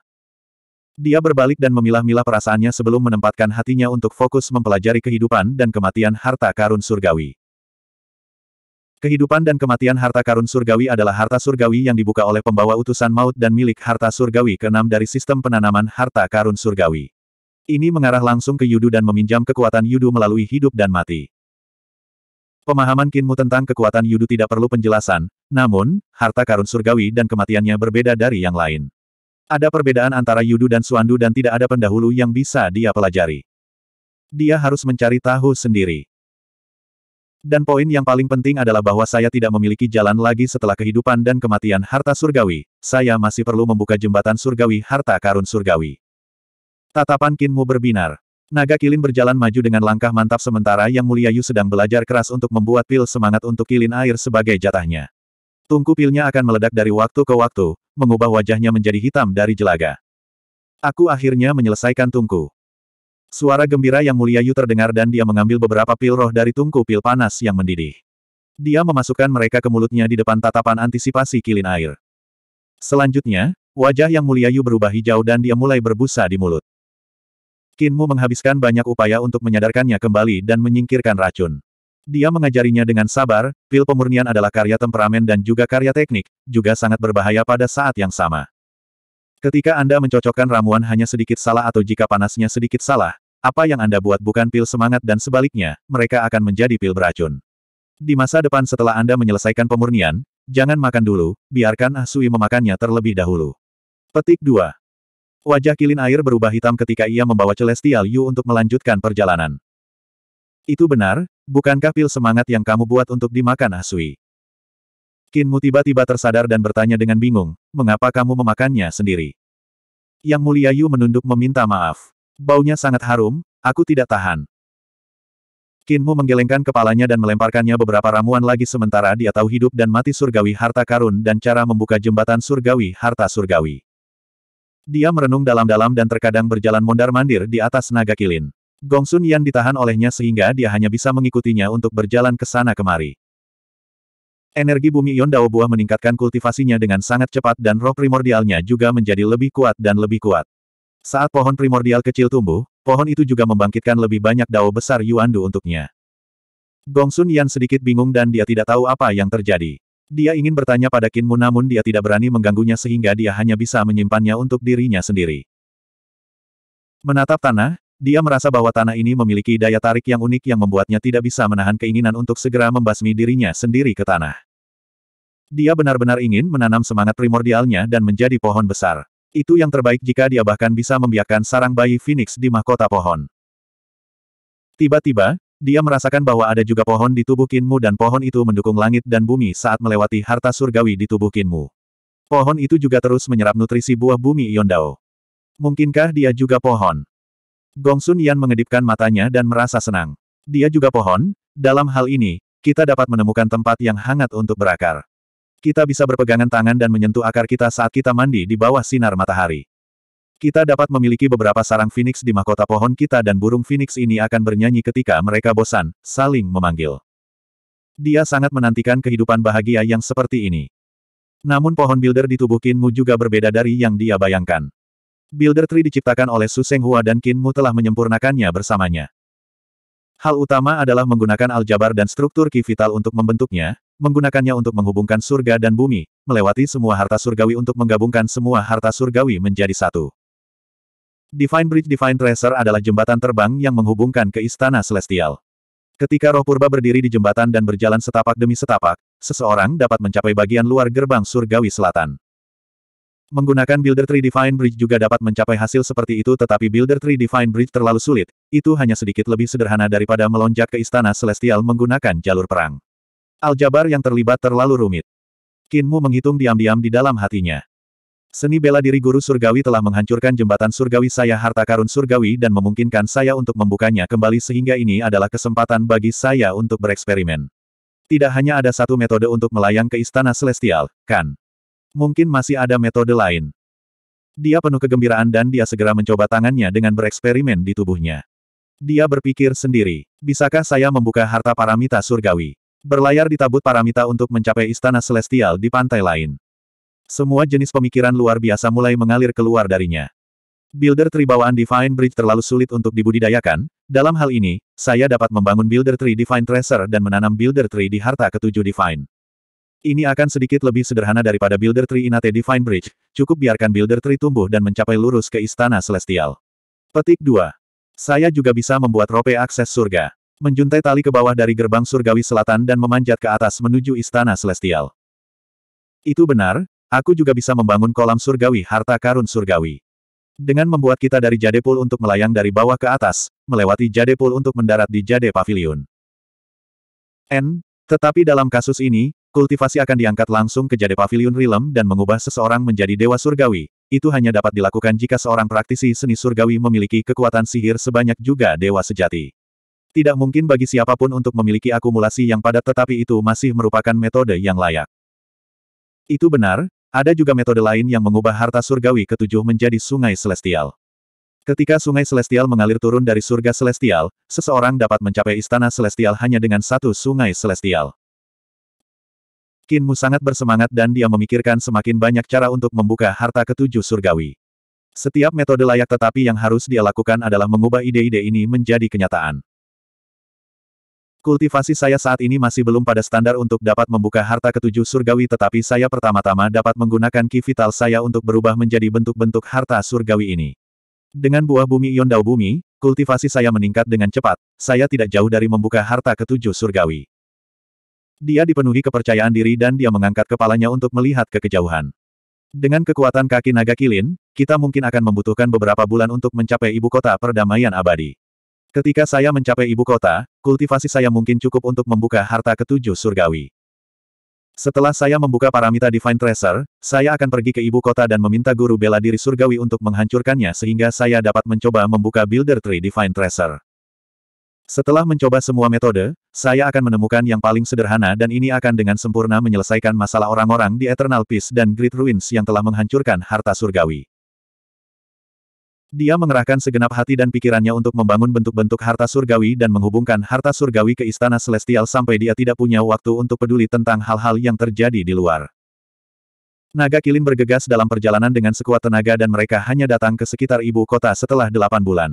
Dia berbalik dan memilah-milah perasaannya sebelum menempatkan hatinya untuk fokus mempelajari kehidupan dan kematian harta karun surgawi. Kehidupan dan kematian harta karun surgawi adalah harta surgawi yang dibuka oleh pembawa utusan maut dan milik harta surgawi keenam dari sistem penanaman harta karun surgawi. Ini mengarah langsung ke Yudu dan meminjam kekuatan Yudu melalui hidup dan mati. Pemahaman Kinmu tentang kekuatan Yudu tidak perlu penjelasan, namun, harta karun surgawi dan kematiannya berbeda dari yang lain. Ada perbedaan antara Yudu dan Suandu dan tidak ada pendahulu yang bisa dia pelajari. Dia harus mencari tahu sendiri. Dan poin yang paling penting adalah bahwa saya tidak memiliki jalan lagi setelah kehidupan dan kematian harta surgawi, saya masih perlu membuka jembatan surgawi harta karun surgawi. Tatapan Kinmu berbinar. Naga Kilin berjalan maju dengan langkah mantap sementara Yang Mulia Yu sedang belajar keras untuk membuat pil semangat untuk Kilin air sebagai jatahnya. Tungku pilnya akan meledak dari waktu ke waktu, mengubah wajahnya menjadi hitam dari jelaga. Aku akhirnya menyelesaikan tungku. Suara gembira Yang Mulia Yu terdengar dan dia mengambil beberapa pil roh dari tungku pil panas yang mendidih. Dia memasukkan mereka ke mulutnya di depan tatapan antisipasi Kilin air. Selanjutnya, wajah Yang Mulia Yu berubah hijau dan dia mulai berbusa di mulut. Kinmu menghabiskan banyak upaya untuk menyadarkannya kembali dan menyingkirkan racun. Dia mengajarinya dengan sabar, pil pemurnian adalah karya temperamen dan juga karya teknik, juga sangat berbahaya pada saat yang sama. Ketika Anda mencocokkan ramuan hanya sedikit salah atau jika panasnya sedikit salah, apa yang Anda buat bukan pil semangat dan sebaliknya, mereka akan menjadi pil beracun. Di masa depan setelah Anda menyelesaikan pemurnian, jangan makan dulu, biarkan Asui ah memakannya terlebih dahulu. Petik 2. Wajah kilin air berubah hitam ketika ia membawa Celestial Yu untuk melanjutkan perjalanan. Itu benar, bukankah pil semangat yang kamu buat untuk dimakan Asui? Ah Kinmu tiba-tiba tersadar dan bertanya dengan bingung, mengapa kamu memakannya sendiri? Yang mulia Yu menunduk meminta maaf. Baunya sangat harum, aku tidak tahan. Kinmu menggelengkan kepalanya dan melemparkannya beberapa ramuan lagi sementara dia tahu hidup dan mati surgawi harta karun dan cara membuka jembatan surgawi harta surgawi. Dia merenung dalam-dalam dan terkadang berjalan mondar-mandir di atas naga kilin. Gong Sun Yan ditahan olehnya sehingga dia hanya bisa mengikutinya untuk berjalan ke sana kemari. Energi bumi Yon Dao Buah meningkatkan kultivasinya dengan sangat cepat dan roh primordialnya juga menjadi lebih kuat dan lebih kuat. Saat pohon primordial kecil tumbuh, pohon itu juga membangkitkan lebih banyak dao besar Yuandu untuknya. Gong Sun Yan sedikit bingung dan dia tidak tahu apa yang terjadi. Dia ingin bertanya pada Kinmu namun dia tidak berani mengganggunya sehingga dia hanya bisa menyimpannya untuk dirinya sendiri. Menatap tanah, dia merasa bahwa tanah ini memiliki daya tarik yang unik yang membuatnya tidak bisa menahan keinginan untuk segera membasmi dirinya sendiri ke tanah. Dia benar-benar ingin menanam semangat primordialnya dan menjadi pohon besar. Itu yang terbaik jika dia bahkan bisa membiarkan sarang bayi Phoenix di mahkota pohon. Tiba-tiba, dia merasakan bahwa ada juga pohon di tubuh Kinmu dan pohon itu mendukung langit dan bumi saat melewati harta surgawi di tubuh Kinmu. Pohon itu juga terus menyerap nutrisi buah bumi Yondao. Mungkinkah dia juga pohon? Gong Sun Yan mengedipkan matanya dan merasa senang. Dia juga pohon, dalam hal ini, kita dapat menemukan tempat yang hangat untuk berakar. Kita bisa berpegangan tangan dan menyentuh akar kita saat kita mandi di bawah sinar matahari. Kita dapat memiliki beberapa sarang phoenix di mahkota pohon kita dan burung phoenix ini akan bernyanyi ketika mereka bosan, saling memanggil. Dia sangat menantikan kehidupan bahagia yang seperti ini. Namun pohon builder di tubuh Kinmu juga berbeda dari yang dia bayangkan. Builder Tree diciptakan oleh Su Seng Hua dan Kinmu telah menyempurnakannya bersamanya. Hal utama adalah menggunakan aljabar dan struktur ki vital untuk membentuknya, menggunakannya untuk menghubungkan surga dan bumi, melewati semua harta surgawi untuk menggabungkan semua harta surgawi menjadi satu. Divine Bridge Divine Tracer adalah jembatan terbang yang menghubungkan ke Istana Celestial. Ketika roh purba berdiri di jembatan dan berjalan setapak demi setapak, seseorang dapat mencapai bagian luar gerbang surgawi selatan. Menggunakan Builder Tree Divine Bridge juga dapat mencapai hasil seperti itu tetapi Builder Tree Divine Bridge terlalu sulit, itu hanya sedikit lebih sederhana daripada melonjak ke Istana Celestial menggunakan jalur perang. Aljabar yang terlibat terlalu rumit. Kinmu menghitung diam-diam di dalam hatinya. Seni bela diri guru surgawi telah menghancurkan jembatan surgawi saya harta karun surgawi dan memungkinkan saya untuk membukanya kembali sehingga ini adalah kesempatan bagi saya untuk bereksperimen. Tidak hanya ada satu metode untuk melayang ke istana celestial, kan? Mungkin masih ada metode lain. Dia penuh kegembiraan dan dia segera mencoba tangannya dengan bereksperimen di tubuhnya. Dia berpikir sendiri, bisakah saya membuka harta paramita surgawi? Berlayar di tabut paramita untuk mencapai istana celestial di pantai lain. Semua jenis pemikiran luar biasa mulai mengalir keluar darinya. Builder tree bawaan Divine Bridge terlalu sulit untuk dibudidayakan, dalam hal ini, saya dapat membangun Builder tree Divine Treasure dan menanam Builder tree di harta ketujuh Divine. Ini akan sedikit lebih sederhana daripada Builder tree Inate Divine Bridge, cukup biarkan Builder tree tumbuh dan mencapai lurus ke Istana Celestial. Petik 2. Saya juga bisa membuat rope akses surga. Menjuntai tali ke bawah dari gerbang surgawi selatan dan memanjat ke atas menuju Istana Celestial. Itu benar, aku juga bisa membangun kolam surgawi harta karun surgawi. Dengan membuat kita dari Jade Pool untuk melayang dari bawah ke atas, melewati Jade Pool untuk mendarat di Jade Pavilion. N. Tetapi dalam kasus ini, kultivasi akan diangkat langsung ke Jade Pavilion Realm dan mengubah seseorang menjadi Dewa Surgawi. Itu hanya dapat dilakukan jika seorang praktisi seni surgawi memiliki kekuatan sihir sebanyak juga Dewa Sejati. Tidak mungkin bagi siapapun untuk memiliki akumulasi yang padat tetapi itu masih merupakan metode yang layak. Itu benar, ada juga metode lain yang mengubah harta surgawi ketujuh menjadi sungai celestial. Ketika sungai celestial mengalir turun dari surga celestial, seseorang dapat mencapai istana celestial hanya dengan satu sungai celestial. Kinmu sangat bersemangat dan dia memikirkan semakin banyak cara untuk membuka harta ketujuh surgawi. Setiap metode layak tetapi yang harus dia lakukan adalah mengubah ide-ide ini menjadi kenyataan. Kultivasi saya saat ini masih belum pada standar untuk dapat membuka harta ketujuh surgawi tetapi saya pertama-tama dapat menggunakan ki vital saya untuk berubah menjadi bentuk-bentuk harta surgawi ini. Dengan buah bumi Yondao Bumi, kultivasi saya meningkat dengan cepat, saya tidak jauh dari membuka harta ketujuh surgawi. Dia dipenuhi kepercayaan diri dan dia mengangkat kepalanya untuk melihat ke kejauhan. Dengan kekuatan kaki naga kilin, kita mungkin akan membutuhkan beberapa bulan untuk mencapai ibu kota perdamaian abadi. Ketika saya mencapai ibu kota, kultivasi saya mungkin cukup untuk membuka harta ketujuh surgawi. Setelah saya membuka paramita Divine Tracer, saya akan pergi ke ibu kota dan meminta guru bela diri surgawi untuk menghancurkannya sehingga saya dapat mencoba membuka Builder Tree Divine Tracer. Setelah mencoba semua metode, saya akan menemukan yang paling sederhana dan ini akan dengan sempurna menyelesaikan masalah orang-orang di Eternal Peace dan Great Ruins yang telah menghancurkan harta surgawi. Dia mengerahkan segenap hati dan pikirannya untuk membangun bentuk-bentuk harta surgawi dan menghubungkan harta surgawi ke istana celestial sampai dia tidak punya waktu untuk peduli tentang hal-hal yang terjadi di luar. Naga Kilin bergegas dalam perjalanan dengan sekuat tenaga dan mereka hanya datang ke sekitar ibu kota setelah delapan bulan.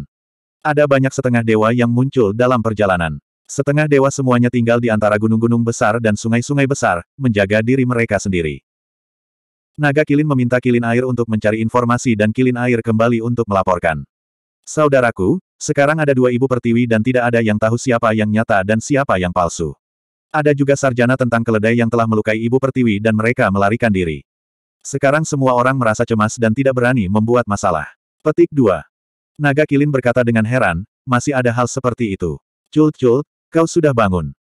Ada banyak setengah dewa yang muncul dalam perjalanan. Setengah dewa semuanya tinggal di antara gunung-gunung besar dan sungai-sungai besar, menjaga diri mereka sendiri. Naga Kilin meminta Kilin Air untuk mencari informasi dan Kilin Air kembali untuk melaporkan. Saudaraku, sekarang ada dua ibu pertiwi dan tidak ada yang tahu siapa yang nyata dan siapa yang palsu. Ada juga sarjana tentang keledai yang telah melukai ibu pertiwi dan mereka melarikan diri. Sekarang semua orang merasa cemas dan tidak berani membuat masalah. Petik 2. Naga Kilin berkata dengan heran, masih ada hal seperti itu. Cult-cult, kau sudah bangun.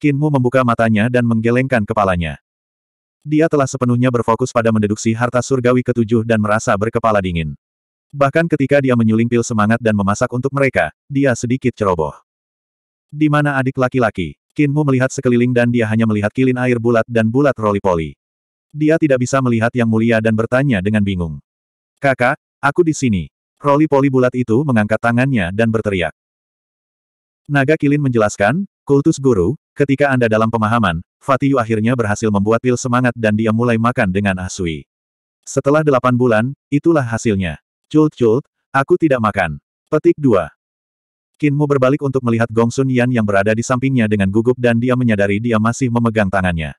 Kinmu membuka matanya dan menggelengkan kepalanya. Dia telah sepenuhnya berfokus pada mendeduksi harta surgawi ketujuh dan merasa berkepala dingin. Bahkan ketika dia menyuling pil semangat dan memasak untuk mereka, dia sedikit ceroboh. Di mana adik laki-laki? Kinmu melihat sekeliling dan dia hanya melihat kilin air bulat dan bulat roli-poli. Dia tidak bisa melihat yang mulia dan bertanya dengan bingung. Kakak, aku di sini. Roli-poli bulat itu mengangkat tangannya dan berteriak. Naga Kilin menjelaskan, kultus guru, ketika Anda dalam pemahaman, Fatiu akhirnya berhasil membuat pil semangat dan dia mulai makan dengan Asui. Ah Setelah delapan bulan, itulah hasilnya. Cult-cult, aku tidak makan. Petik 2. Kinmu berbalik untuk melihat Gong Sun Yan yang berada di sampingnya dengan gugup dan dia menyadari dia masih memegang tangannya.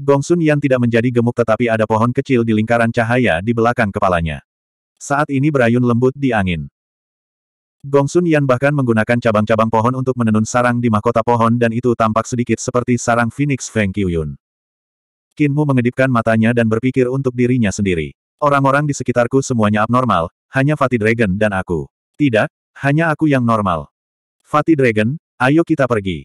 Gong Sun Yan tidak menjadi gemuk tetapi ada pohon kecil di lingkaran cahaya di belakang kepalanya. Saat ini berayun lembut di angin. Gongsun Yan bahkan menggunakan cabang-cabang pohon untuk menenun sarang di mahkota pohon dan itu tampak sedikit seperti sarang Phoenix Feng Qiyun. Mu mengedipkan matanya dan berpikir untuk dirinya sendiri. Orang-orang di sekitarku semuanya abnormal, hanya Fatih Dragon dan aku. Tidak, hanya aku yang normal. Fatih Dragon, ayo kita pergi.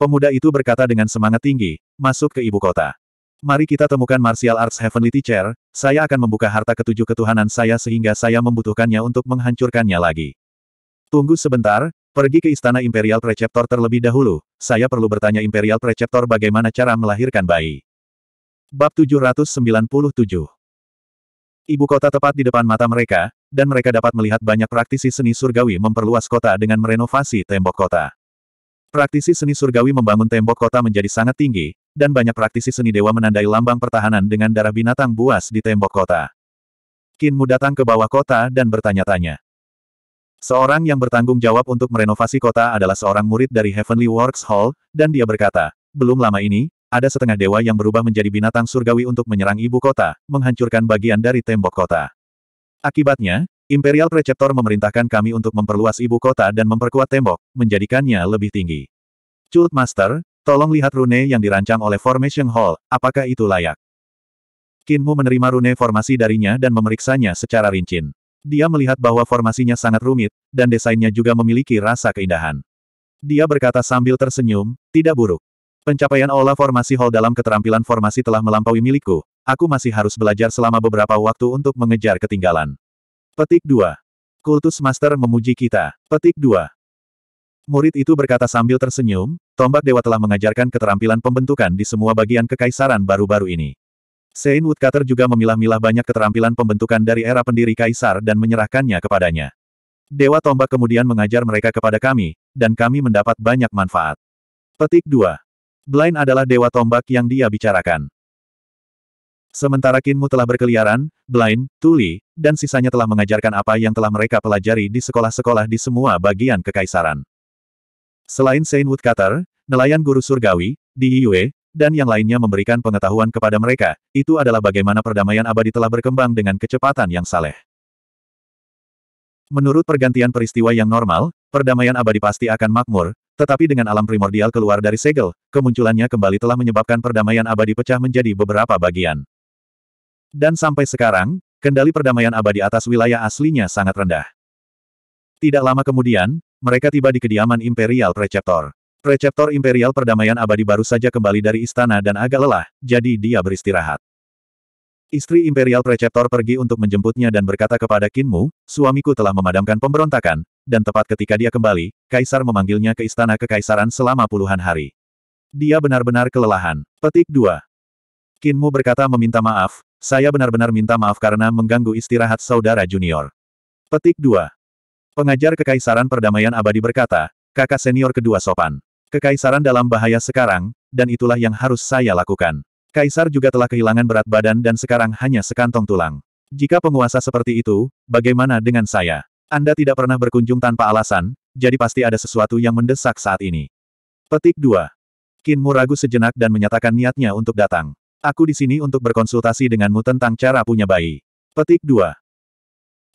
Pemuda itu berkata dengan semangat tinggi, masuk ke ibu kota. Mari kita temukan Martial Arts Heavenly Teacher, saya akan membuka harta ketujuh ketuhanan saya sehingga saya membutuhkannya untuk menghancurkannya lagi. Tunggu sebentar, pergi ke istana Imperial Preceptor terlebih dahulu, saya perlu bertanya Imperial Preceptor bagaimana cara melahirkan bayi. Bab 797 Ibu kota tepat di depan mata mereka, dan mereka dapat melihat banyak praktisi seni surgawi memperluas kota dengan merenovasi tembok kota. Praktisi seni surgawi membangun tembok kota menjadi sangat tinggi, dan banyak praktisi seni dewa menandai lambang pertahanan dengan darah binatang buas di tembok kota. Kinmu datang ke bawah kota dan bertanya-tanya. Seorang yang bertanggung jawab untuk merenovasi kota adalah seorang murid dari Heavenly Works Hall, dan dia berkata, belum lama ini, ada setengah dewa yang berubah menjadi binatang surgawi untuk menyerang ibu kota, menghancurkan bagian dari tembok kota. Akibatnya, Imperial Preceptor memerintahkan kami untuk memperluas ibu kota dan memperkuat tembok, menjadikannya lebih tinggi. Cult Master, tolong lihat rune yang dirancang oleh Formation Hall, apakah itu layak? Kinmu menerima rune formasi darinya dan memeriksanya secara rincin. Dia melihat bahwa formasinya sangat rumit, dan desainnya juga memiliki rasa keindahan. Dia berkata sambil tersenyum, tidak buruk. Pencapaian olah formasi hall dalam keterampilan formasi telah melampaui milikku, aku masih harus belajar selama beberapa waktu untuk mengejar ketinggalan. Petik 2. Kultus Master memuji kita. Petik 2. Murid itu berkata sambil tersenyum, tombak dewa telah mengajarkan keterampilan pembentukan di semua bagian kekaisaran baru-baru ini. Sein Woodcutter juga memilah-milah banyak keterampilan pembentukan dari era pendiri kaisar dan menyerahkannya kepadanya. Dewa Tombak kemudian mengajar mereka kepada kami, dan kami mendapat banyak manfaat. Petik 2. Blind adalah Dewa Tombak yang dia bicarakan. Sementara Kinmu telah berkeliaran, Blind, Tuli, dan sisanya telah mengajarkan apa yang telah mereka pelajari di sekolah-sekolah di semua bagian kekaisaran. Selain Saint Woodcutter, nelayan guru surgawi, Di Yue, dan yang lainnya memberikan pengetahuan kepada mereka, itu adalah bagaimana perdamaian abadi telah berkembang dengan kecepatan yang saleh. Menurut pergantian peristiwa yang normal, perdamaian abadi pasti akan makmur, tetapi dengan alam primordial keluar dari segel, kemunculannya kembali telah menyebabkan perdamaian abadi pecah menjadi beberapa bagian. Dan sampai sekarang, kendali perdamaian abadi atas wilayah aslinya sangat rendah. Tidak lama kemudian, mereka tiba di kediaman Imperial Preceptor. Preceptor Imperial Perdamaian Abadi baru saja kembali dari istana dan agak lelah, jadi dia beristirahat. Istri Imperial Preceptor pergi untuk menjemputnya dan berkata kepada Kinmu, suamiku telah memadamkan pemberontakan, dan tepat ketika dia kembali, Kaisar memanggilnya ke istana kekaisaran selama puluhan hari. Dia benar-benar kelelahan. Petik 2. Kinmu berkata meminta maaf, saya benar-benar minta maaf karena mengganggu istirahat saudara junior. Petik 2. Pengajar Kekaisaran Perdamaian Abadi berkata, kakak senior kedua sopan. Kekaisaran dalam bahaya sekarang, dan itulah yang harus saya lakukan. Kaisar juga telah kehilangan berat badan dan sekarang hanya sekantong tulang. Jika penguasa seperti itu, bagaimana dengan saya? Anda tidak pernah berkunjung tanpa alasan, jadi pasti ada sesuatu yang mendesak saat ini. Petik 2. Kinmu ragu sejenak dan menyatakan niatnya untuk datang. Aku di sini untuk berkonsultasi denganmu tentang cara punya bayi. Petik 2.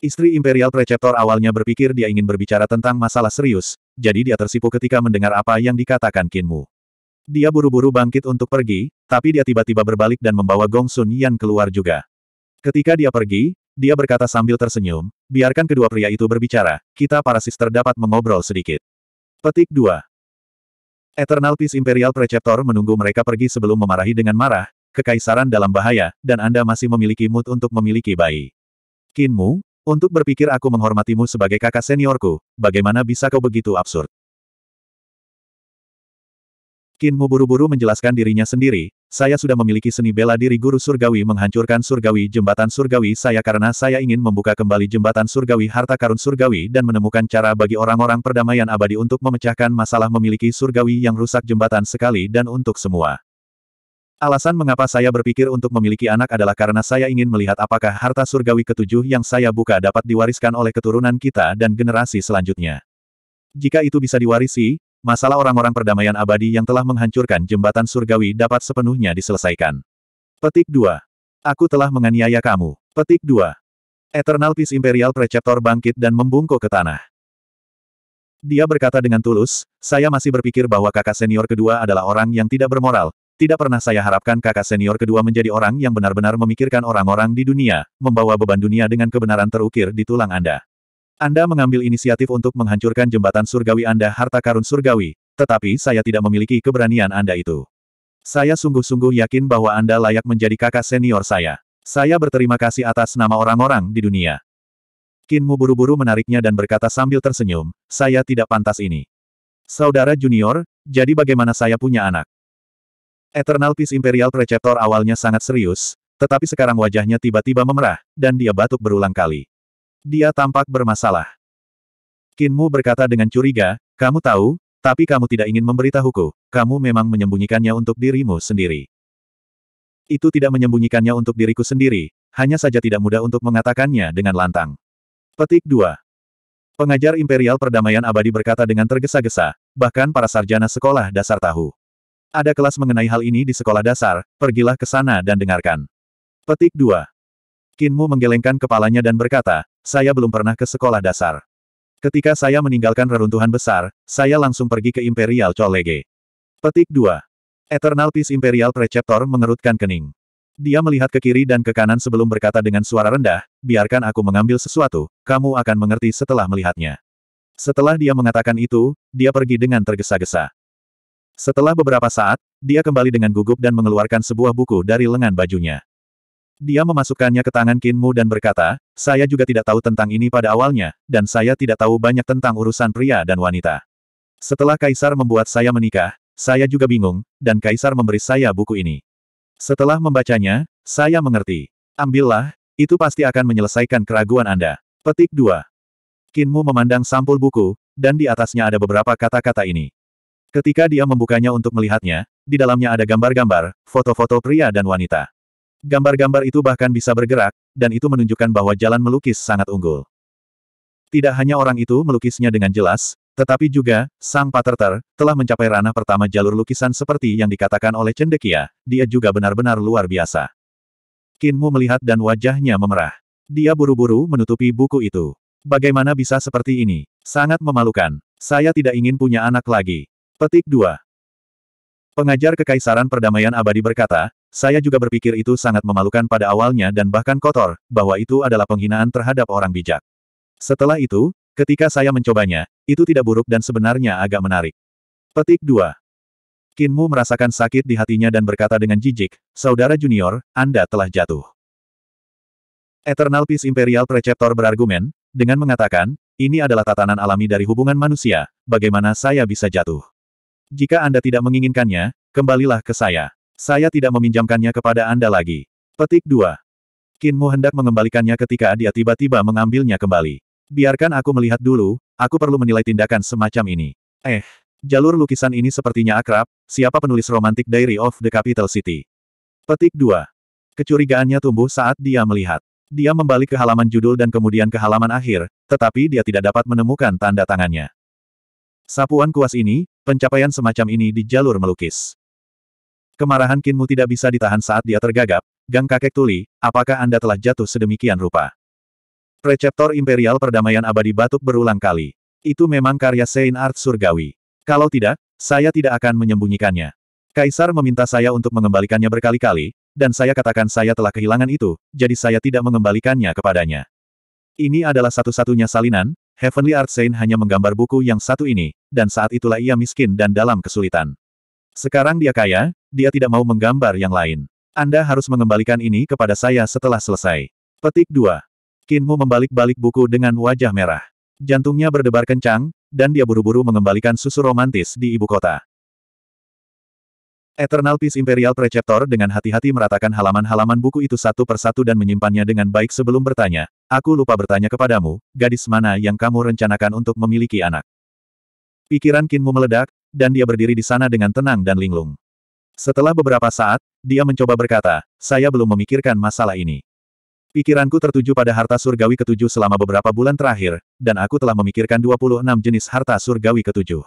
Istri Imperial Preceptor awalnya berpikir dia ingin berbicara tentang masalah serius, jadi dia tersipu ketika mendengar apa yang dikatakan Kinmu. Dia buru-buru bangkit untuk pergi, tapi dia tiba-tiba berbalik dan membawa Gong Sun Yan keluar juga. Ketika dia pergi, dia berkata sambil tersenyum, biarkan kedua pria itu berbicara, kita para sister dapat mengobrol sedikit. Petik 2. Eternal Peace Imperial Preceptor menunggu mereka pergi sebelum memarahi dengan marah, kekaisaran dalam bahaya, dan Anda masih memiliki mood untuk memiliki bayi. Kinmu, untuk berpikir aku menghormatimu sebagai kakak seniorku, bagaimana bisa kau begitu absurd? Kinmu buru-buru menjelaskan dirinya sendiri, saya sudah memiliki seni bela diri guru surgawi menghancurkan surgawi jembatan surgawi saya karena saya ingin membuka kembali jembatan surgawi harta karun surgawi dan menemukan cara bagi orang-orang perdamaian abadi untuk memecahkan masalah memiliki surgawi yang rusak jembatan sekali dan untuk semua. Alasan mengapa saya berpikir untuk memiliki anak adalah karena saya ingin melihat apakah harta surgawi ketujuh yang saya buka dapat diwariskan oleh keturunan kita dan generasi selanjutnya. Jika itu bisa diwarisi, masalah orang-orang perdamaian abadi yang telah menghancurkan jembatan surgawi dapat sepenuhnya diselesaikan. Petik 2. Aku telah menganiaya kamu. Petik 2. Eternal Peace Imperial Preceptor bangkit dan membungkuk ke tanah. Dia berkata dengan tulus, saya masih berpikir bahwa kakak senior kedua adalah orang yang tidak bermoral, tidak pernah saya harapkan kakak senior kedua menjadi orang yang benar-benar memikirkan orang-orang di dunia, membawa beban dunia dengan kebenaran terukir di tulang Anda. Anda mengambil inisiatif untuk menghancurkan jembatan surgawi Anda harta karun surgawi, tetapi saya tidak memiliki keberanian Anda itu. Saya sungguh-sungguh yakin bahwa Anda layak menjadi kakak senior saya. Saya berterima kasih atas nama orang-orang di dunia. Kinmu buru-buru menariknya dan berkata sambil tersenyum, saya tidak pantas ini. Saudara junior, jadi bagaimana saya punya anak? Eternal Peace Imperial Preceptor awalnya sangat serius, tetapi sekarang wajahnya tiba-tiba memerah, dan dia batuk berulang kali. Dia tampak bermasalah. Kinmu berkata dengan curiga, kamu tahu, tapi kamu tidak ingin memberitahuku, kamu memang menyembunyikannya untuk dirimu sendiri. Itu tidak menyembunyikannya untuk diriku sendiri, hanya saja tidak mudah untuk mengatakannya dengan lantang. Petik 2. Pengajar Imperial Perdamaian Abadi berkata dengan tergesa-gesa, bahkan para sarjana sekolah dasar tahu. Ada kelas mengenai hal ini di sekolah dasar, pergilah ke sana dan dengarkan. Petik 2. Kinmu menggelengkan kepalanya dan berkata, saya belum pernah ke sekolah dasar. Ketika saya meninggalkan reruntuhan besar, saya langsung pergi ke Imperial Cholege. Petik 2. Eternal Peace Imperial Preceptor mengerutkan kening. Dia melihat ke kiri dan ke kanan sebelum berkata dengan suara rendah, biarkan aku mengambil sesuatu, kamu akan mengerti setelah melihatnya. Setelah dia mengatakan itu, dia pergi dengan tergesa-gesa. Setelah beberapa saat, dia kembali dengan gugup dan mengeluarkan sebuah buku dari lengan bajunya. Dia memasukkannya ke tangan Kinmu dan berkata, saya juga tidak tahu tentang ini pada awalnya, dan saya tidak tahu banyak tentang urusan pria dan wanita. Setelah Kaisar membuat saya menikah, saya juga bingung, dan Kaisar memberi saya buku ini. Setelah membacanya, saya mengerti. Ambillah, itu pasti akan menyelesaikan keraguan Anda. Petik 2. Kinmu memandang sampul buku, dan di atasnya ada beberapa kata-kata ini. Ketika dia membukanya untuk melihatnya, di dalamnya ada gambar-gambar, foto-foto pria dan wanita. Gambar-gambar itu bahkan bisa bergerak, dan itu menunjukkan bahwa jalan melukis sangat unggul. Tidak hanya orang itu melukisnya dengan jelas, tetapi juga, sang Paterter, telah mencapai ranah pertama jalur lukisan seperti yang dikatakan oleh Cendekia, dia juga benar-benar luar biasa. Kinmu melihat dan wajahnya memerah. Dia buru-buru menutupi buku itu. Bagaimana bisa seperti ini? Sangat memalukan. Saya tidak ingin punya anak lagi. Petik 2. Pengajar Kekaisaran Perdamaian Abadi berkata, saya juga berpikir itu sangat memalukan pada awalnya dan bahkan kotor, bahwa itu adalah penghinaan terhadap orang bijak. Setelah itu, ketika saya mencobanya, itu tidak buruk dan sebenarnya agak menarik. Petik 2. Kinmu merasakan sakit di hatinya dan berkata dengan jijik, Saudara junior, Anda telah jatuh. Eternal Peace Imperial Preceptor berargumen, dengan mengatakan, ini adalah tatanan alami dari hubungan manusia, bagaimana saya bisa jatuh? Jika Anda tidak menginginkannya, kembalilah ke saya. Saya tidak meminjamkannya kepada Anda lagi. Petik 2. Kinmu hendak mengembalikannya ketika dia tiba-tiba mengambilnya kembali. Biarkan aku melihat dulu, aku perlu menilai tindakan semacam ini. Eh, jalur lukisan ini sepertinya akrab, siapa penulis romantik Diary of the Capital City? Petik 2. Kecurigaannya tumbuh saat dia melihat. Dia membalik ke halaman judul dan kemudian ke halaman akhir, tetapi dia tidak dapat menemukan tanda tangannya. Sapuan kuas ini, pencapaian semacam ini di jalur melukis. Kemarahan Kinmu tidak bisa ditahan saat dia tergagap, Gang Kakek Tuli, apakah Anda telah jatuh sedemikian rupa? Preceptor Imperial Perdamaian Abadi batuk berulang kali. Itu memang karya Saint Art Surgawi. Kalau tidak, saya tidak akan menyembunyikannya. Kaisar meminta saya untuk mengembalikannya berkali-kali, dan saya katakan saya telah kehilangan itu, jadi saya tidak mengembalikannya kepadanya. Ini adalah satu-satunya salinan, Heavenly Art Saint hanya menggambar buku yang satu ini, dan saat itulah ia miskin dan dalam kesulitan. Sekarang dia kaya, dia tidak mau menggambar yang lain. Anda harus mengembalikan ini kepada saya setelah selesai. Petik 2. Kinmu membalik-balik buku dengan wajah merah. Jantungnya berdebar kencang, dan dia buru-buru mengembalikan susu romantis di ibu kota. Eternal Peace Imperial Preceptor dengan hati-hati meratakan halaman-halaman buku itu satu persatu dan menyimpannya dengan baik sebelum bertanya, aku lupa bertanya kepadamu, gadis mana yang kamu rencanakan untuk memiliki anak? Pikiran Kinmu meledak, dan dia berdiri di sana dengan tenang dan linglung. Setelah beberapa saat, dia mencoba berkata, saya belum memikirkan masalah ini. Pikiranku tertuju pada harta surgawi ketujuh selama beberapa bulan terakhir, dan aku telah memikirkan 26 jenis harta surgawi ketujuh.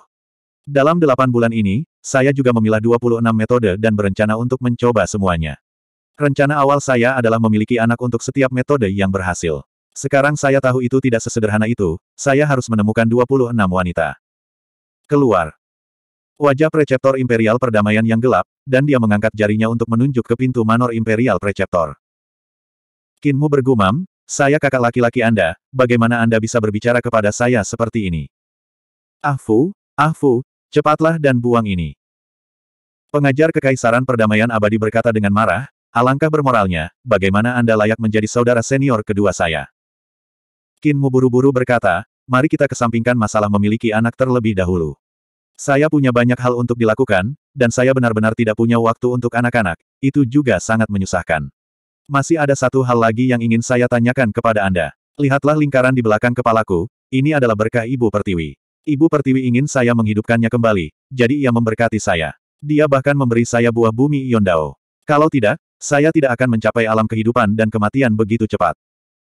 Dalam delapan bulan ini, saya juga memilah 26 metode dan berencana untuk mencoba semuanya. Rencana awal saya adalah memiliki anak untuk setiap metode yang berhasil. Sekarang saya tahu itu tidak sesederhana itu, saya harus menemukan 26 wanita. Keluar. Wajah Preceptor Imperial Perdamaian yang gelap, dan dia mengangkat jarinya untuk menunjuk ke pintu manor Imperial Preceptor. Kinmu bergumam, saya kakak laki-laki Anda, bagaimana Anda bisa berbicara kepada saya seperti ini? Ahfu, ahfu, cepatlah dan buang ini. Pengajar Kekaisaran Perdamaian Abadi berkata dengan marah, alangkah bermoralnya, bagaimana Anda layak menjadi saudara senior kedua saya. Kinmu buru-buru berkata, mari kita kesampingkan masalah memiliki anak terlebih dahulu. Saya punya banyak hal untuk dilakukan, dan saya benar-benar tidak punya waktu untuk anak-anak, itu juga sangat menyusahkan. Masih ada satu hal lagi yang ingin saya tanyakan kepada Anda. Lihatlah lingkaran di belakang kepalaku, ini adalah berkah Ibu Pertiwi. Ibu Pertiwi ingin saya menghidupkannya kembali, jadi ia memberkati saya. Dia bahkan memberi saya buah bumi Yondao. Kalau tidak, saya tidak akan mencapai alam kehidupan dan kematian begitu cepat.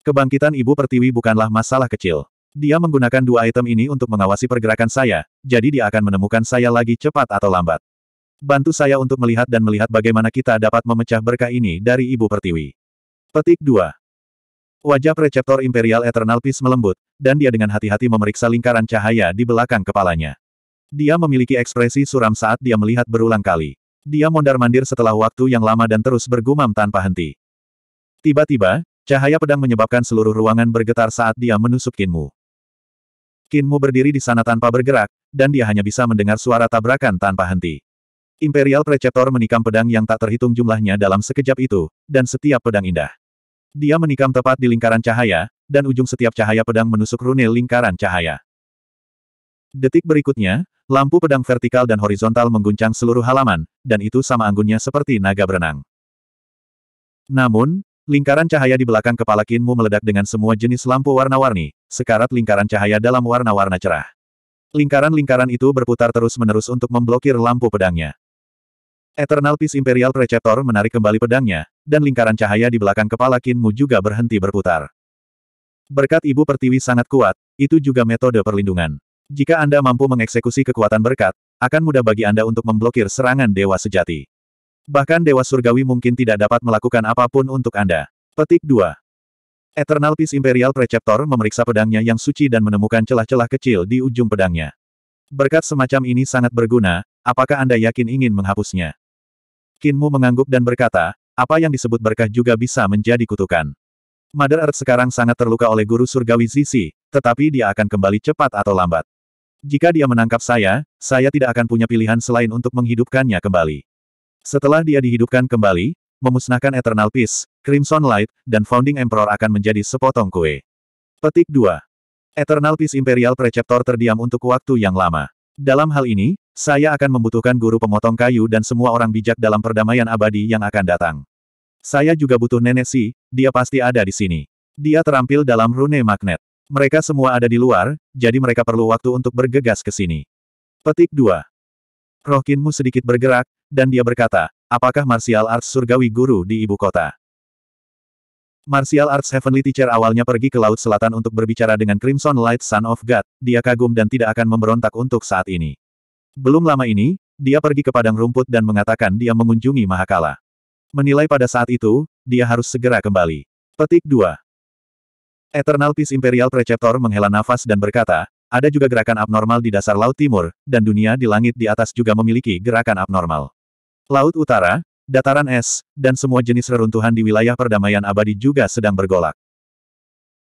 Kebangkitan Ibu Pertiwi bukanlah masalah kecil. Dia menggunakan dua item ini untuk mengawasi pergerakan saya, jadi dia akan menemukan saya lagi cepat atau lambat. Bantu saya untuk melihat dan melihat bagaimana kita dapat memecah berkah ini dari Ibu Pertiwi. Petik 2. Wajah Preceptor Imperial Eternal Peace melembut, dan dia dengan hati-hati memeriksa lingkaran cahaya di belakang kepalanya. Dia memiliki ekspresi suram saat dia melihat berulang kali. Dia mondar-mandir setelah waktu yang lama dan terus bergumam tanpa henti. Tiba-tiba, cahaya pedang menyebabkan seluruh ruangan bergetar saat dia menusuk Kinmu. Kinmu berdiri di sana tanpa bergerak, dan dia hanya bisa mendengar suara tabrakan tanpa henti. Imperial Preceptor menikam pedang yang tak terhitung jumlahnya dalam sekejap itu, dan setiap pedang indah. Dia menikam tepat di lingkaran cahaya, dan ujung setiap cahaya pedang menusuk rune lingkaran cahaya. Detik berikutnya, Lampu pedang vertikal dan horizontal mengguncang seluruh halaman, dan itu sama anggunnya seperti naga berenang. Namun, lingkaran cahaya di belakang kepala Kinmu meledak dengan semua jenis lampu warna-warni, sekarat lingkaran cahaya dalam warna-warna cerah. Lingkaran-lingkaran itu berputar terus-menerus untuk memblokir lampu pedangnya. Eternal Peace Imperial Preceptor menarik kembali pedangnya, dan lingkaran cahaya di belakang kepala Kinmu juga berhenti berputar. Berkat Ibu Pertiwi sangat kuat, itu juga metode perlindungan. Jika Anda mampu mengeksekusi kekuatan berkat, akan mudah bagi Anda untuk memblokir serangan Dewa Sejati. Bahkan Dewa Surgawi mungkin tidak dapat melakukan apapun untuk Anda. Petik 2. Eternal Peace Imperial Preceptor memeriksa pedangnya yang suci dan menemukan celah-celah kecil di ujung pedangnya. Berkat semacam ini sangat berguna, apakah Anda yakin ingin menghapusnya? Kinmu mengangguk dan berkata, apa yang disebut berkah juga bisa menjadi kutukan. Mother Earth sekarang sangat terluka oleh guru surgawi Zizi, tetapi dia akan kembali cepat atau lambat. Jika dia menangkap saya, saya tidak akan punya pilihan selain untuk menghidupkannya kembali. Setelah dia dihidupkan kembali, memusnahkan Eternal Peace, Crimson Light, dan Founding Emperor akan menjadi sepotong kue. Petik 2. Eternal Peace Imperial Preceptor terdiam untuk waktu yang lama. Dalam hal ini, saya akan membutuhkan guru pemotong kayu dan semua orang bijak dalam perdamaian abadi yang akan datang. Saya juga butuh nenek dia pasti ada di sini. Dia terampil dalam rune magnet. Mereka semua ada di luar, jadi mereka perlu waktu untuk bergegas ke sini. Petik 2. Roh Kinmu sedikit bergerak, dan dia berkata, apakah martial arts surgawi guru di ibu kota? Martial Arts Heavenly Teacher awalnya pergi ke Laut Selatan untuk berbicara dengan Crimson Light Son of God, dia kagum dan tidak akan memberontak untuk saat ini. Belum lama ini, dia pergi ke padang rumput dan mengatakan dia mengunjungi Mahakala. Menilai pada saat itu, dia harus segera kembali. Petik 2. Eternal Peace Imperial Preceptor menghela nafas dan berkata, ada juga gerakan abnormal di dasar Laut Timur, dan dunia di langit di atas juga memiliki gerakan abnormal. Laut Utara, dataran es, dan semua jenis reruntuhan di wilayah perdamaian abadi juga sedang bergolak.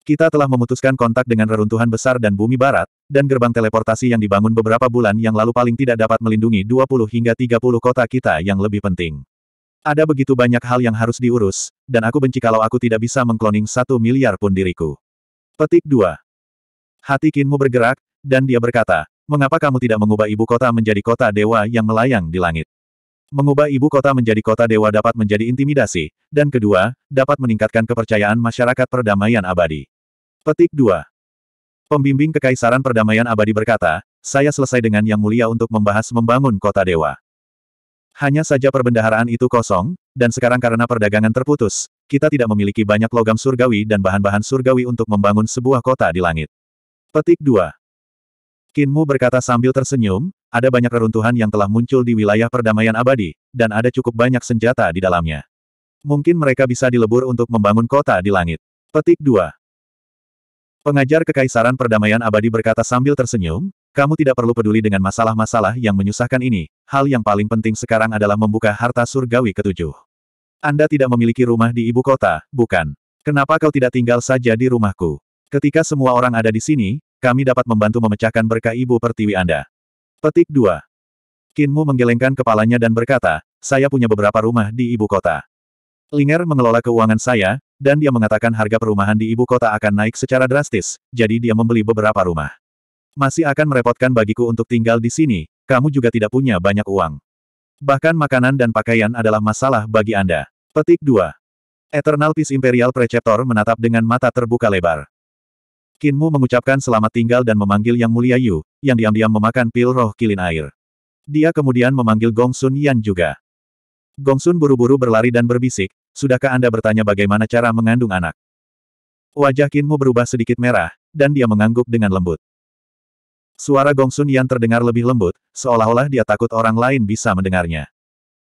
Kita telah memutuskan kontak dengan reruntuhan besar dan bumi barat, dan gerbang teleportasi yang dibangun beberapa bulan yang lalu paling tidak dapat melindungi 20 hingga 30 kota kita yang lebih penting. Ada begitu banyak hal yang harus diurus, dan aku benci kalau aku tidak bisa mengkloning satu miliar pun diriku. Petik 2. Hati Kinmu bergerak, dan dia berkata, mengapa kamu tidak mengubah ibu kota menjadi kota dewa yang melayang di langit? Mengubah ibu kota menjadi kota dewa dapat menjadi intimidasi, dan kedua, dapat meningkatkan kepercayaan masyarakat perdamaian abadi. Petik 2. Pembimbing Kekaisaran Perdamaian Abadi berkata, saya selesai dengan Yang Mulia untuk membahas membangun kota dewa. Hanya saja perbendaharaan itu kosong, dan sekarang karena perdagangan terputus, kita tidak memiliki banyak logam surgawi dan bahan-bahan surgawi untuk membangun sebuah kota di langit. Petik 2. Kinmu berkata sambil tersenyum, ada banyak reruntuhan yang telah muncul di wilayah perdamaian abadi, dan ada cukup banyak senjata di dalamnya. Mungkin mereka bisa dilebur untuk membangun kota di langit. Petik 2. Pengajar Kekaisaran Perdamaian Abadi berkata sambil tersenyum, kamu tidak perlu peduli dengan masalah-masalah yang menyusahkan ini, hal yang paling penting sekarang adalah membuka harta surgawi ketujuh. Anda tidak memiliki rumah di ibu kota, bukan? Kenapa kau tidak tinggal saja di rumahku? Ketika semua orang ada di sini, kami dapat membantu memecahkan berkah ibu pertiwi Anda. Petik 2. Kinmu menggelengkan kepalanya dan berkata, saya punya beberapa rumah di ibu kota. Linger mengelola keuangan saya, dan dia mengatakan harga perumahan di ibu kota akan naik secara drastis, jadi dia membeli beberapa rumah. Masih akan merepotkan bagiku untuk tinggal di sini, kamu juga tidak punya banyak uang. Bahkan makanan dan pakaian adalah masalah bagi Anda. Petik 2. Eternal Peace Imperial Preceptor menatap dengan mata terbuka lebar. Kinmu mengucapkan selamat tinggal dan memanggil Yang Mulia Yu, yang diam-diam memakan pil roh kilin air. Dia kemudian memanggil Gong Sun Yan juga. Gong Sun buru-buru berlari dan berbisik, Sudahkah Anda bertanya bagaimana cara mengandung anak? Wajah Kinmu berubah sedikit merah, dan dia mengangguk dengan lembut. Suara Gong Sun Yan terdengar lebih lembut, seolah-olah dia takut orang lain bisa mendengarnya.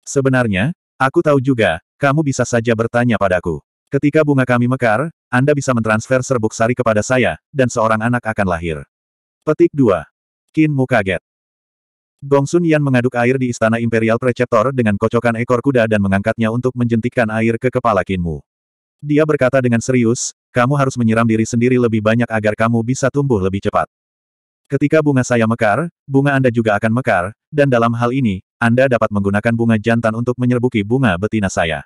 Sebenarnya, Aku tahu juga, kamu bisa saja bertanya padaku. Ketika bunga kami mekar, Anda bisa mentransfer serbuk sari kepada saya, dan seorang anak akan lahir. Petik 2. Kinmu kaget. Gongsun Yan mengaduk air di Istana Imperial Preceptor dengan kocokan ekor kuda dan mengangkatnya untuk menjentikkan air ke kepala Kinmu. Dia berkata dengan serius, kamu harus menyiram diri sendiri lebih banyak agar kamu bisa tumbuh lebih cepat. Ketika bunga saya mekar, bunga Anda juga akan mekar, dan dalam hal ini, anda dapat menggunakan bunga jantan untuk menyerbuki bunga betina saya.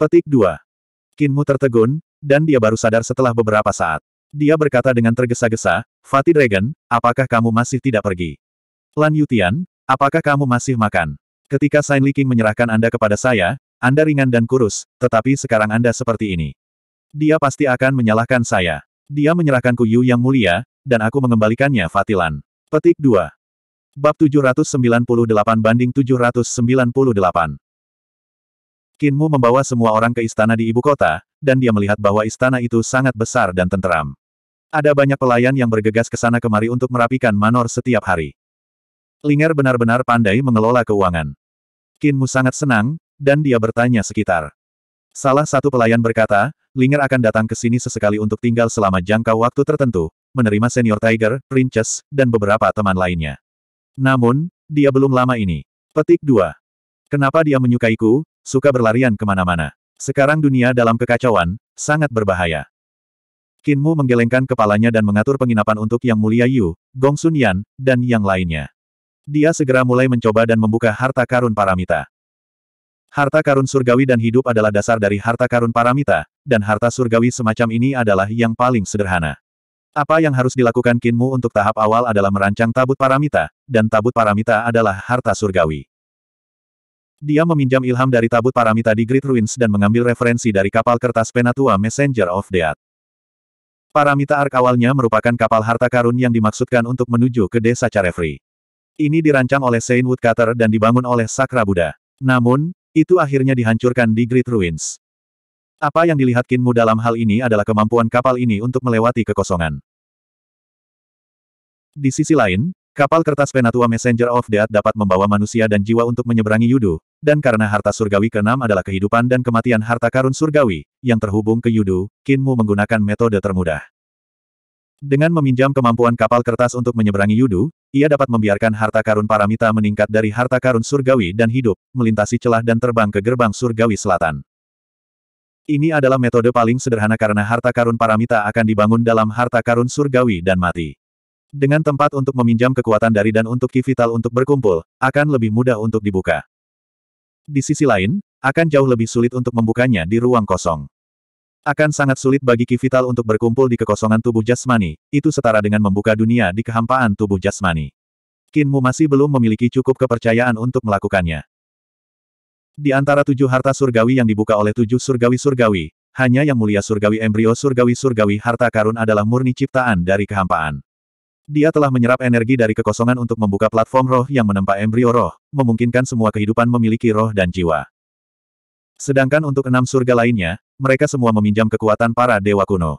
Petik 2. Kinmu tertegun, dan dia baru sadar setelah beberapa saat. Dia berkata dengan tergesa-gesa, Fatih Dragon, apakah kamu masih tidak pergi? Lan Yutian, apakah kamu masih makan? Ketika Sain King menyerahkan Anda kepada saya, Anda ringan dan kurus, tetapi sekarang Anda seperti ini. Dia pasti akan menyalahkan saya. Dia menyerahkan Kuyu yang mulia, dan aku mengembalikannya Fatilan. Petik 2. Bab 798 banding 798 Kinmu membawa semua orang ke istana di ibu kota, dan dia melihat bahwa istana itu sangat besar dan tenteram. Ada banyak pelayan yang bergegas ke sana kemari untuk merapikan manor setiap hari. Linger benar-benar pandai mengelola keuangan. Kinmu sangat senang, dan dia bertanya sekitar. Salah satu pelayan berkata, Linger akan datang ke sini sesekali untuk tinggal selama jangka waktu tertentu, menerima senior Tiger, Princess, dan beberapa teman lainnya. Namun, dia belum lama ini. Petik 2. Kenapa dia menyukaiku, suka berlarian kemana-mana. Sekarang dunia dalam kekacauan, sangat berbahaya. Kinmu menggelengkan kepalanya dan mengatur penginapan untuk Yang Mulia Yu, Gong Sun Yan, dan yang lainnya. Dia segera mulai mencoba dan membuka harta karun paramita. Harta karun surgawi dan hidup adalah dasar dari harta karun paramita, dan harta surgawi semacam ini adalah yang paling sederhana. Apa yang harus dilakukan Kinmu untuk tahap awal adalah merancang tabut paramita, dan tabut paramita adalah harta surgawi. Dia meminjam ilham dari tabut paramita di Great Ruins dan mengambil referensi dari kapal kertas Penatua Messenger of Death. Paramita Ark awalnya merupakan kapal harta karun yang dimaksudkan untuk menuju ke desa Carefree. Ini dirancang oleh Saint Woodcutter dan dibangun oleh Sakra Buddha. Namun, itu akhirnya dihancurkan di Great Ruins. Apa yang dilihat Kinmu dalam hal ini adalah kemampuan kapal ini untuk melewati kekosongan. Di sisi lain, Kapal kertas Penatua Messenger of Death dapat membawa manusia dan jiwa untuk menyeberangi Yudu, dan karena harta surgawi keenam adalah kehidupan dan kematian harta karun surgawi, yang terhubung ke Yudu, Kinmu menggunakan metode termudah. Dengan meminjam kemampuan kapal kertas untuk menyeberangi Yudu, ia dapat membiarkan harta karun paramita meningkat dari harta karun surgawi dan hidup, melintasi celah dan terbang ke gerbang surgawi selatan. Ini adalah metode paling sederhana karena harta karun paramita akan dibangun dalam harta karun surgawi dan mati. Dengan tempat untuk meminjam kekuatan dari dan untuk ki untuk berkumpul, akan lebih mudah untuk dibuka. Di sisi lain, akan jauh lebih sulit untuk membukanya di ruang kosong. Akan sangat sulit bagi ki untuk berkumpul di kekosongan tubuh jasmani, itu setara dengan membuka dunia di kehampaan tubuh jasmani. Kinmu masih belum memiliki cukup kepercayaan untuk melakukannya. Di antara tujuh harta surgawi yang dibuka oleh tujuh surgawi-surgawi, hanya yang mulia surgawi embrio surgawi-surgawi harta karun adalah murni ciptaan dari kehampaan. Dia telah menyerap energi dari kekosongan untuk membuka platform roh yang menempa embrio roh, memungkinkan semua kehidupan memiliki roh dan jiwa. Sedangkan untuk enam surga lainnya, mereka semua meminjam kekuatan para dewa kuno.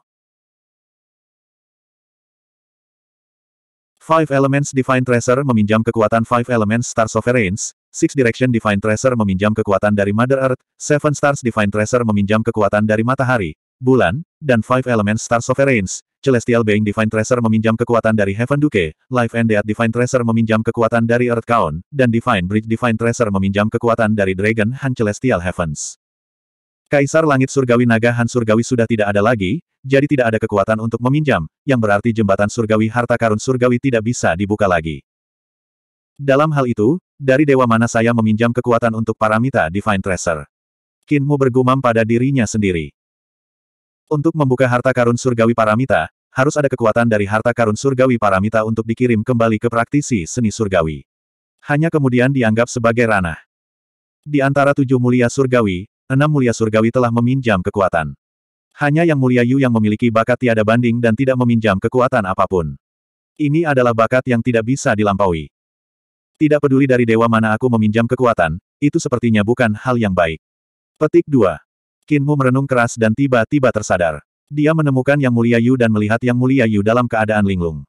Five Elements Divine Treasure meminjam kekuatan Five Elements Star Sovereigns, Six Direction Divine Treasure meminjam kekuatan dari Mother Earth, Seven Stars Divine Treasure meminjam kekuatan dari matahari, bulan, dan Five Elements Star Sovereigns, Celestial Being Divine Tracer meminjam kekuatan dari Heaven Duke, Life and Death Divine Tracer meminjam kekuatan dari Earth Kaon, dan Divine Bridge Divine Tracer meminjam kekuatan dari Dragon Han Celestial Heavens. Kaisar Langit Surgawi Naga Han Surgawi sudah tidak ada lagi, jadi tidak ada kekuatan untuk meminjam, yang berarti jembatan surgawi harta karun surgawi tidak bisa dibuka lagi. Dalam hal itu, dari dewa mana saya meminjam kekuatan untuk paramita Divine Tracer? Kinmu bergumam pada dirinya sendiri. Untuk membuka harta karun surgawi paramita, harus ada kekuatan dari harta karun surgawi paramita untuk dikirim kembali ke praktisi seni surgawi. Hanya kemudian dianggap sebagai ranah. Di antara tujuh mulia surgawi, enam mulia surgawi telah meminjam kekuatan. Hanya yang mulia Yu yang memiliki bakat tiada banding dan tidak meminjam kekuatan apapun. Ini adalah bakat yang tidak bisa dilampaui. Tidak peduli dari dewa mana aku meminjam kekuatan, itu sepertinya bukan hal yang baik. Petik 2. Kinmu merenung keras dan tiba-tiba tersadar. Dia menemukan Yang Mulia Yu dan melihat Yang Mulia Yu dalam keadaan linglung.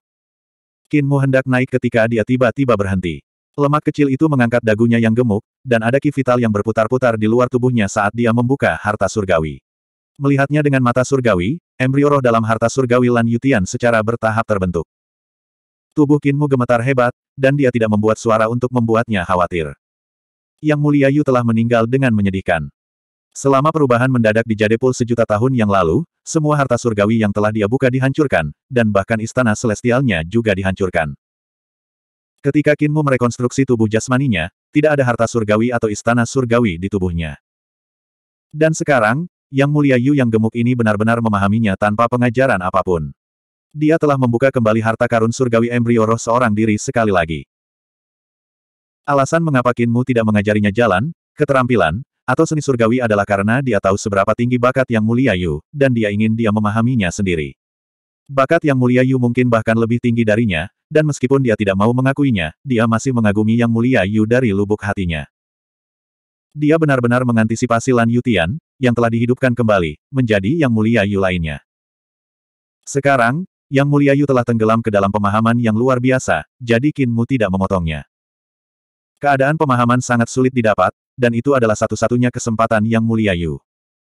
Kinmu hendak naik ketika dia tiba-tiba berhenti. Lemak kecil itu mengangkat dagunya yang gemuk, dan ada ki vital yang berputar-putar di luar tubuhnya saat dia membuka harta surgawi. Melihatnya dengan mata surgawi, embrio roh dalam harta surgawi Lan Yutian secara bertahap terbentuk. Tubuh Kinmu gemetar hebat, dan dia tidak membuat suara untuk membuatnya khawatir. Yang Mulia Yu telah meninggal dengan menyedihkan. Selama perubahan mendadak di Jadepul sejuta tahun yang lalu, semua harta surgawi yang telah dia buka dihancurkan, dan bahkan istana celestialnya juga dihancurkan. Ketika Kinmu merekonstruksi tubuh jasmaninya, tidak ada harta surgawi atau istana surgawi di tubuhnya. Dan sekarang, Yang Mulia Yu yang gemuk ini benar-benar memahaminya tanpa pengajaran apapun. Dia telah membuka kembali harta karun surgawi embrio roh seorang diri sekali lagi. Alasan mengapa Kinmu tidak mengajarinya jalan, keterampilan, atau seni surgawi adalah karena dia tahu seberapa tinggi bakat yang mulia Yu, dan dia ingin dia memahaminya sendiri. Bakat yang mulia Yu mungkin bahkan lebih tinggi darinya, dan meskipun dia tidak mau mengakuinya, dia masih mengagumi yang mulia Yu dari lubuk hatinya. Dia benar-benar mengantisipasi Lan Yutian, yang telah dihidupkan kembali, menjadi yang mulia Yu lainnya. Sekarang, yang mulia Yu telah tenggelam ke dalam pemahaman yang luar biasa, jadi Kinmu tidak memotongnya. Keadaan pemahaman sangat sulit didapat, dan itu adalah satu-satunya kesempatan yang mulia Yu.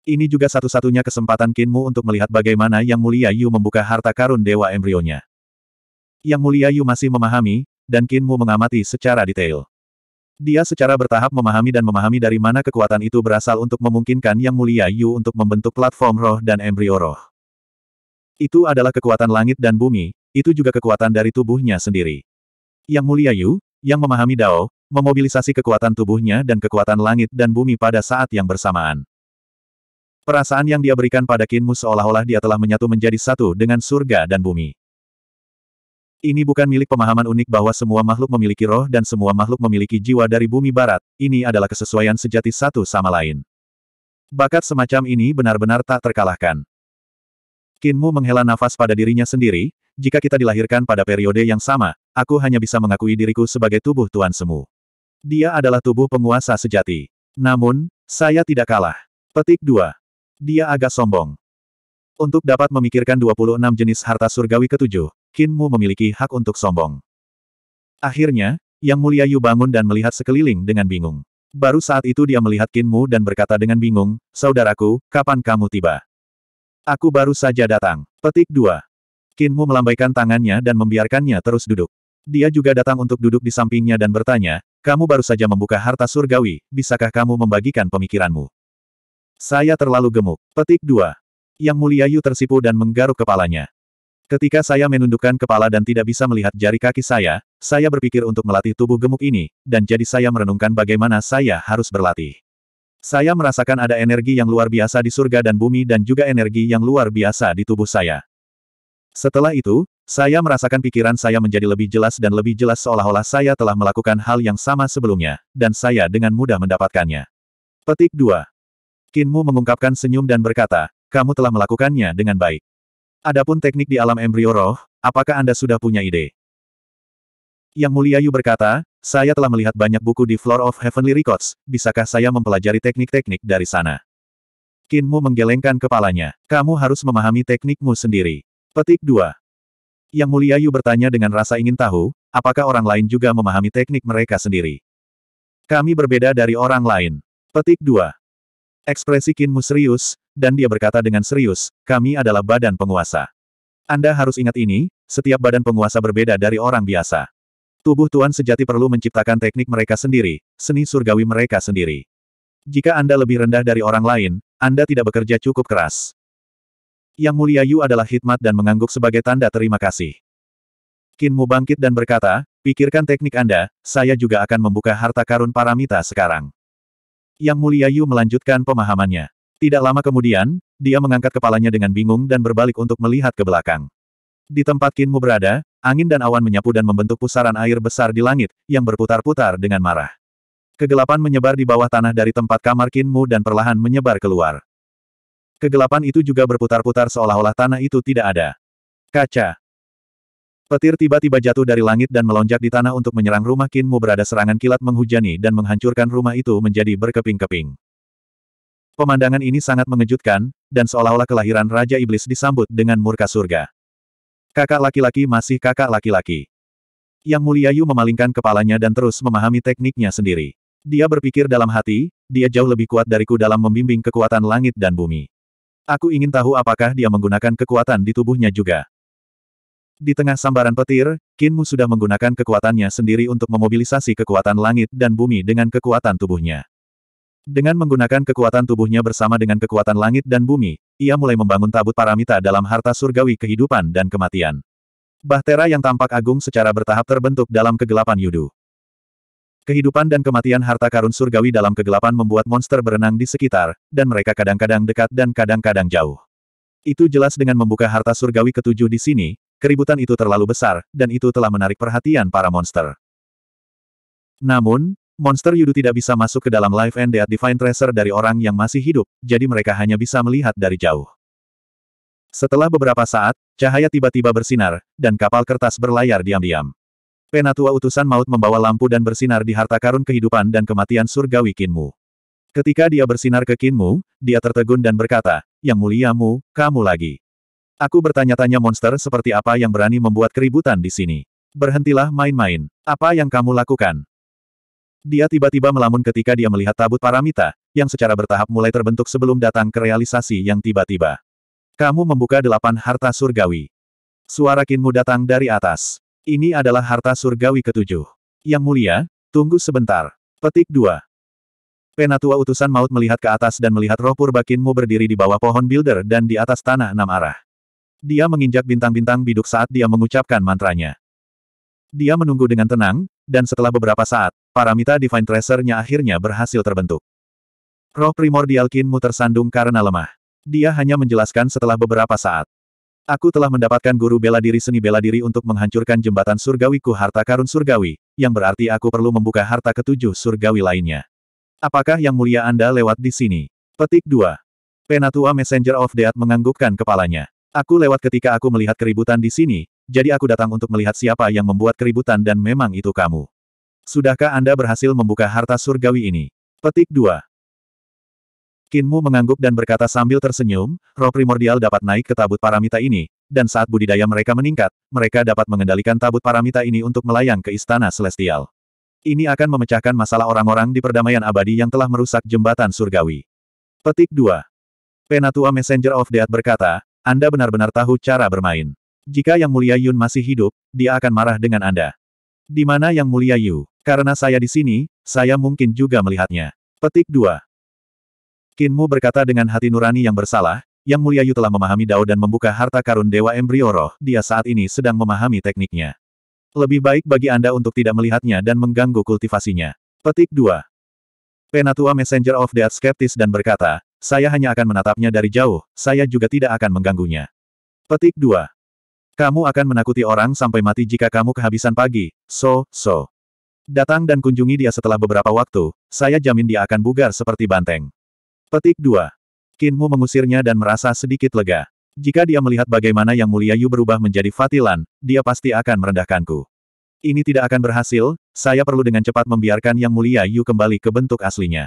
Ini juga satu-satunya kesempatan Kinmu untuk melihat bagaimana Yang Mulia Yu membuka harta karun dewa embrionya. Yang Mulia Yu masih memahami, dan Kinmu mengamati secara detail. Dia secara bertahap memahami dan memahami dari mana kekuatan itu berasal untuk memungkinkan Yang Mulia Yu untuk membentuk platform roh dan embrio roh. Itu adalah kekuatan langit dan bumi, itu juga kekuatan dari tubuhnya sendiri. Yang Mulia Yu, yang memahami Dao, memobilisasi kekuatan tubuhnya dan kekuatan langit dan bumi pada saat yang bersamaan. Perasaan yang dia berikan pada Kinmu seolah-olah dia telah menyatu menjadi satu dengan surga dan bumi. Ini bukan milik pemahaman unik bahwa semua makhluk memiliki roh dan semua makhluk memiliki jiwa dari bumi barat, ini adalah kesesuaian sejati satu sama lain. Bakat semacam ini benar-benar tak terkalahkan. Kinmu menghela nafas pada dirinya sendiri, jika kita dilahirkan pada periode yang sama, aku hanya bisa mengakui diriku sebagai tubuh Tuan Semu. Dia adalah tubuh penguasa sejati. Namun, saya tidak kalah. Petik 2. Dia agak sombong. Untuk dapat memikirkan 26 jenis harta surgawi ketujuh, Kinmu memiliki hak untuk sombong. Akhirnya, Yang Mulia Yu bangun dan melihat sekeliling dengan bingung. Baru saat itu dia melihat Kinmu dan berkata dengan bingung, Saudaraku, kapan kamu tiba? Aku baru saja datang. Petik 2. Kinmu melambaikan tangannya dan membiarkannya terus duduk. Dia juga datang untuk duduk di sampingnya dan bertanya, kamu baru saja membuka harta surgawi, bisakah kamu membagikan pemikiranmu? Saya terlalu gemuk. Petik 2. Yang mulia Yu tersipu dan menggaruk kepalanya. Ketika saya menundukkan kepala dan tidak bisa melihat jari kaki saya, saya berpikir untuk melatih tubuh gemuk ini, dan jadi saya merenungkan bagaimana saya harus berlatih. Saya merasakan ada energi yang luar biasa di surga dan bumi dan juga energi yang luar biasa di tubuh saya. Setelah itu, saya merasakan pikiran saya menjadi lebih jelas dan lebih jelas seolah-olah saya telah melakukan hal yang sama sebelumnya, dan saya dengan mudah mendapatkannya. Petik 2. Kinmu mengungkapkan senyum dan berkata, kamu telah melakukannya dengan baik. Adapun teknik di alam embrio roh, apakah Anda sudah punya ide? Yang Mulia Yu berkata, saya telah melihat banyak buku di Floor of Heavenly Records, bisakah saya mempelajari teknik-teknik dari sana? Kinmu menggelengkan kepalanya. Kamu harus memahami teknikmu sendiri. Petik 2. Yang Mulia Yu bertanya dengan rasa ingin tahu, apakah orang lain juga memahami teknik mereka sendiri. Kami berbeda dari orang lain. Petik 2. Ekspresi Kinmu serius, dan dia berkata dengan serius, kami adalah badan penguasa. Anda harus ingat ini, setiap badan penguasa berbeda dari orang biasa. Tubuh Tuan sejati perlu menciptakan teknik mereka sendiri, seni surgawi mereka sendiri. Jika Anda lebih rendah dari orang lain, Anda tidak bekerja cukup keras. Yang mulia Yu adalah hikmat dan mengangguk sebagai tanda terima kasih. Kinmu bangkit dan berkata, pikirkan teknik Anda, saya juga akan membuka harta karun paramita sekarang. Yang mulia Yu melanjutkan pemahamannya. Tidak lama kemudian, dia mengangkat kepalanya dengan bingung dan berbalik untuk melihat ke belakang. Di tempat Kinmu berada, angin dan awan menyapu dan membentuk pusaran air besar di langit, yang berputar-putar dengan marah. Kegelapan menyebar di bawah tanah dari tempat kamar Kinmu dan perlahan menyebar keluar. Kegelapan itu juga berputar-putar seolah-olah tanah itu tidak ada. Kaca. Petir tiba-tiba jatuh dari langit dan melonjak di tanah untuk menyerang rumah Kinmu berada serangan kilat menghujani dan menghancurkan rumah itu menjadi berkeping-keping. Pemandangan ini sangat mengejutkan, dan seolah-olah kelahiran Raja Iblis disambut dengan murka surga. Kakak laki-laki masih kakak laki-laki. Yang mulia Yu memalingkan kepalanya dan terus memahami tekniknya sendiri. Dia berpikir dalam hati, dia jauh lebih kuat dariku dalam membimbing kekuatan langit dan bumi. Aku ingin tahu apakah dia menggunakan kekuatan di tubuhnya juga. Di tengah sambaran petir, Kinmu sudah menggunakan kekuatannya sendiri untuk memobilisasi kekuatan langit dan bumi dengan kekuatan tubuhnya. Dengan menggunakan kekuatan tubuhnya bersama dengan kekuatan langit dan bumi, ia mulai membangun tabut paramita dalam harta surgawi kehidupan dan kematian. Bahtera yang tampak agung secara bertahap terbentuk dalam kegelapan Yudu. Kehidupan dan kematian harta karun surgawi dalam kegelapan membuat monster berenang di sekitar, dan mereka kadang-kadang dekat dan kadang-kadang jauh. Itu jelas dengan membuka harta surgawi ketujuh di sini, keributan itu terlalu besar, dan itu telah menarik perhatian para monster. Namun, monster Yudu tidak bisa masuk ke dalam Life and Death Divine Treasure dari orang yang masih hidup, jadi mereka hanya bisa melihat dari jauh. Setelah beberapa saat, cahaya tiba-tiba bersinar, dan kapal kertas berlayar diam-diam. Penatua utusan maut membawa lampu dan bersinar di harta karun kehidupan dan kematian surgawi Kinmu. Ketika dia bersinar ke Kinmu, dia tertegun dan berkata, Yang muliamu, kamu lagi. Aku bertanya-tanya monster seperti apa yang berani membuat keributan di sini. Berhentilah main-main. Apa yang kamu lakukan? Dia tiba-tiba melamun ketika dia melihat tabut paramita, yang secara bertahap mulai terbentuk sebelum datang ke realisasi yang tiba-tiba. Kamu membuka delapan harta surgawi. Suara Kinmu datang dari atas. Ini adalah harta surgawi ketujuh. Yang mulia, tunggu sebentar. Petik 2. Penatua utusan maut melihat ke atas dan melihat roh purbakinmu berdiri di bawah pohon builder dan di atas tanah enam arah. Dia menginjak bintang-bintang biduk saat dia mengucapkan mantranya. Dia menunggu dengan tenang, dan setelah beberapa saat, paramita Divine Tracer-nya akhirnya berhasil terbentuk. Roh primordial Kinmu tersandung karena lemah. Dia hanya menjelaskan setelah beberapa saat. Aku telah mendapatkan guru bela diri seni bela diri untuk menghancurkan jembatan surgawiku harta karun surgawi, yang berarti aku perlu membuka harta ketujuh surgawi lainnya. Apakah yang mulia Anda lewat di sini? Petik 2. Penatua Messenger of Death menganggukkan kepalanya. Aku lewat ketika aku melihat keributan di sini, jadi aku datang untuk melihat siapa yang membuat keributan dan memang itu kamu. Sudahkah Anda berhasil membuka harta surgawi ini? Petik 2. Kinmu mengangguk dan berkata sambil tersenyum, roh primordial dapat naik ke tabut paramita ini, dan saat budidaya mereka meningkat, mereka dapat mengendalikan tabut paramita ini untuk melayang ke istana celestial. Ini akan memecahkan masalah orang-orang di perdamaian abadi yang telah merusak jembatan surgawi. Petik 2. Penatua Messenger of Death berkata, Anda benar-benar tahu cara bermain. Jika Yang Mulia Yun masih hidup, dia akan marah dengan Anda. Di mana Yang Mulia Yu? Karena saya di sini, saya mungkin juga melihatnya. Petik 2. Kinmu berkata dengan hati nurani yang bersalah, Yang Mulia Yu telah memahami Dao dan membuka harta karun Dewa Embrio Roh, dia saat ini sedang memahami tekniknya. Lebih baik bagi Anda untuk tidak melihatnya dan mengganggu kultivasinya. Petik 2. Penatua Messenger of Death skeptis dan berkata, saya hanya akan menatapnya dari jauh, saya juga tidak akan mengganggunya. Petik 2. Kamu akan menakuti orang sampai mati jika kamu kehabisan pagi, so, so. Datang dan kunjungi dia setelah beberapa waktu, saya jamin dia akan bugar seperti banteng. Petik 2. Kinmu mengusirnya dan merasa sedikit lega. Jika dia melihat bagaimana Yang Mulia Yu berubah menjadi Fatilan, dia pasti akan merendahkanku. Ini tidak akan berhasil, saya perlu dengan cepat membiarkan Yang Mulia Yu kembali ke bentuk aslinya.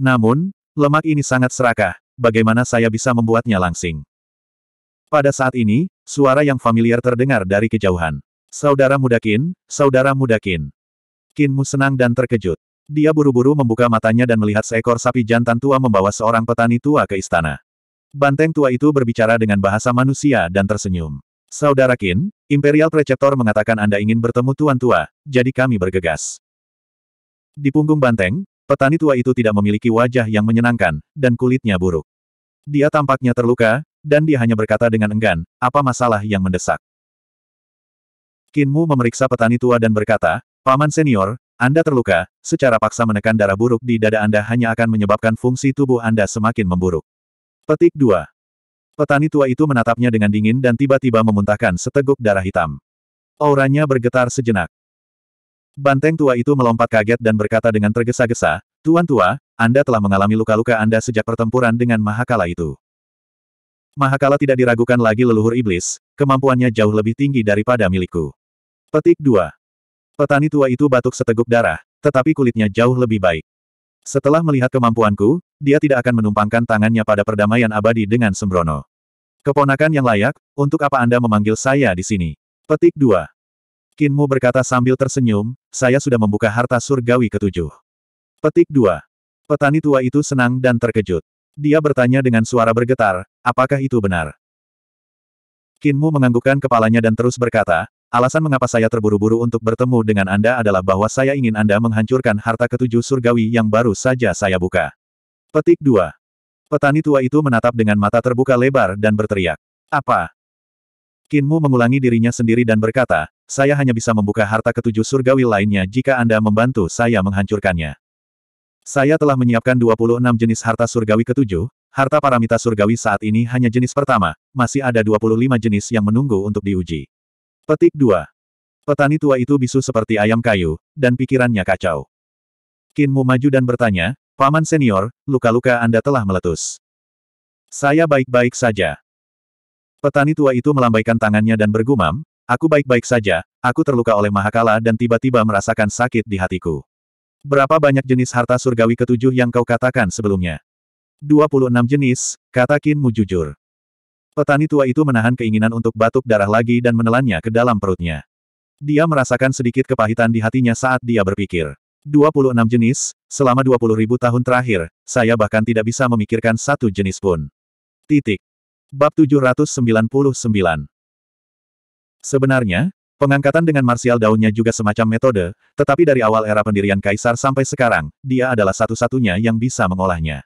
Namun, lemak ini sangat serakah, bagaimana saya bisa membuatnya langsing? Pada saat ini, suara yang familiar terdengar dari kejauhan. Saudara muda Kin, saudara muda Kin. Kinmu senang dan terkejut. Dia buru-buru membuka matanya dan melihat seekor sapi jantan tua membawa seorang petani tua ke istana. Banteng tua itu berbicara dengan bahasa manusia dan tersenyum. Saudara Kin, Imperial Preceptor mengatakan Anda ingin bertemu Tuan Tua, jadi kami bergegas. Di punggung banteng, petani tua itu tidak memiliki wajah yang menyenangkan, dan kulitnya buruk. Dia tampaknya terluka, dan dia hanya berkata dengan enggan, apa masalah yang mendesak. Kinmu memeriksa petani tua dan berkata, Paman senior, anda terluka, secara paksa menekan darah buruk di dada Anda hanya akan menyebabkan fungsi tubuh Anda semakin memburuk. Petik 2. Petani tua itu menatapnya dengan dingin dan tiba-tiba memuntahkan seteguk darah hitam. Auranya bergetar sejenak. Banteng tua itu melompat kaget dan berkata dengan tergesa-gesa, Tuan tua, Anda telah mengalami luka-luka Anda sejak pertempuran dengan Mahakala itu. Mahakala tidak diragukan lagi leluhur iblis, kemampuannya jauh lebih tinggi daripada milikku. Petik 2. Petani tua itu batuk seteguk darah, tetapi kulitnya jauh lebih baik. Setelah melihat kemampuanku, dia tidak akan menumpangkan tangannya pada perdamaian abadi dengan sembrono. Keponakan yang layak, untuk apa Anda memanggil saya di sini? Petik 2. Kinmu berkata sambil tersenyum, saya sudah membuka harta surgawi ketujuh. Petik 2. Petani tua itu senang dan terkejut. Dia bertanya dengan suara bergetar, apakah itu benar? Kinmu menganggukkan kepalanya dan terus berkata, Alasan mengapa saya terburu-buru untuk bertemu dengan Anda adalah bahwa saya ingin Anda menghancurkan harta ketujuh surgawi yang baru saja saya buka. Petik 2. Petani tua itu menatap dengan mata terbuka lebar dan berteriak. Apa? Kinmu mengulangi dirinya sendiri dan berkata, saya hanya bisa membuka harta ketujuh surgawi lainnya jika Anda membantu saya menghancurkannya. Saya telah menyiapkan 26 jenis harta surgawi ketujuh, harta paramita surgawi saat ini hanya jenis pertama, masih ada 25 jenis yang menunggu untuk diuji. Petik 2. Petani tua itu bisu seperti ayam kayu, dan pikirannya kacau. Kinmu maju dan bertanya, Paman senior, luka-luka Anda telah meletus. Saya baik-baik saja. Petani tua itu melambaikan tangannya dan bergumam, Aku baik-baik saja, aku terluka oleh Mahakala dan tiba-tiba merasakan sakit di hatiku. Berapa banyak jenis harta surgawi ketujuh yang kau katakan sebelumnya? 26 jenis, kata Kinmu jujur. Petani tua itu menahan keinginan untuk batuk darah lagi dan menelannya ke dalam perutnya. Dia merasakan sedikit kepahitan di hatinya saat dia berpikir. 26 jenis, selama 20 ribu tahun terakhir, saya bahkan tidak bisa memikirkan satu jenis pun. Titik. Bab 799 Sebenarnya, pengangkatan dengan marsial daunnya juga semacam metode, tetapi dari awal era pendirian Kaisar sampai sekarang, dia adalah satu-satunya yang bisa mengolahnya.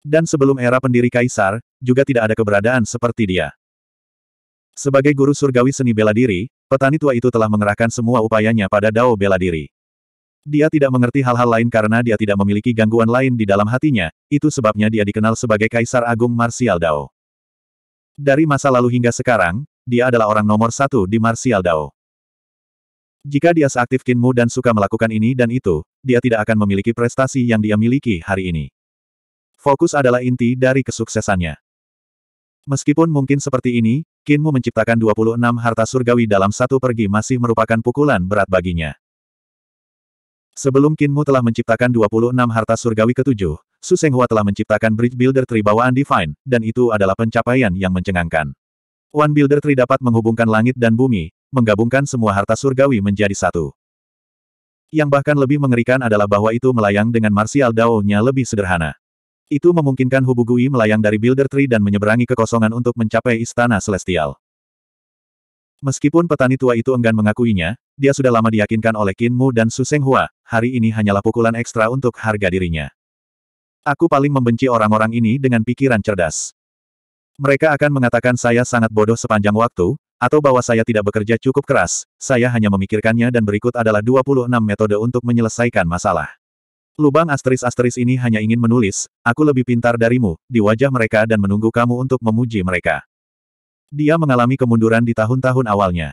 Dan sebelum era pendiri Kaisar, juga tidak ada keberadaan seperti dia. Sebagai guru surgawi seni bela diri, petani tua itu telah mengerahkan semua upayanya pada Dao bela diri. Dia tidak mengerti hal-hal lain karena dia tidak memiliki gangguan lain di dalam hatinya, itu sebabnya dia dikenal sebagai Kaisar Agung martial Dao. Dari masa lalu hingga sekarang, dia adalah orang nomor satu di martial Dao. Jika dia seaktif Kinmu dan suka melakukan ini dan itu, dia tidak akan memiliki prestasi yang dia miliki hari ini. Fokus adalah inti dari kesuksesannya. Meskipun mungkin seperti ini, Kinmu menciptakan 26 harta surgawi dalam satu pergi masih merupakan pukulan berat baginya. Sebelum Kinmu telah menciptakan 26 harta surgawi ketujuh, Susenghua telah menciptakan Bridge Builder Tree bawaan Divine, dan itu adalah pencapaian yang mencengangkan. One Builder Tree dapat menghubungkan langit dan bumi, menggabungkan semua harta surgawi menjadi satu. Yang bahkan lebih mengerikan adalah bahwa itu melayang dengan martial dao-nya lebih sederhana. Itu memungkinkan Hubugui melayang dari Builder Tree dan menyeberangi kekosongan untuk mencapai Istana Celestial. Meskipun petani tua itu enggan mengakuinya, dia sudah lama diyakinkan oleh Qin Mu dan Su Seng Hua, hari ini hanyalah pukulan ekstra untuk harga dirinya. Aku paling membenci orang-orang ini dengan pikiran cerdas. Mereka akan mengatakan saya sangat bodoh sepanjang waktu, atau bahwa saya tidak bekerja cukup keras, saya hanya memikirkannya dan berikut adalah 26 metode untuk menyelesaikan masalah. Lubang asteris-asteris ini hanya ingin menulis, aku lebih pintar darimu, di wajah mereka dan menunggu kamu untuk memuji mereka. Dia mengalami kemunduran di tahun-tahun awalnya.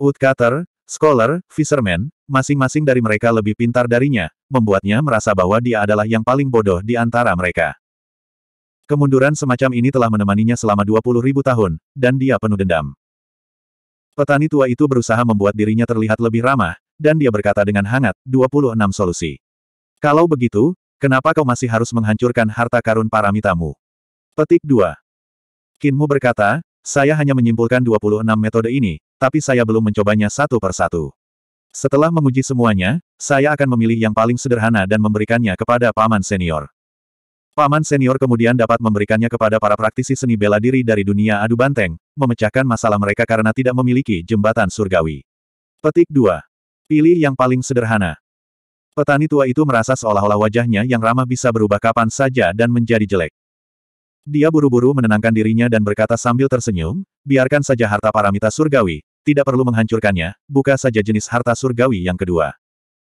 Woodcutter, Scholar, Fisherman, masing-masing dari mereka lebih pintar darinya, membuatnya merasa bahwa dia adalah yang paling bodoh di antara mereka. Kemunduran semacam ini telah menemaninya selama 20 ribu tahun, dan dia penuh dendam. Petani tua itu berusaha membuat dirinya terlihat lebih ramah, dan dia berkata dengan hangat, 26 solusi. Kalau begitu, kenapa kau masih harus menghancurkan harta karun paramitamu? Petik 2. Kinmu berkata, saya hanya menyimpulkan 26 metode ini, tapi saya belum mencobanya satu per satu. Setelah menguji semuanya, saya akan memilih yang paling sederhana dan memberikannya kepada paman senior. Paman senior kemudian dapat memberikannya kepada para praktisi seni bela diri dari dunia adu banteng, memecahkan masalah mereka karena tidak memiliki jembatan surgawi. Petik 2. Pilih yang paling sederhana. Petani tua itu merasa seolah-olah wajahnya yang ramah bisa berubah kapan saja dan menjadi jelek. Dia buru-buru menenangkan dirinya dan berkata sambil tersenyum, biarkan saja harta paramita surgawi, tidak perlu menghancurkannya, buka saja jenis harta surgawi yang kedua.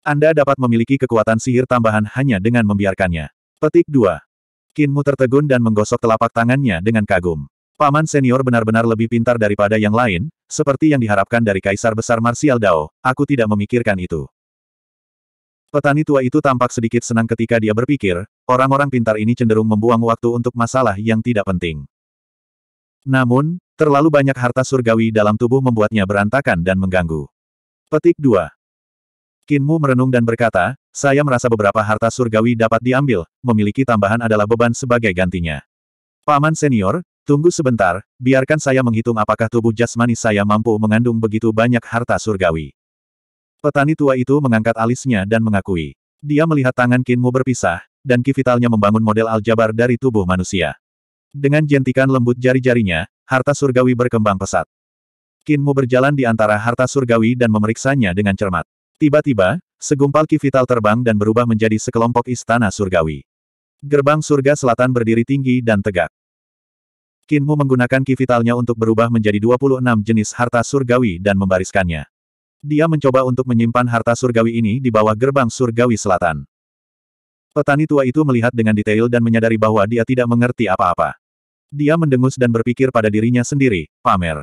Anda dapat memiliki kekuatan sihir tambahan hanya dengan membiarkannya. Petik 2. Kinmu tertegun dan menggosok telapak tangannya dengan kagum. Paman senior benar-benar lebih pintar daripada yang lain, seperti yang diharapkan dari Kaisar Besar Marsial Dao, aku tidak memikirkan itu. Petani tua itu tampak sedikit senang ketika dia berpikir, orang-orang pintar ini cenderung membuang waktu untuk masalah yang tidak penting. Namun, terlalu banyak harta surgawi dalam tubuh membuatnya berantakan dan mengganggu. Petik 2. Kinmu merenung dan berkata, saya merasa beberapa harta surgawi dapat diambil, memiliki tambahan adalah beban sebagai gantinya. Paman senior, Tunggu sebentar, biarkan saya menghitung apakah tubuh jasmani saya mampu mengandung begitu banyak harta surgawi. Petani tua itu mengangkat alisnya dan mengakui. Dia melihat tangan Kinmu berpisah, dan kivitalnya membangun model aljabar dari tubuh manusia. Dengan jentikan lembut jari-jarinya, harta surgawi berkembang pesat. Kinmu berjalan di antara harta surgawi dan memeriksanya dengan cermat. Tiba-tiba, segumpal kivital terbang dan berubah menjadi sekelompok istana surgawi. Gerbang surga selatan berdiri tinggi dan tegak. Kinmu menggunakan kivitalnya untuk berubah menjadi 26 jenis harta surgawi dan membariskannya. Dia mencoba untuk menyimpan harta surgawi ini di bawah gerbang surgawi selatan. Petani tua itu melihat dengan detail dan menyadari bahwa dia tidak mengerti apa-apa. Dia mendengus dan berpikir pada dirinya sendiri, pamer.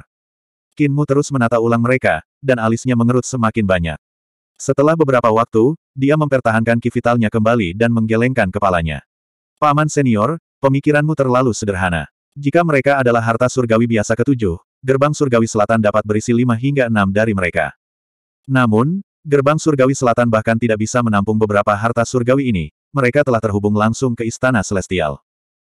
Kinmu terus menata ulang mereka, dan alisnya mengerut semakin banyak. Setelah beberapa waktu, dia mempertahankan kivitalnya kembali dan menggelengkan kepalanya. Paman senior, pemikiranmu terlalu sederhana. Jika mereka adalah harta surgawi biasa ketujuh, gerbang surgawi selatan dapat berisi lima hingga enam dari mereka. Namun, gerbang surgawi selatan bahkan tidak bisa menampung beberapa harta surgawi ini, mereka telah terhubung langsung ke istana celestial.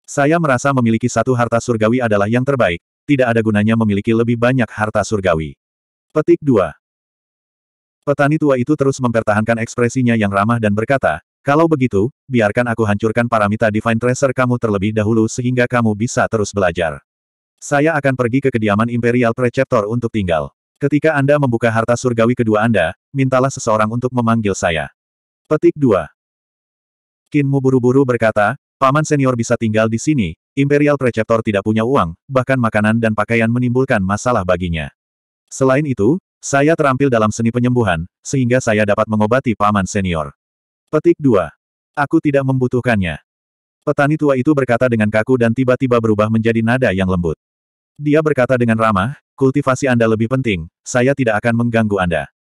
Saya merasa memiliki satu harta surgawi adalah yang terbaik, tidak ada gunanya memiliki lebih banyak harta surgawi. Petik 2. Petani tua itu terus mempertahankan ekspresinya yang ramah dan berkata, kalau begitu, biarkan aku hancurkan paramita Divine Tracer kamu terlebih dahulu sehingga kamu bisa terus belajar. Saya akan pergi ke kediaman Imperial Preceptor untuk tinggal. Ketika Anda membuka harta surgawi kedua Anda, mintalah seseorang untuk memanggil saya. Petik 2. Kinmu buru-buru berkata, Paman senior bisa tinggal di sini, Imperial Preceptor tidak punya uang, bahkan makanan dan pakaian menimbulkan masalah baginya. Selain itu, saya terampil dalam seni penyembuhan, sehingga saya dapat mengobati Paman senior. Petik 2. Aku tidak membutuhkannya. Petani tua itu berkata dengan kaku dan tiba-tiba berubah menjadi nada yang lembut. Dia berkata dengan ramah, Kultivasi Anda lebih penting, saya tidak akan mengganggu Anda.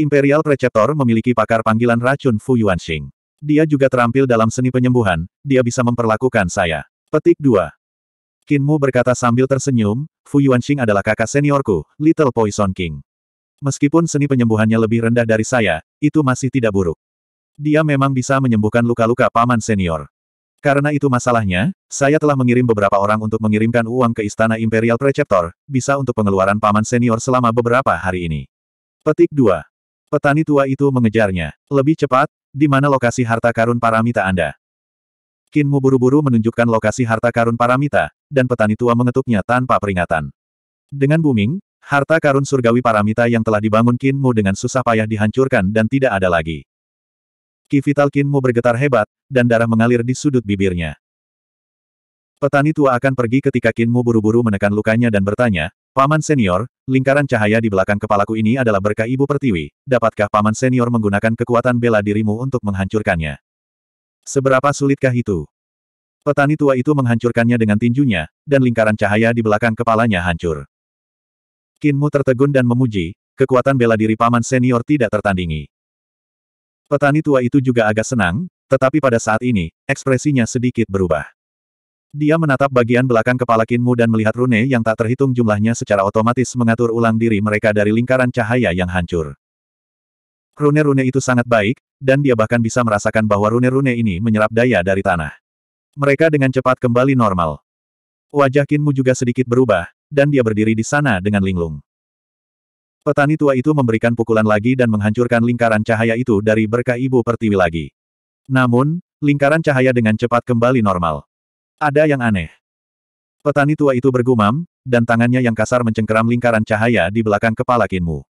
Imperial Preceptor memiliki pakar panggilan racun Fu Yuanxing. Dia juga terampil dalam seni penyembuhan, dia bisa memperlakukan saya. Petik 2. Mu berkata sambil tersenyum, Fu Yuanxing adalah kakak seniorku, Little Poison King. Meskipun seni penyembuhannya lebih rendah dari saya, itu masih tidak buruk. Dia memang bisa menyembuhkan luka-luka paman senior. Karena itu masalahnya, saya telah mengirim beberapa orang untuk mengirimkan uang ke Istana Imperial Preceptor, bisa untuk pengeluaran paman senior selama beberapa hari ini. Petik 2. Petani tua itu mengejarnya. Lebih cepat, di mana lokasi harta karun paramita Anda? Kinmu buru-buru menunjukkan lokasi harta karun paramita, dan petani tua mengetuknya tanpa peringatan. Dengan booming, harta karun surgawi paramita yang telah dibangun Kinmu dengan susah payah dihancurkan dan tidak ada lagi. Kivital Kinmu bergetar hebat, dan darah mengalir di sudut bibirnya. Petani tua akan pergi ketika Kinmu buru-buru menekan lukanya dan bertanya, Paman Senior, lingkaran cahaya di belakang kepalaku ini adalah berkah Ibu Pertiwi, dapatkah Paman Senior menggunakan kekuatan bela dirimu untuk menghancurkannya? Seberapa sulitkah itu? Petani tua itu menghancurkannya dengan tinjunya, dan lingkaran cahaya di belakang kepalanya hancur. Kinmu tertegun dan memuji, kekuatan bela diri Paman Senior tidak tertandingi. Petani tua itu juga agak senang, tetapi pada saat ini, ekspresinya sedikit berubah. Dia menatap bagian belakang kepala Kinmu dan melihat rune yang tak terhitung jumlahnya secara otomatis mengatur ulang diri mereka dari lingkaran cahaya yang hancur. Rune-rune itu sangat baik, dan dia bahkan bisa merasakan bahwa rune-rune ini menyerap daya dari tanah. Mereka dengan cepat kembali normal. Wajah Kinmu juga sedikit berubah, dan dia berdiri di sana dengan linglung. Petani tua itu memberikan pukulan lagi dan menghancurkan lingkaran cahaya itu dari berkah ibu pertiwi lagi. Namun, lingkaran cahaya dengan cepat kembali normal. Ada yang aneh. Petani tua itu bergumam, dan tangannya yang kasar mencengkeram lingkaran cahaya di belakang kepala Kinmu.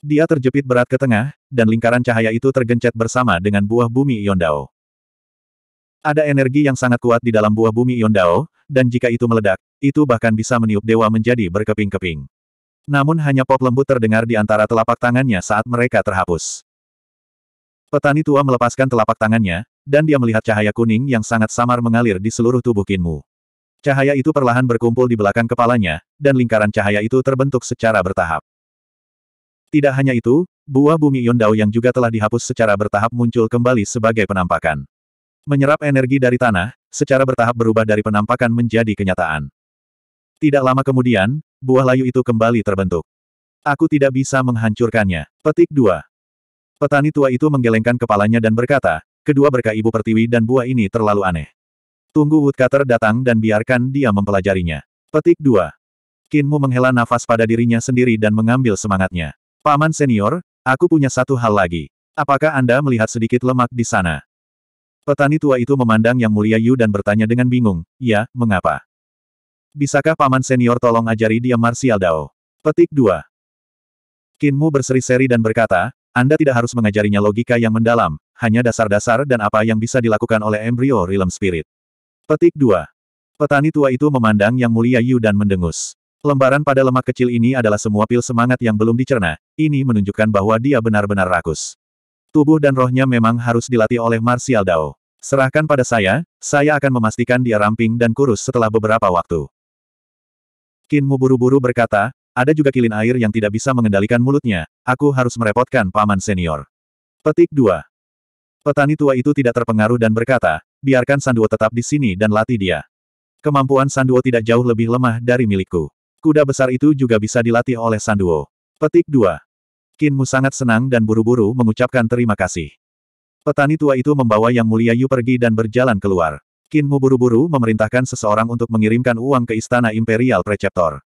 Dia terjepit berat ke tengah, dan lingkaran cahaya itu tergencet bersama dengan buah bumi Yondao. Ada energi yang sangat kuat di dalam buah bumi Yondao, dan jika itu meledak, itu bahkan bisa meniup dewa menjadi berkeping-keping. Namun hanya pop lembut terdengar di antara telapak tangannya saat mereka terhapus. Petani tua melepaskan telapak tangannya, dan dia melihat cahaya kuning yang sangat samar mengalir di seluruh tubuh Kinmu. Cahaya itu perlahan berkumpul di belakang kepalanya, dan lingkaran cahaya itu terbentuk secara bertahap. Tidak hanya itu, buah bumi Yondao yang juga telah dihapus secara bertahap muncul kembali sebagai penampakan. Menyerap energi dari tanah, secara bertahap berubah dari penampakan menjadi kenyataan. Tidak lama kemudian, buah layu itu kembali terbentuk. Aku tidak bisa menghancurkannya. Petik 2. Petani tua itu menggelengkan kepalanya dan berkata, kedua berkah ibu pertiwi dan buah ini terlalu aneh. Tunggu woodcutter datang dan biarkan dia mempelajarinya. Petik 2. Kinmu menghela nafas pada dirinya sendiri dan mengambil semangatnya. Paman senior, aku punya satu hal lagi. Apakah Anda melihat sedikit lemak di sana? Petani tua itu memandang Yang Mulia Yu dan bertanya dengan bingung, ya, mengapa? Bisakah paman senior tolong ajari dia martial dao? Petik 2. Kinmu berseri-seri dan berkata, Anda tidak harus mengajarinya logika yang mendalam, hanya dasar-dasar dan apa yang bisa dilakukan oleh embrio realm spirit. Petik 2. Petani tua itu memandang yang mulia Yu dan mendengus. Lembaran pada lemak kecil ini adalah semua pil semangat yang belum dicerna, ini menunjukkan bahwa dia benar-benar rakus. Tubuh dan rohnya memang harus dilatih oleh Martial Dao. Serahkan pada saya, saya akan memastikan dia ramping dan kurus setelah beberapa waktu. Kinmu buru-buru berkata, ada juga kilin air yang tidak bisa mengendalikan mulutnya, aku harus merepotkan paman senior. Petik 2. Petani tua itu tidak terpengaruh dan berkata, biarkan Sanduo tetap di sini dan latih dia. Kemampuan Sanduo tidak jauh lebih lemah dari milikku. Kuda besar itu juga bisa dilatih oleh Sanduo. Petik 2. Kinmu sangat senang dan buru-buru mengucapkan terima kasih. Petani tua itu membawa Yang Mulia Yu pergi dan berjalan keluar. Kinmu buru-buru memerintahkan seseorang untuk mengirimkan uang ke Istana Imperial Preceptor.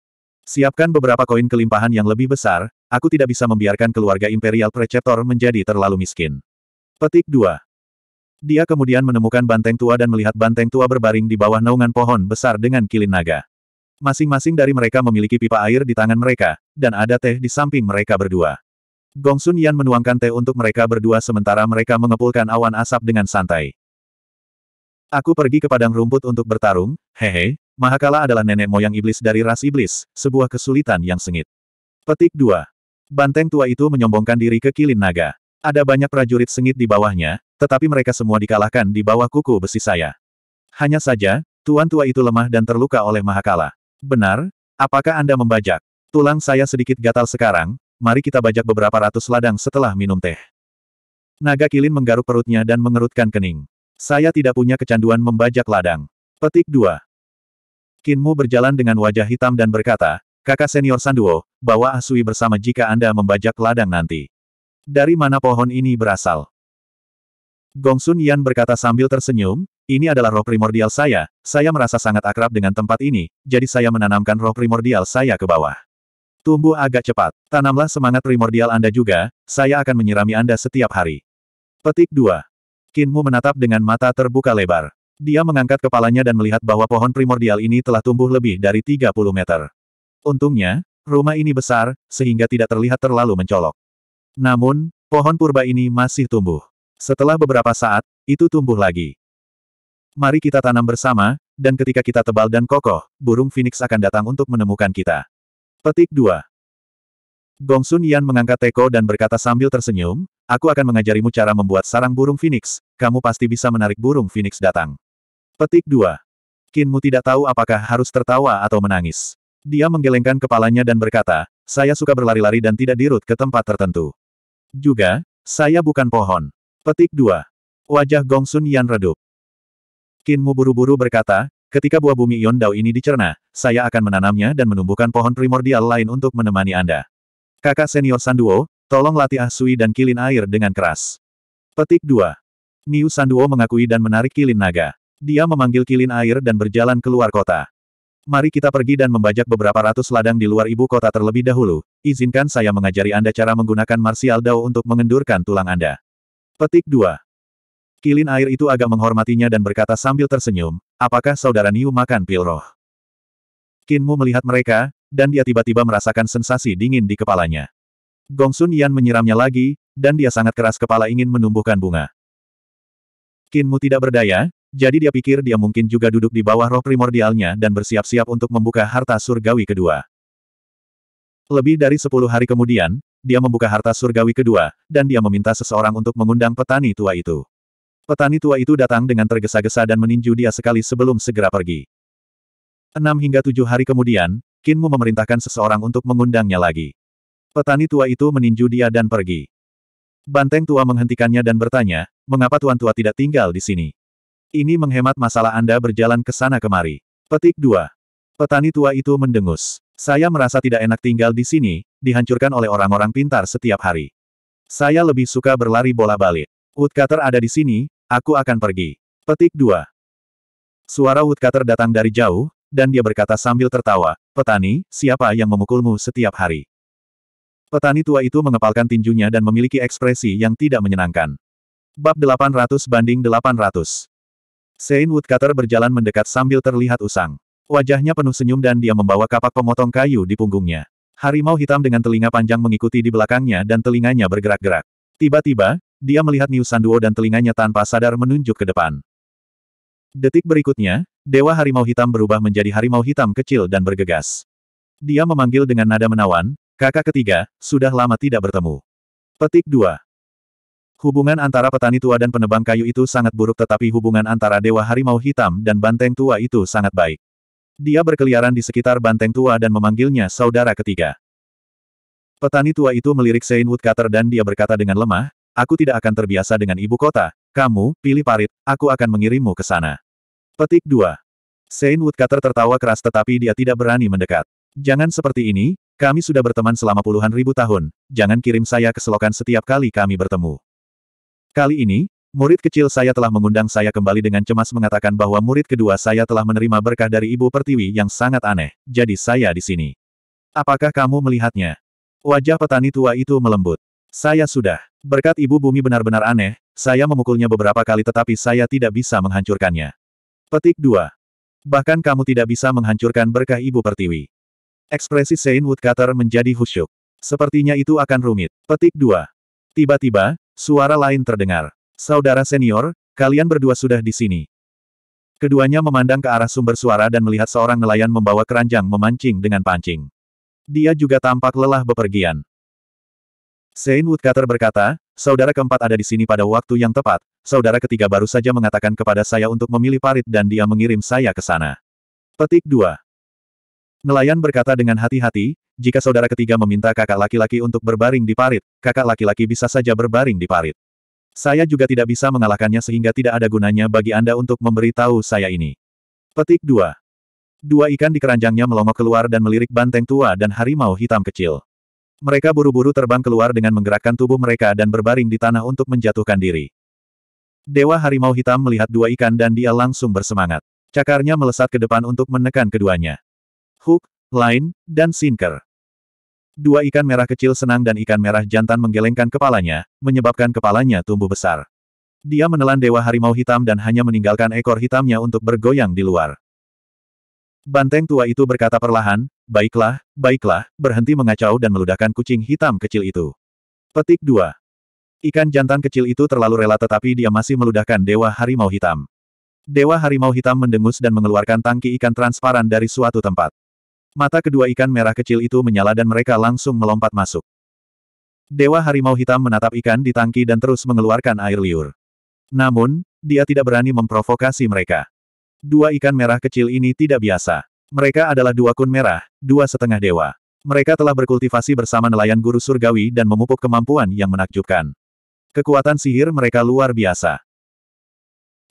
Siapkan beberapa koin kelimpahan yang lebih besar, aku tidak bisa membiarkan keluarga Imperial Preceptor menjadi terlalu miskin. Petik 2. Dia kemudian menemukan banteng tua dan melihat banteng tua berbaring di bawah naungan pohon besar dengan kilin naga. Masing-masing dari mereka memiliki pipa air di tangan mereka, dan ada teh di samping mereka berdua. Gongsun Yan menuangkan teh untuk mereka berdua sementara mereka mengepulkan awan asap dengan santai. Aku pergi ke padang rumput untuk bertarung, hehe, Mahakala adalah nenek moyang iblis dari ras iblis, sebuah kesulitan yang sengit. Petik 2. Banteng tua itu menyombongkan diri ke kilin naga. Ada banyak prajurit sengit di bawahnya, tetapi mereka semua dikalahkan di bawah kuku besi saya. Hanya saja, tuan tua itu lemah dan terluka oleh Mahakala. Benar? Apakah Anda membajak? Tulang saya sedikit gatal sekarang, mari kita bajak beberapa ratus ladang setelah minum teh. Naga kilin menggaruk perutnya dan mengerutkan kening. Saya tidak punya kecanduan membajak ladang. Petik 2. Kinmu berjalan dengan wajah hitam dan berkata, kakak senior Sanduo, bawa Asui bersama jika Anda membajak ladang nanti. Dari mana pohon ini berasal? Gong Sun Yan berkata sambil tersenyum, ini adalah roh primordial saya, saya merasa sangat akrab dengan tempat ini, jadi saya menanamkan roh primordial saya ke bawah. Tumbuh agak cepat, tanamlah semangat primordial Anda juga, saya akan menyirami Anda setiap hari. Petik 2. Kinmu menatap dengan mata terbuka lebar. Dia mengangkat kepalanya dan melihat bahwa pohon primordial ini telah tumbuh lebih dari 30 meter. Untungnya, rumah ini besar, sehingga tidak terlihat terlalu mencolok. Namun, pohon purba ini masih tumbuh. Setelah beberapa saat, itu tumbuh lagi. Mari kita tanam bersama, dan ketika kita tebal dan kokoh, burung phoenix akan datang untuk menemukan kita. Petik 2. Gong Sun Yan mengangkat teko dan berkata sambil tersenyum, aku akan mengajarimu cara membuat sarang burung phoenix, kamu pasti bisa menarik burung phoenix datang. Petik 2. Kinmu tidak tahu apakah harus tertawa atau menangis. Dia menggelengkan kepalanya dan berkata, saya suka berlari-lari dan tidak dirut ke tempat tertentu. Juga, saya bukan pohon. Petik 2. Wajah Gong Sun Yan redup. Kinmu buru-buru berkata, ketika buah bumi Yondao ini dicerna, saya akan menanamnya dan menumbuhkan pohon primordial lain untuk menemani Anda. Kakak senior Sanduo, tolong latih Asui ah dan kilin air dengan keras. Petik 2. Niu Sanduo mengakui dan menarik kilin naga. Dia memanggil kilin air dan berjalan keluar kota. Mari kita pergi dan membajak beberapa ratus ladang di luar ibu kota terlebih dahulu. Izinkan saya mengajari Anda cara menggunakan martial dao untuk mengendurkan tulang Anda. Petik 2. Kilin air itu agak menghormatinya dan berkata sambil tersenyum, apakah saudara Niu makan pil roh? Kinmu melihat mereka, dan dia tiba-tiba merasakan sensasi dingin di kepalanya. Gong Sun Yan menyiramnya lagi, dan dia sangat keras kepala ingin menumbuhkan bunga. Kinmu tidak berdaya, jadi dia pikir dia mungkin juga duduk di bawah roh primordialnya dan bersiap-siap untuk membuka harta surgawi kedua. Lebih dari sepuluh hari kemudian, dia membuka harta surgawi kedua, dan dia meminta seseorang untuk mengundang petani tua itu. Petani tua itu datang dengan tergesa-gesa dan meninju dia sekali sebelum segera pergi. Enam hingga tujuh hari kemudian, Kinmu memerintahkan seseorang untuk mengundangnya lagi. Petani tua itu meninju dia dan pergi. Banteng tua menghentikannya dan bertanya, mengapa tuan tua tidak tinggal di sini? Ini menghemat masalah Anda berjalan ke sana kemari. Petik 2. Petani tua itu mendengus. Saya merasa tidak enak tinggal di sini, dihancurkan oleh orang-orang pintar setiap hari. Saya lebih suka berlari bola balik. Woodcutter ada di sini, aku akan pergi. Petik 2. Suara Woodcutter datang dari jauh, dan dia berkata sambil tertawa, Petani, siapa yang memukulmu setiap hari? Petani tua itu mengepalkan tinjunya dan memiliki ekspresi yang tidak menyenangkan. Bab 800 banding 800. Sein Woodcutter berjalan mendekat sambil terlihat usang. Wajahnya penuh senyum dan dia membawa kapak pemotong kayu di punggungnya. Harimau hitam dengan telinga panjang mengikuti di belakangnya dan telinganya bergerak-gerak. Tiba-tiba, dia melihat Niu Sanduo dan telinganya tanpa sadar menunjuk ke depan. Detik berikutnya, Dewa Harimau Hitam berubah menjadi harimau hitam kecil dan bergegas. Dia memanggil dengan nada menawan, kakak ketiga, sudah lama tidak bertemu. Petik 2. Hubungan antara petani tua dan penebang kayu itu sangat buruk tetapi hubungan antara Dewa Harimau Hitam dan Banteng Tua itu sangat baik. Dia berkeliaran di sekitar Banteng Tua dan memanggilnya saudara ketiga. Petani tua itu melirik Sein Woodcutter dan dia berkata dengan lemah, Aku tidak akan terbiasa dengan ibu kota, kamu, pilih parit, aku akan mengirimmu ke sana. Petik 2. Saint Woodcutter tertawa keras tetapi dia tidak berani mendekat. Jangan seperti ini, kami sudah berteman selama puluhan ribu tahun, jangan kirim saya ke selokan setiap kali kami bertemu. Kali ini, murid kecil saya telah mengundang saya kembali dengan cemas mengatakan bahwa murid kedua saya telah menerima berkah dari Ibu Pertiwi yang sangat aneh, jadi saya di sini. Apakah kamu melihatnya? Wajah petani tua itu melembut. Saya sudah. Berkat Ibu Bumi benar-benar aneh, saya memukulnya beberapa kali tetapi saya tidak bisa menghancurkannya. Petik 2. Bahkan kamu tidak bisa menghancurkan berkah Ibu Pertiwi. Ekspresi Sein Woodcutter menjadi husyuk. Sepertinya itu akan rumit. Petik 2. Tiba-tiba, suara lain terdengar. Saudara senior, kalian berdua sudah di sini. Keduanya memandang ke arah sumber suara dan melihat seorang nelayan membawa keranjang memancing dengan pancing. Dia juga tampak lelah bepergian. Sein Woodcutter berkata, Saudara keempat ada di sini pada waktu yang tepat, saudara ketiga baru saja mengatakan kepada saya untuk memilih parit dan dia mengirim saya ke sana. Petik 2. Nelayan berkata dengan hati-hati, jika saudara ketiga meminta kakak laki-laki untuk berbaring di parit, kakak laki-laki bisa saja berbaring di parit. Saya juga tidak bisa mengalahkannya sehingga tidak ada gunanya bagi Anda untuk memberitahu saya ini. Petik 2. Dua ikan di keranjangnya melongok keluar dan melirik banteng tua dan harimau hitam kecil. Mereka buru-buru terbang keluar dengan menggerakkan tubuh mereka dan berbaring di tanah untuk menjatuhkan diri. Dewa Harimau Hitam melihat dua ikan dan dia langsung bersemangat. Cakarnya melesat ke depan untuk menekan keduanya. Hook, line, dan sinker. Dua ikan merah kecil senang dan ikan merah jantan menggelengkan kepalanya, menyebabkan kepalanya tumbuh besar. Dia menelan Dewa Harimau Hitam dan hanya meninggalkan ekor hitamnya untuk bergoyang di luar. Banteng tua itu berkata perlahan, baiklah, baiklah, berhenti mengacau dan meludahkan kucing hitam kecil itu. Petik 2. Ikan jantan kecil itu terlalu rela tetapi dia masih meludahkan Dewa Harimau Hitam. Dewa Harimau Hitam mendengus dan mengeluarkan tangki ikan transparan dari suatu tempat. Mata kedua ikan merah kecil itu menyala dan mereka langsung melompat masuk. Dewa Harimau Hitam menatap ikan di tangki dan terus mengeluarkan air liur. Namun, dia tidak berani memprovokasi mereka. Dua ikan merah kecil ini tidak biasa. Mereka adalah dua kun merah, dua setengah dewa. Mereka telah berkultivasi bersama nelayan guru surgawi dan memupuk kemampuan yang menakjubkan. Kekuatan sihir mereka luar biasa.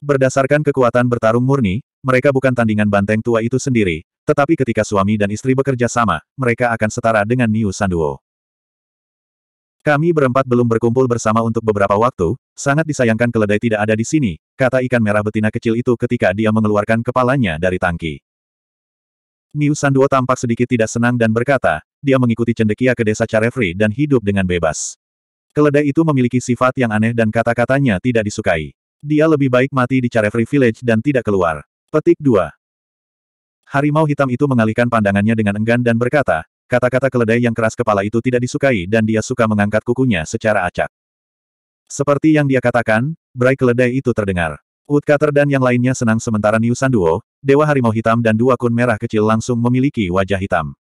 Berdasarkan kekuatan bertarung murni, mereka bukan tandingan banteng tua itu sendiri, tetapi ketika suami dan istri bekerja sama, mereka akan setara dengan Niu Sanduo. Kami berempat belum berkumpul bersama untuk beberapa waktu, sangat disayangkan keledai tidak ada di sini, kata ikan merah betina kecil itu ketika dia mengeluarkan kepalanya dari tangki. Niu Sanduo tampak sedikit tidak senang dan berkata, dia mengikuti cendekia ke desa Carefree dan hidup dengan bebas. Keledai itu memiliki sifat yang aneh dan kata-katanya tidak disukai. Dia lebih baik mati di Carefree Village dan tidak keluar. Petik 2. Harimau hitam itu mengalihkan pandangannya dengan enggan dan berkata, kata-kata keledai yang keras kepala itu tidak disukai dan dia suka mengangkat kukunya secara acak. Seperti yang dia katakan, Berai keledai itu terdengar. Woodcutter dan yang lainnya senang sementara Niu Sanduo, Dewa Harimau Hitam dan dua kun merah kecil langsung memiliki wajah hitam.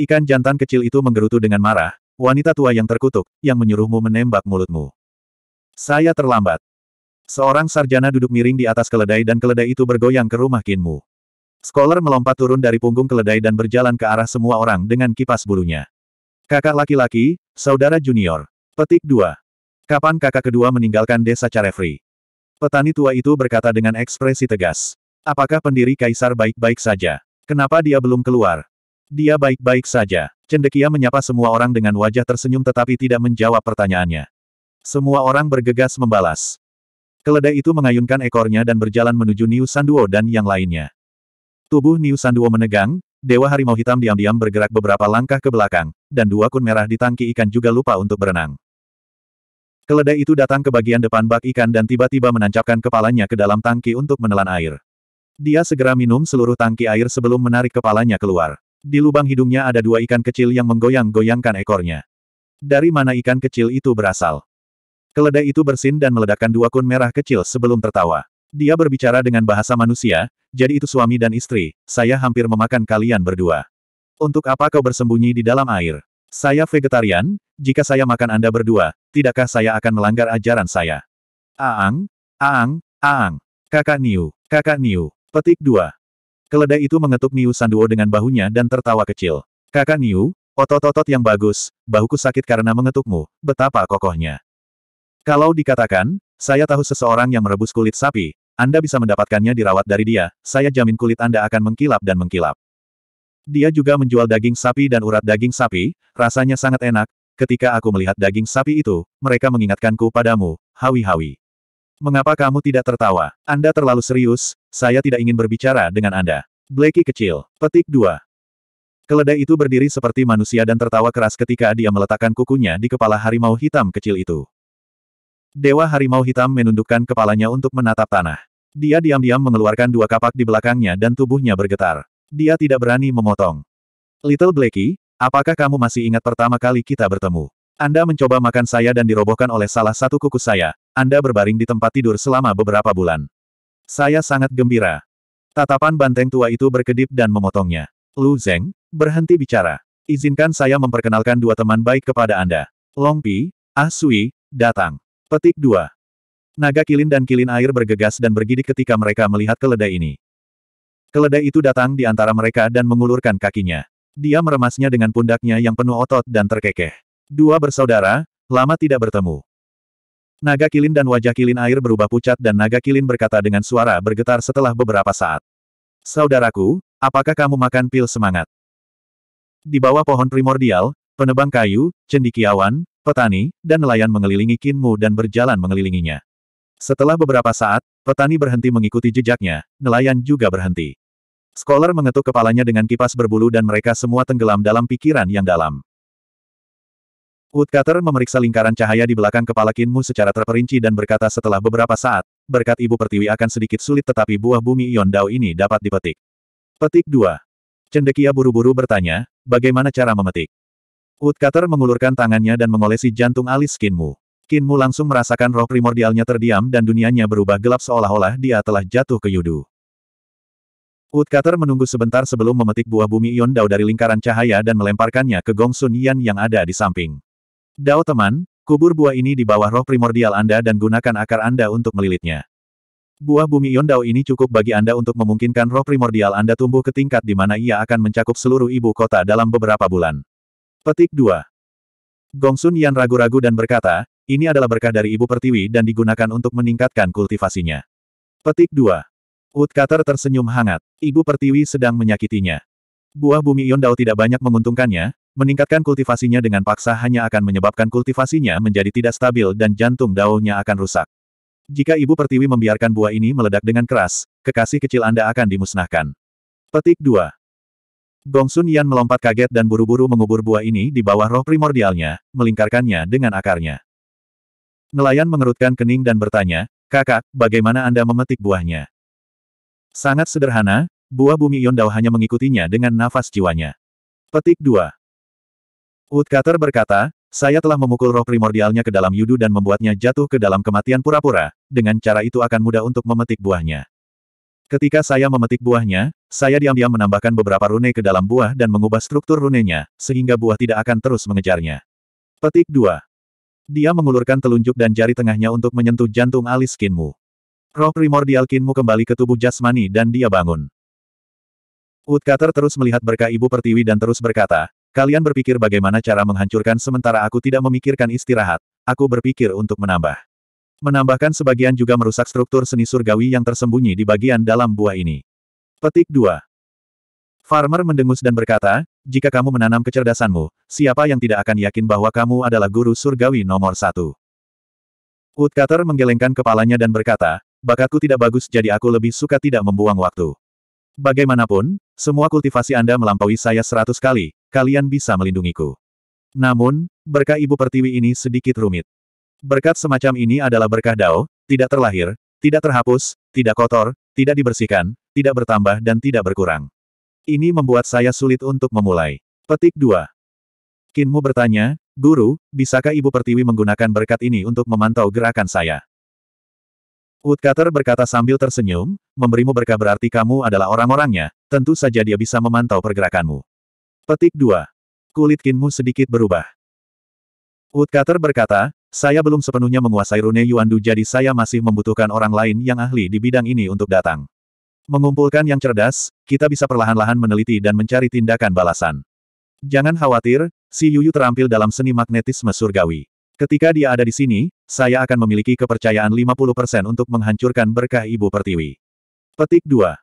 Ikan jantan kecil itu menggerutu dengan marah, wanita tua yang terkutuk, yang menyuruhmu menembak mulutmu. Saya terlambat. Seorang sarjana duduk miring di atas keledai dan keledai itu bergoyang ke rumah Kinmu. Scholar melompat turun dari punggung keledai dan berjalan ke arah semua orang dengan kipas bulunya. Kakak laki-laki, saudara junior. Petik 2. Kapan kakak kedua meninggalkan desa Carefree? Petani tua itu berkata dengan ekspresi tegas. Apakah pendiri kaisar baik-baik saja? Kenapa dia belum keluar? Dia baik-baik saja. Cendekia menyapa semua orang dengan wajah tersenyum tetapi tidak menjawab pertanyaannya. Semua orang bergegas membalas. Keledai itu mengayunkan ekornya dan berjalan menuju Niu Sanduo dan yang lainnya. Tubuh Niu Sanduo menegang, Dewa Harimau Hitam diam-diam bergerak beberapa langkah ke belakang, dan dua kun merah di tangki ikan juga lupa untuk berenang. Keledai itu datang ke bagian depan bak ikan dan tiba-tiba menancapkan kepalanya ke dalam tangki untuk menelan air. Dia segera minum seluruh tangki air sebelum menarik kepalanya keluar. Di lubang hidungnya ada dua ikan kecil yang menggoyang-goyangkan ekornya. Dari mana ikan kecil itu berasal? Keledai itu bersin dan meledakkan dua kun merah kecil sebelum tertawa. Dia berbicara dengan bahasa manusia, jadi itu suami dan istri, saya hampir memakan kalian berdua. Untuk apa kau bersembunyi di dalam air? Saya vegetarian, jika saya makan Anda berdua, tidakkah saya akan melanggar ajaran saya? Aang, Aang, Aang, kakak Niu, kakak Niu, petik dua. Keledai itu mengetuk Niu Sanduo dengan bahunya dan tertawa kecil. Kakak Niu, otot-otot yang bagus, bahuku sakit karena mengetukmu, betapa kokohnya. Kalau dikatakan, saya tahu seseorang yang merebus kulit sapi, Anda bisa mendapatkannya dirawat dari dia, saya jamin kulit Anda akan mengkilap dan mengkilap. Dia juga menjual daging sapi dan urat daging sapi, rasanya sangat enak, ketika aku melihat daging sapi itu, mereka mengingatkanku padamu, hawi-hawi. Mengapa kamu tidak tertawa? Anda terlalu serius, saya tidak ingin berbicara dengan Anda. Blakey kecil. Petik dua. Keledai itu berdiri seperti manusia dan tertawa keras ketika dia meletakkan kukunya di kepala harimau hitam kecil itu. Dewa harimau hitam menundukkan kepalanya untuk menatap tanah. Dia diam-diam mengeluarkan dua kapak di belakangnya dan tubuhnya bergetar. Dia tidak berani memotong. Little Blakey. Apakah kamu masih ingat pertama kali kita bertemu? Anda mencoba makan saya dan dirobohkan oleh salah satu kuku saya. Anda berbaring di tempat tidur selama beberapa bulan. Saya sangat gembira. Tatapan banteng tua itu berkedip dan memotongnya. Lu Zeng, berhenti bicara. Izinkan saya memperkenalkan dua teman baik kepada Anda. Long Pi, Ah Sui, datang. Petik 2. Naga kilin dan kilin air bergegas dan bergidik ketika mereka melihat keledai ini. Keledai itu datang di antara mereka dan mengulurkan kakinya. Dia meremasnya dengan pundaknya yang penuh otot dan terkekeh. Dua bersaudara, lama tidak bertemu. Naga kilin dan wajah kilin air berubah pucat dan naga kilin berkata dengan suara bergetar setelah beberapa saat. Saudaraku, apakah kamu makan pil semangat? Di bawah pohon primordial, penebang kayu, cendikiawan, petani, dan nelayan mengelilingi Kinmu dan berjalan mengelilinginya. Setelah beberapa saat, petani berhenti mengikuti jejaknya, nelayan juga berhenti. Scholar mengetuk kepalanya dengan kipas berbulu dan mereka semua tenggelam dalam pikiran yang dalam. Woodcutter memeriksa lingkaran cahaya di belakang kepala Kinmu secara terperinci dan berkata setelah beberapa saat, berkat ibu pertiwi akan sedikit sulit tetapi buah bumi Yondao ini dapat dipetik. Petik 2. Cendekia buru-buru bertanya, bagaimana cara memetik? Woodcutter mengulurkan tangannya dan mengolesi jantung alis Kinmu. Kinmu langsung merasakan roh primordialnya terdiam dan dunianya berubah gelap seolah-olah dia telah jatuh ke Yudu. Woodcutter menunggu sebentar sebelum memetik buah bumi Ion Dao dari lingkaran cahaya dan melemparkannya ke Gong Sun Yan yang ada di samping. Dao teman, kubur buah ini di bawah roh primordial Anda dan gunakan akar Anda untuk melilitnya. Buah bumi Ion Dao ini cukup bagi Anda untuk memungkinkan roh primordial Anda tumbuh ke tingkat di mana ia akan mencakup seluruh ibu kota dalam beberapa bulan. Petik 2. Sun Yan ragu-ragu dan berkata, ini adalah berkah dari ibu pertiwi dan digunakan untuk meningkatkan kultivasinya. Petik 2. Woodcutter tersenyum hangat. Ibu pertiwi sedang menyakitinya. Buah bumi Ion Dao tidak banyak menguntungkannya, meningkatkan kultivasinya dengan paksa hanya akan menyebabkan kultivasinya menjadi tidak stabil dan jantung daunnya akan rusak. Jika ibu pertiwi membiarkan buah ini meledak dengan keras, kekasih kecil Anda akan dimusnahkan. Petik 2. Gongsun Yan melompat kaget dan buru-buru mengubur buah ini di bawah roh primordialnya, melingkarkannya dengan akarnya. Nelayan mengerutkan kening dan bertanya, Kakak, bagaimana Anda memetik buahnya? Sangat sederhana, buah bumi Yondao hanya mengikutinya dengan nafas jiwanya. Petik 2. Woodcutter berkata, saya telah memukul roh primordialnya ke dalam yudu dan membuatnya jatuh ke dalam kematian pura-pura, dengan cara itu akan mudah untuk memetik buahnya. Ketika saya memetik buahnya, saya diam-diam menambahkan beberapa rune ke dalam buah dan mengubah struktur runenya, sehingga buah tidak akan terus mengejarnya. Petik 2. Dia mengulurkan telunjuk dan jari tengahnya untuk menyentuh jantung alis skinmu. Roh primordial kinmu kembali ke tubuh jasmani dan dia bangun. Woodcutter terus melihat berkah ibu pertiwi dan terus berkata, kalian berpikir bagaimana cara menghancurkan sementara aku tidak memikirkan istirahat, aku berpikir untuk menambah. Menambahkan sebagian juga merusak struktur seni surgawi yang tersembunyi di bagian dalam buah ini. Petik 2. Farmer mendengus dan berkata, jika kamu menanam kecerdasanmu, siapa yang tidak akan yakin bahwa kamu adalah guru surgawi nomor satu? Woodcutter menggelengkan kepalanya dan berkata, bakatku tidak bagus jadi aku lebih suka tidak membuang waktu. Bagaimanapun, semua kultivasi Anda melampaui saya seratus kali, kalian bisa melindungiku. Namun, berkah Ibu Pertiwi ini sedikit rumit. Berkat semacam ini adalah berkah Dao, tidak terlahir, tidak terhapus, tidak kotor, tidak dibersihkan, tidak bertambah dan tidak berkurang. Ini membuat saya sulit untuk memulai. Petik 2. Kinmu bertanya, Guru, bisakah Ibu Pertiwi menggunakan berkat ini untuk memantau gerakan saya? Woodcutter berkata sambil tersenyum, memberimu berkah berarti kamu adalah orang-orangnya, tentu saja dia bisa memantau pergerakanmu. Petik 2. Kulit kinmu sedikit berubah. Woodcutter berkata, saya belum sepenuhnya menguasai rune Yuandu jadi saya masih membutuhkan orang lain yang ahli di bidang ini untuk datang. Mengumpulkan yang cerdas, kita bisa perlahan-lahan meneliti dan mencari tindakan balasan. Jangan khawatir, si Yuyu terampil dalam seni magnetisme surgawi. Ketika dia ada di sini, saya akan memiliki kepercayaan 50% untuk menghancurkan berkah Ibu Pertiwi. Petik 2.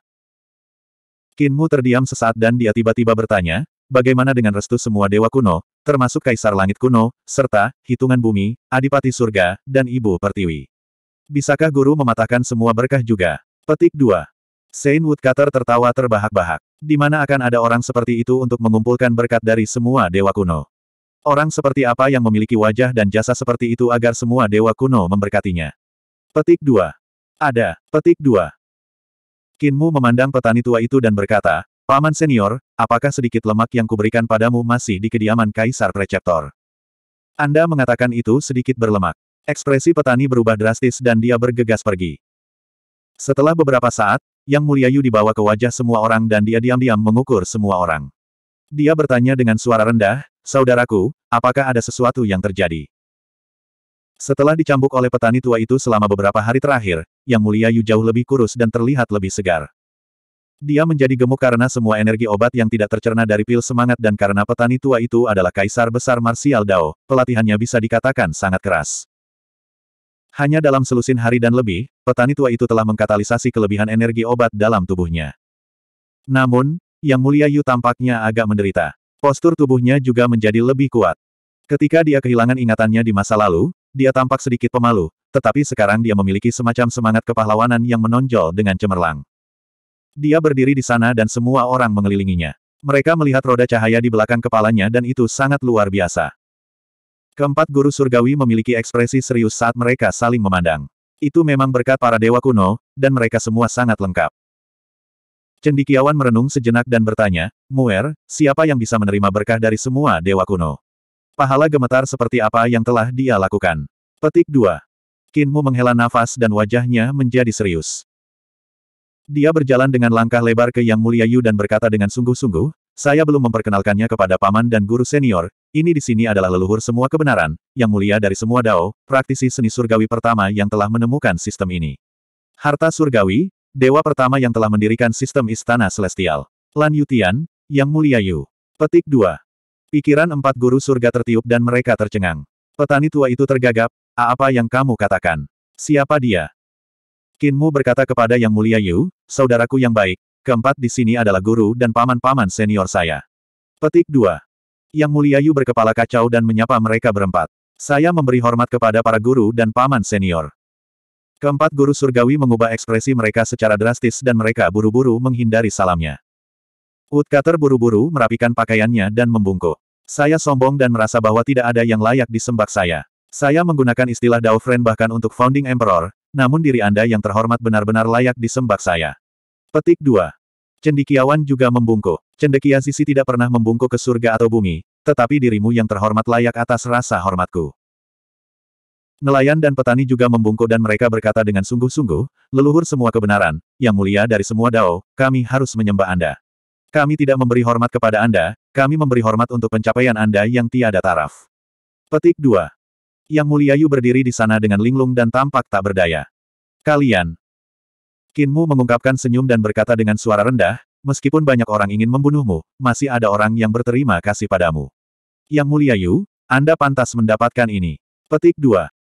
Kinmu terdiam sesaat dan dia tiba-tiba bertanya, bagaimana dengan restu semua dewa kuno, termasuk Kaisar Langit Kuno, serta, hitungan bumi, Adipati Surga, dan Ibu Pertiwi. Bisakah guru mematahkan semua berkah juga? Petik 2. Saint Woodcutter tertawa terbahak-bahak. Di mana akan ada orang seperti itu untuk mengumpulkan berkat dari semua dewa kuno? Orang seperti apa yang memiliki wajah dan jasa seperti itu agar semua dewa kuno memberkatinya. Petik 2. Ada. Petik 2. Kinmu memandang petani tua itu dan berkata, Paman senior, apakah sedikit lemak yang kuberikan padamu masih di kediaman Kaisar Preceptor? Anda mengatakan itu sedikit berlemak. Ekspresi petani berubah drastis dan dia bergegas pergi. Setelah beberapa saat, Yang Mulia Yu dibawa ke wajah semua orang dan dia diam-diam mengukur semua orang. Dia bertanya dengan suara rendah, Saudaraku, apakah ada sesuatu yang terjadi? Setelah dicambuk oleh petani tua itu selama beberapa hari terakhir, Yang Mulia Yu jauh lebih kurus dan terlihat lebih segar. Dia menjadi gemuk karena semua energi obat yang tidak tercerna dari pil semangat dan karena petani tua itu adalah kaisar besar Martial Dao, pelatihannya bisa dikatakan sangat keras. Hanya dalam selusin hari dan lebih, petani tua itu telah mengkatalisasi kelebihan energi obat dalam tubuhnya. Namun, Yang Mulia Yu tampaknya agak menderita. Postur tubuhnya juga menjadi lebih kuat. Ketika dia kehilangan ingatannya di masa lalu, dia tampak sedikit pemalu, tetapi sekarang dia memiliki semacam semangat kepahlawanan yang menonjol dengan cemerlang. Dia berdiri di sana dan semua orang mengelilinginya. Mereka melihat roda cahaya di belakang kepalanya dan itu sangat luar biasa. Keempat guru surgawi memiliki ekspresi serius saat mereka saling memandang. Itu memang berkat para dewa kuno, dan mereka semua sangat lengkap. Cendikiawan merenung sejenak dan bertanya, Muer, siapa yang bisa menerima berkah dari semua dewa kuno? Pahala gemetar seperti apa yang telah dia lakukan? Petik 2. Kinmu menghela nafas dan wajahnya menjadi serius. Dia berjalan dengan langkah lebar ke Yang Mulia Yu dan berkata dengan sungguh-sungguh, saya belum memperkenalkannya kepada paman dan guru senior, ini di sini adalah leluhur semua kebenaran, yang mulia dari semua dao, praktisi seni surgawi pertama yang telah menemukan sistem ini. Harta surgawi, Dewa pertama yang telah mendirikan sistem istana celestial. Lan Yutian, Yang Mulia Yu. Petik 2. Pikiran empat guru surga tertiup dan mereka tercengang. Petani tua itu tergagap, A apa yang kamu katakan? Siapa dia? Kinmu berkata kepada Yang Mulia Yu, saudaraku yang baik, keempat di sini adalah guru dan paman-paman senior saya. Petik 2. Yang Mulia Yu berkepala kacau dan menyapa mereka berempat. Saya memberi hormat kepada para guru dan paman senior. Keempat guru surgawi mengubah ekspresi mereka secara drastis dan mereka buru-buru menghindari salamnya. Woodcutter buru-buru merapikan pakaiannya dan membungkuk. Saya sombong dan merasa bahwa tidak ada yang layak disembah saya. Saya menggunakan istilah Friend bahkan untuk Founding Emperor, namun diri Anda yang terhormat benar-benar layak disembah saya. Petik 2. Cendikiawan juga membungkuk. Cendekia Sisi tidak pernah membungkuk ke surga atau bumi, tetapi dirimu yang terhormat layak atas rasa hormatku. Nelayan dan petani juga membungkuk dan mereka berkata dengan sungguh-sungguh, leluhur semua kebenaran, yang mulia dari semua dao, kami harus menyembah Anda. Kami tidak memberi hormat kepada Anda, kami memberi hormat untuk pencapaian Anda yang tiada taraf. Petik 2. Yang mulia Yu berdiri di sana dengan linglung dan tampak tak berdaya. Kalian. Kinmu mengungkapkan senyum dan berkata dengan suara rendah, meskipun banyak orang ingin membunuhmu, masih ada orang yang berterima kasih padamu. Yang mulia Yu, Anda pantas mendapatkan ini. Petik 2.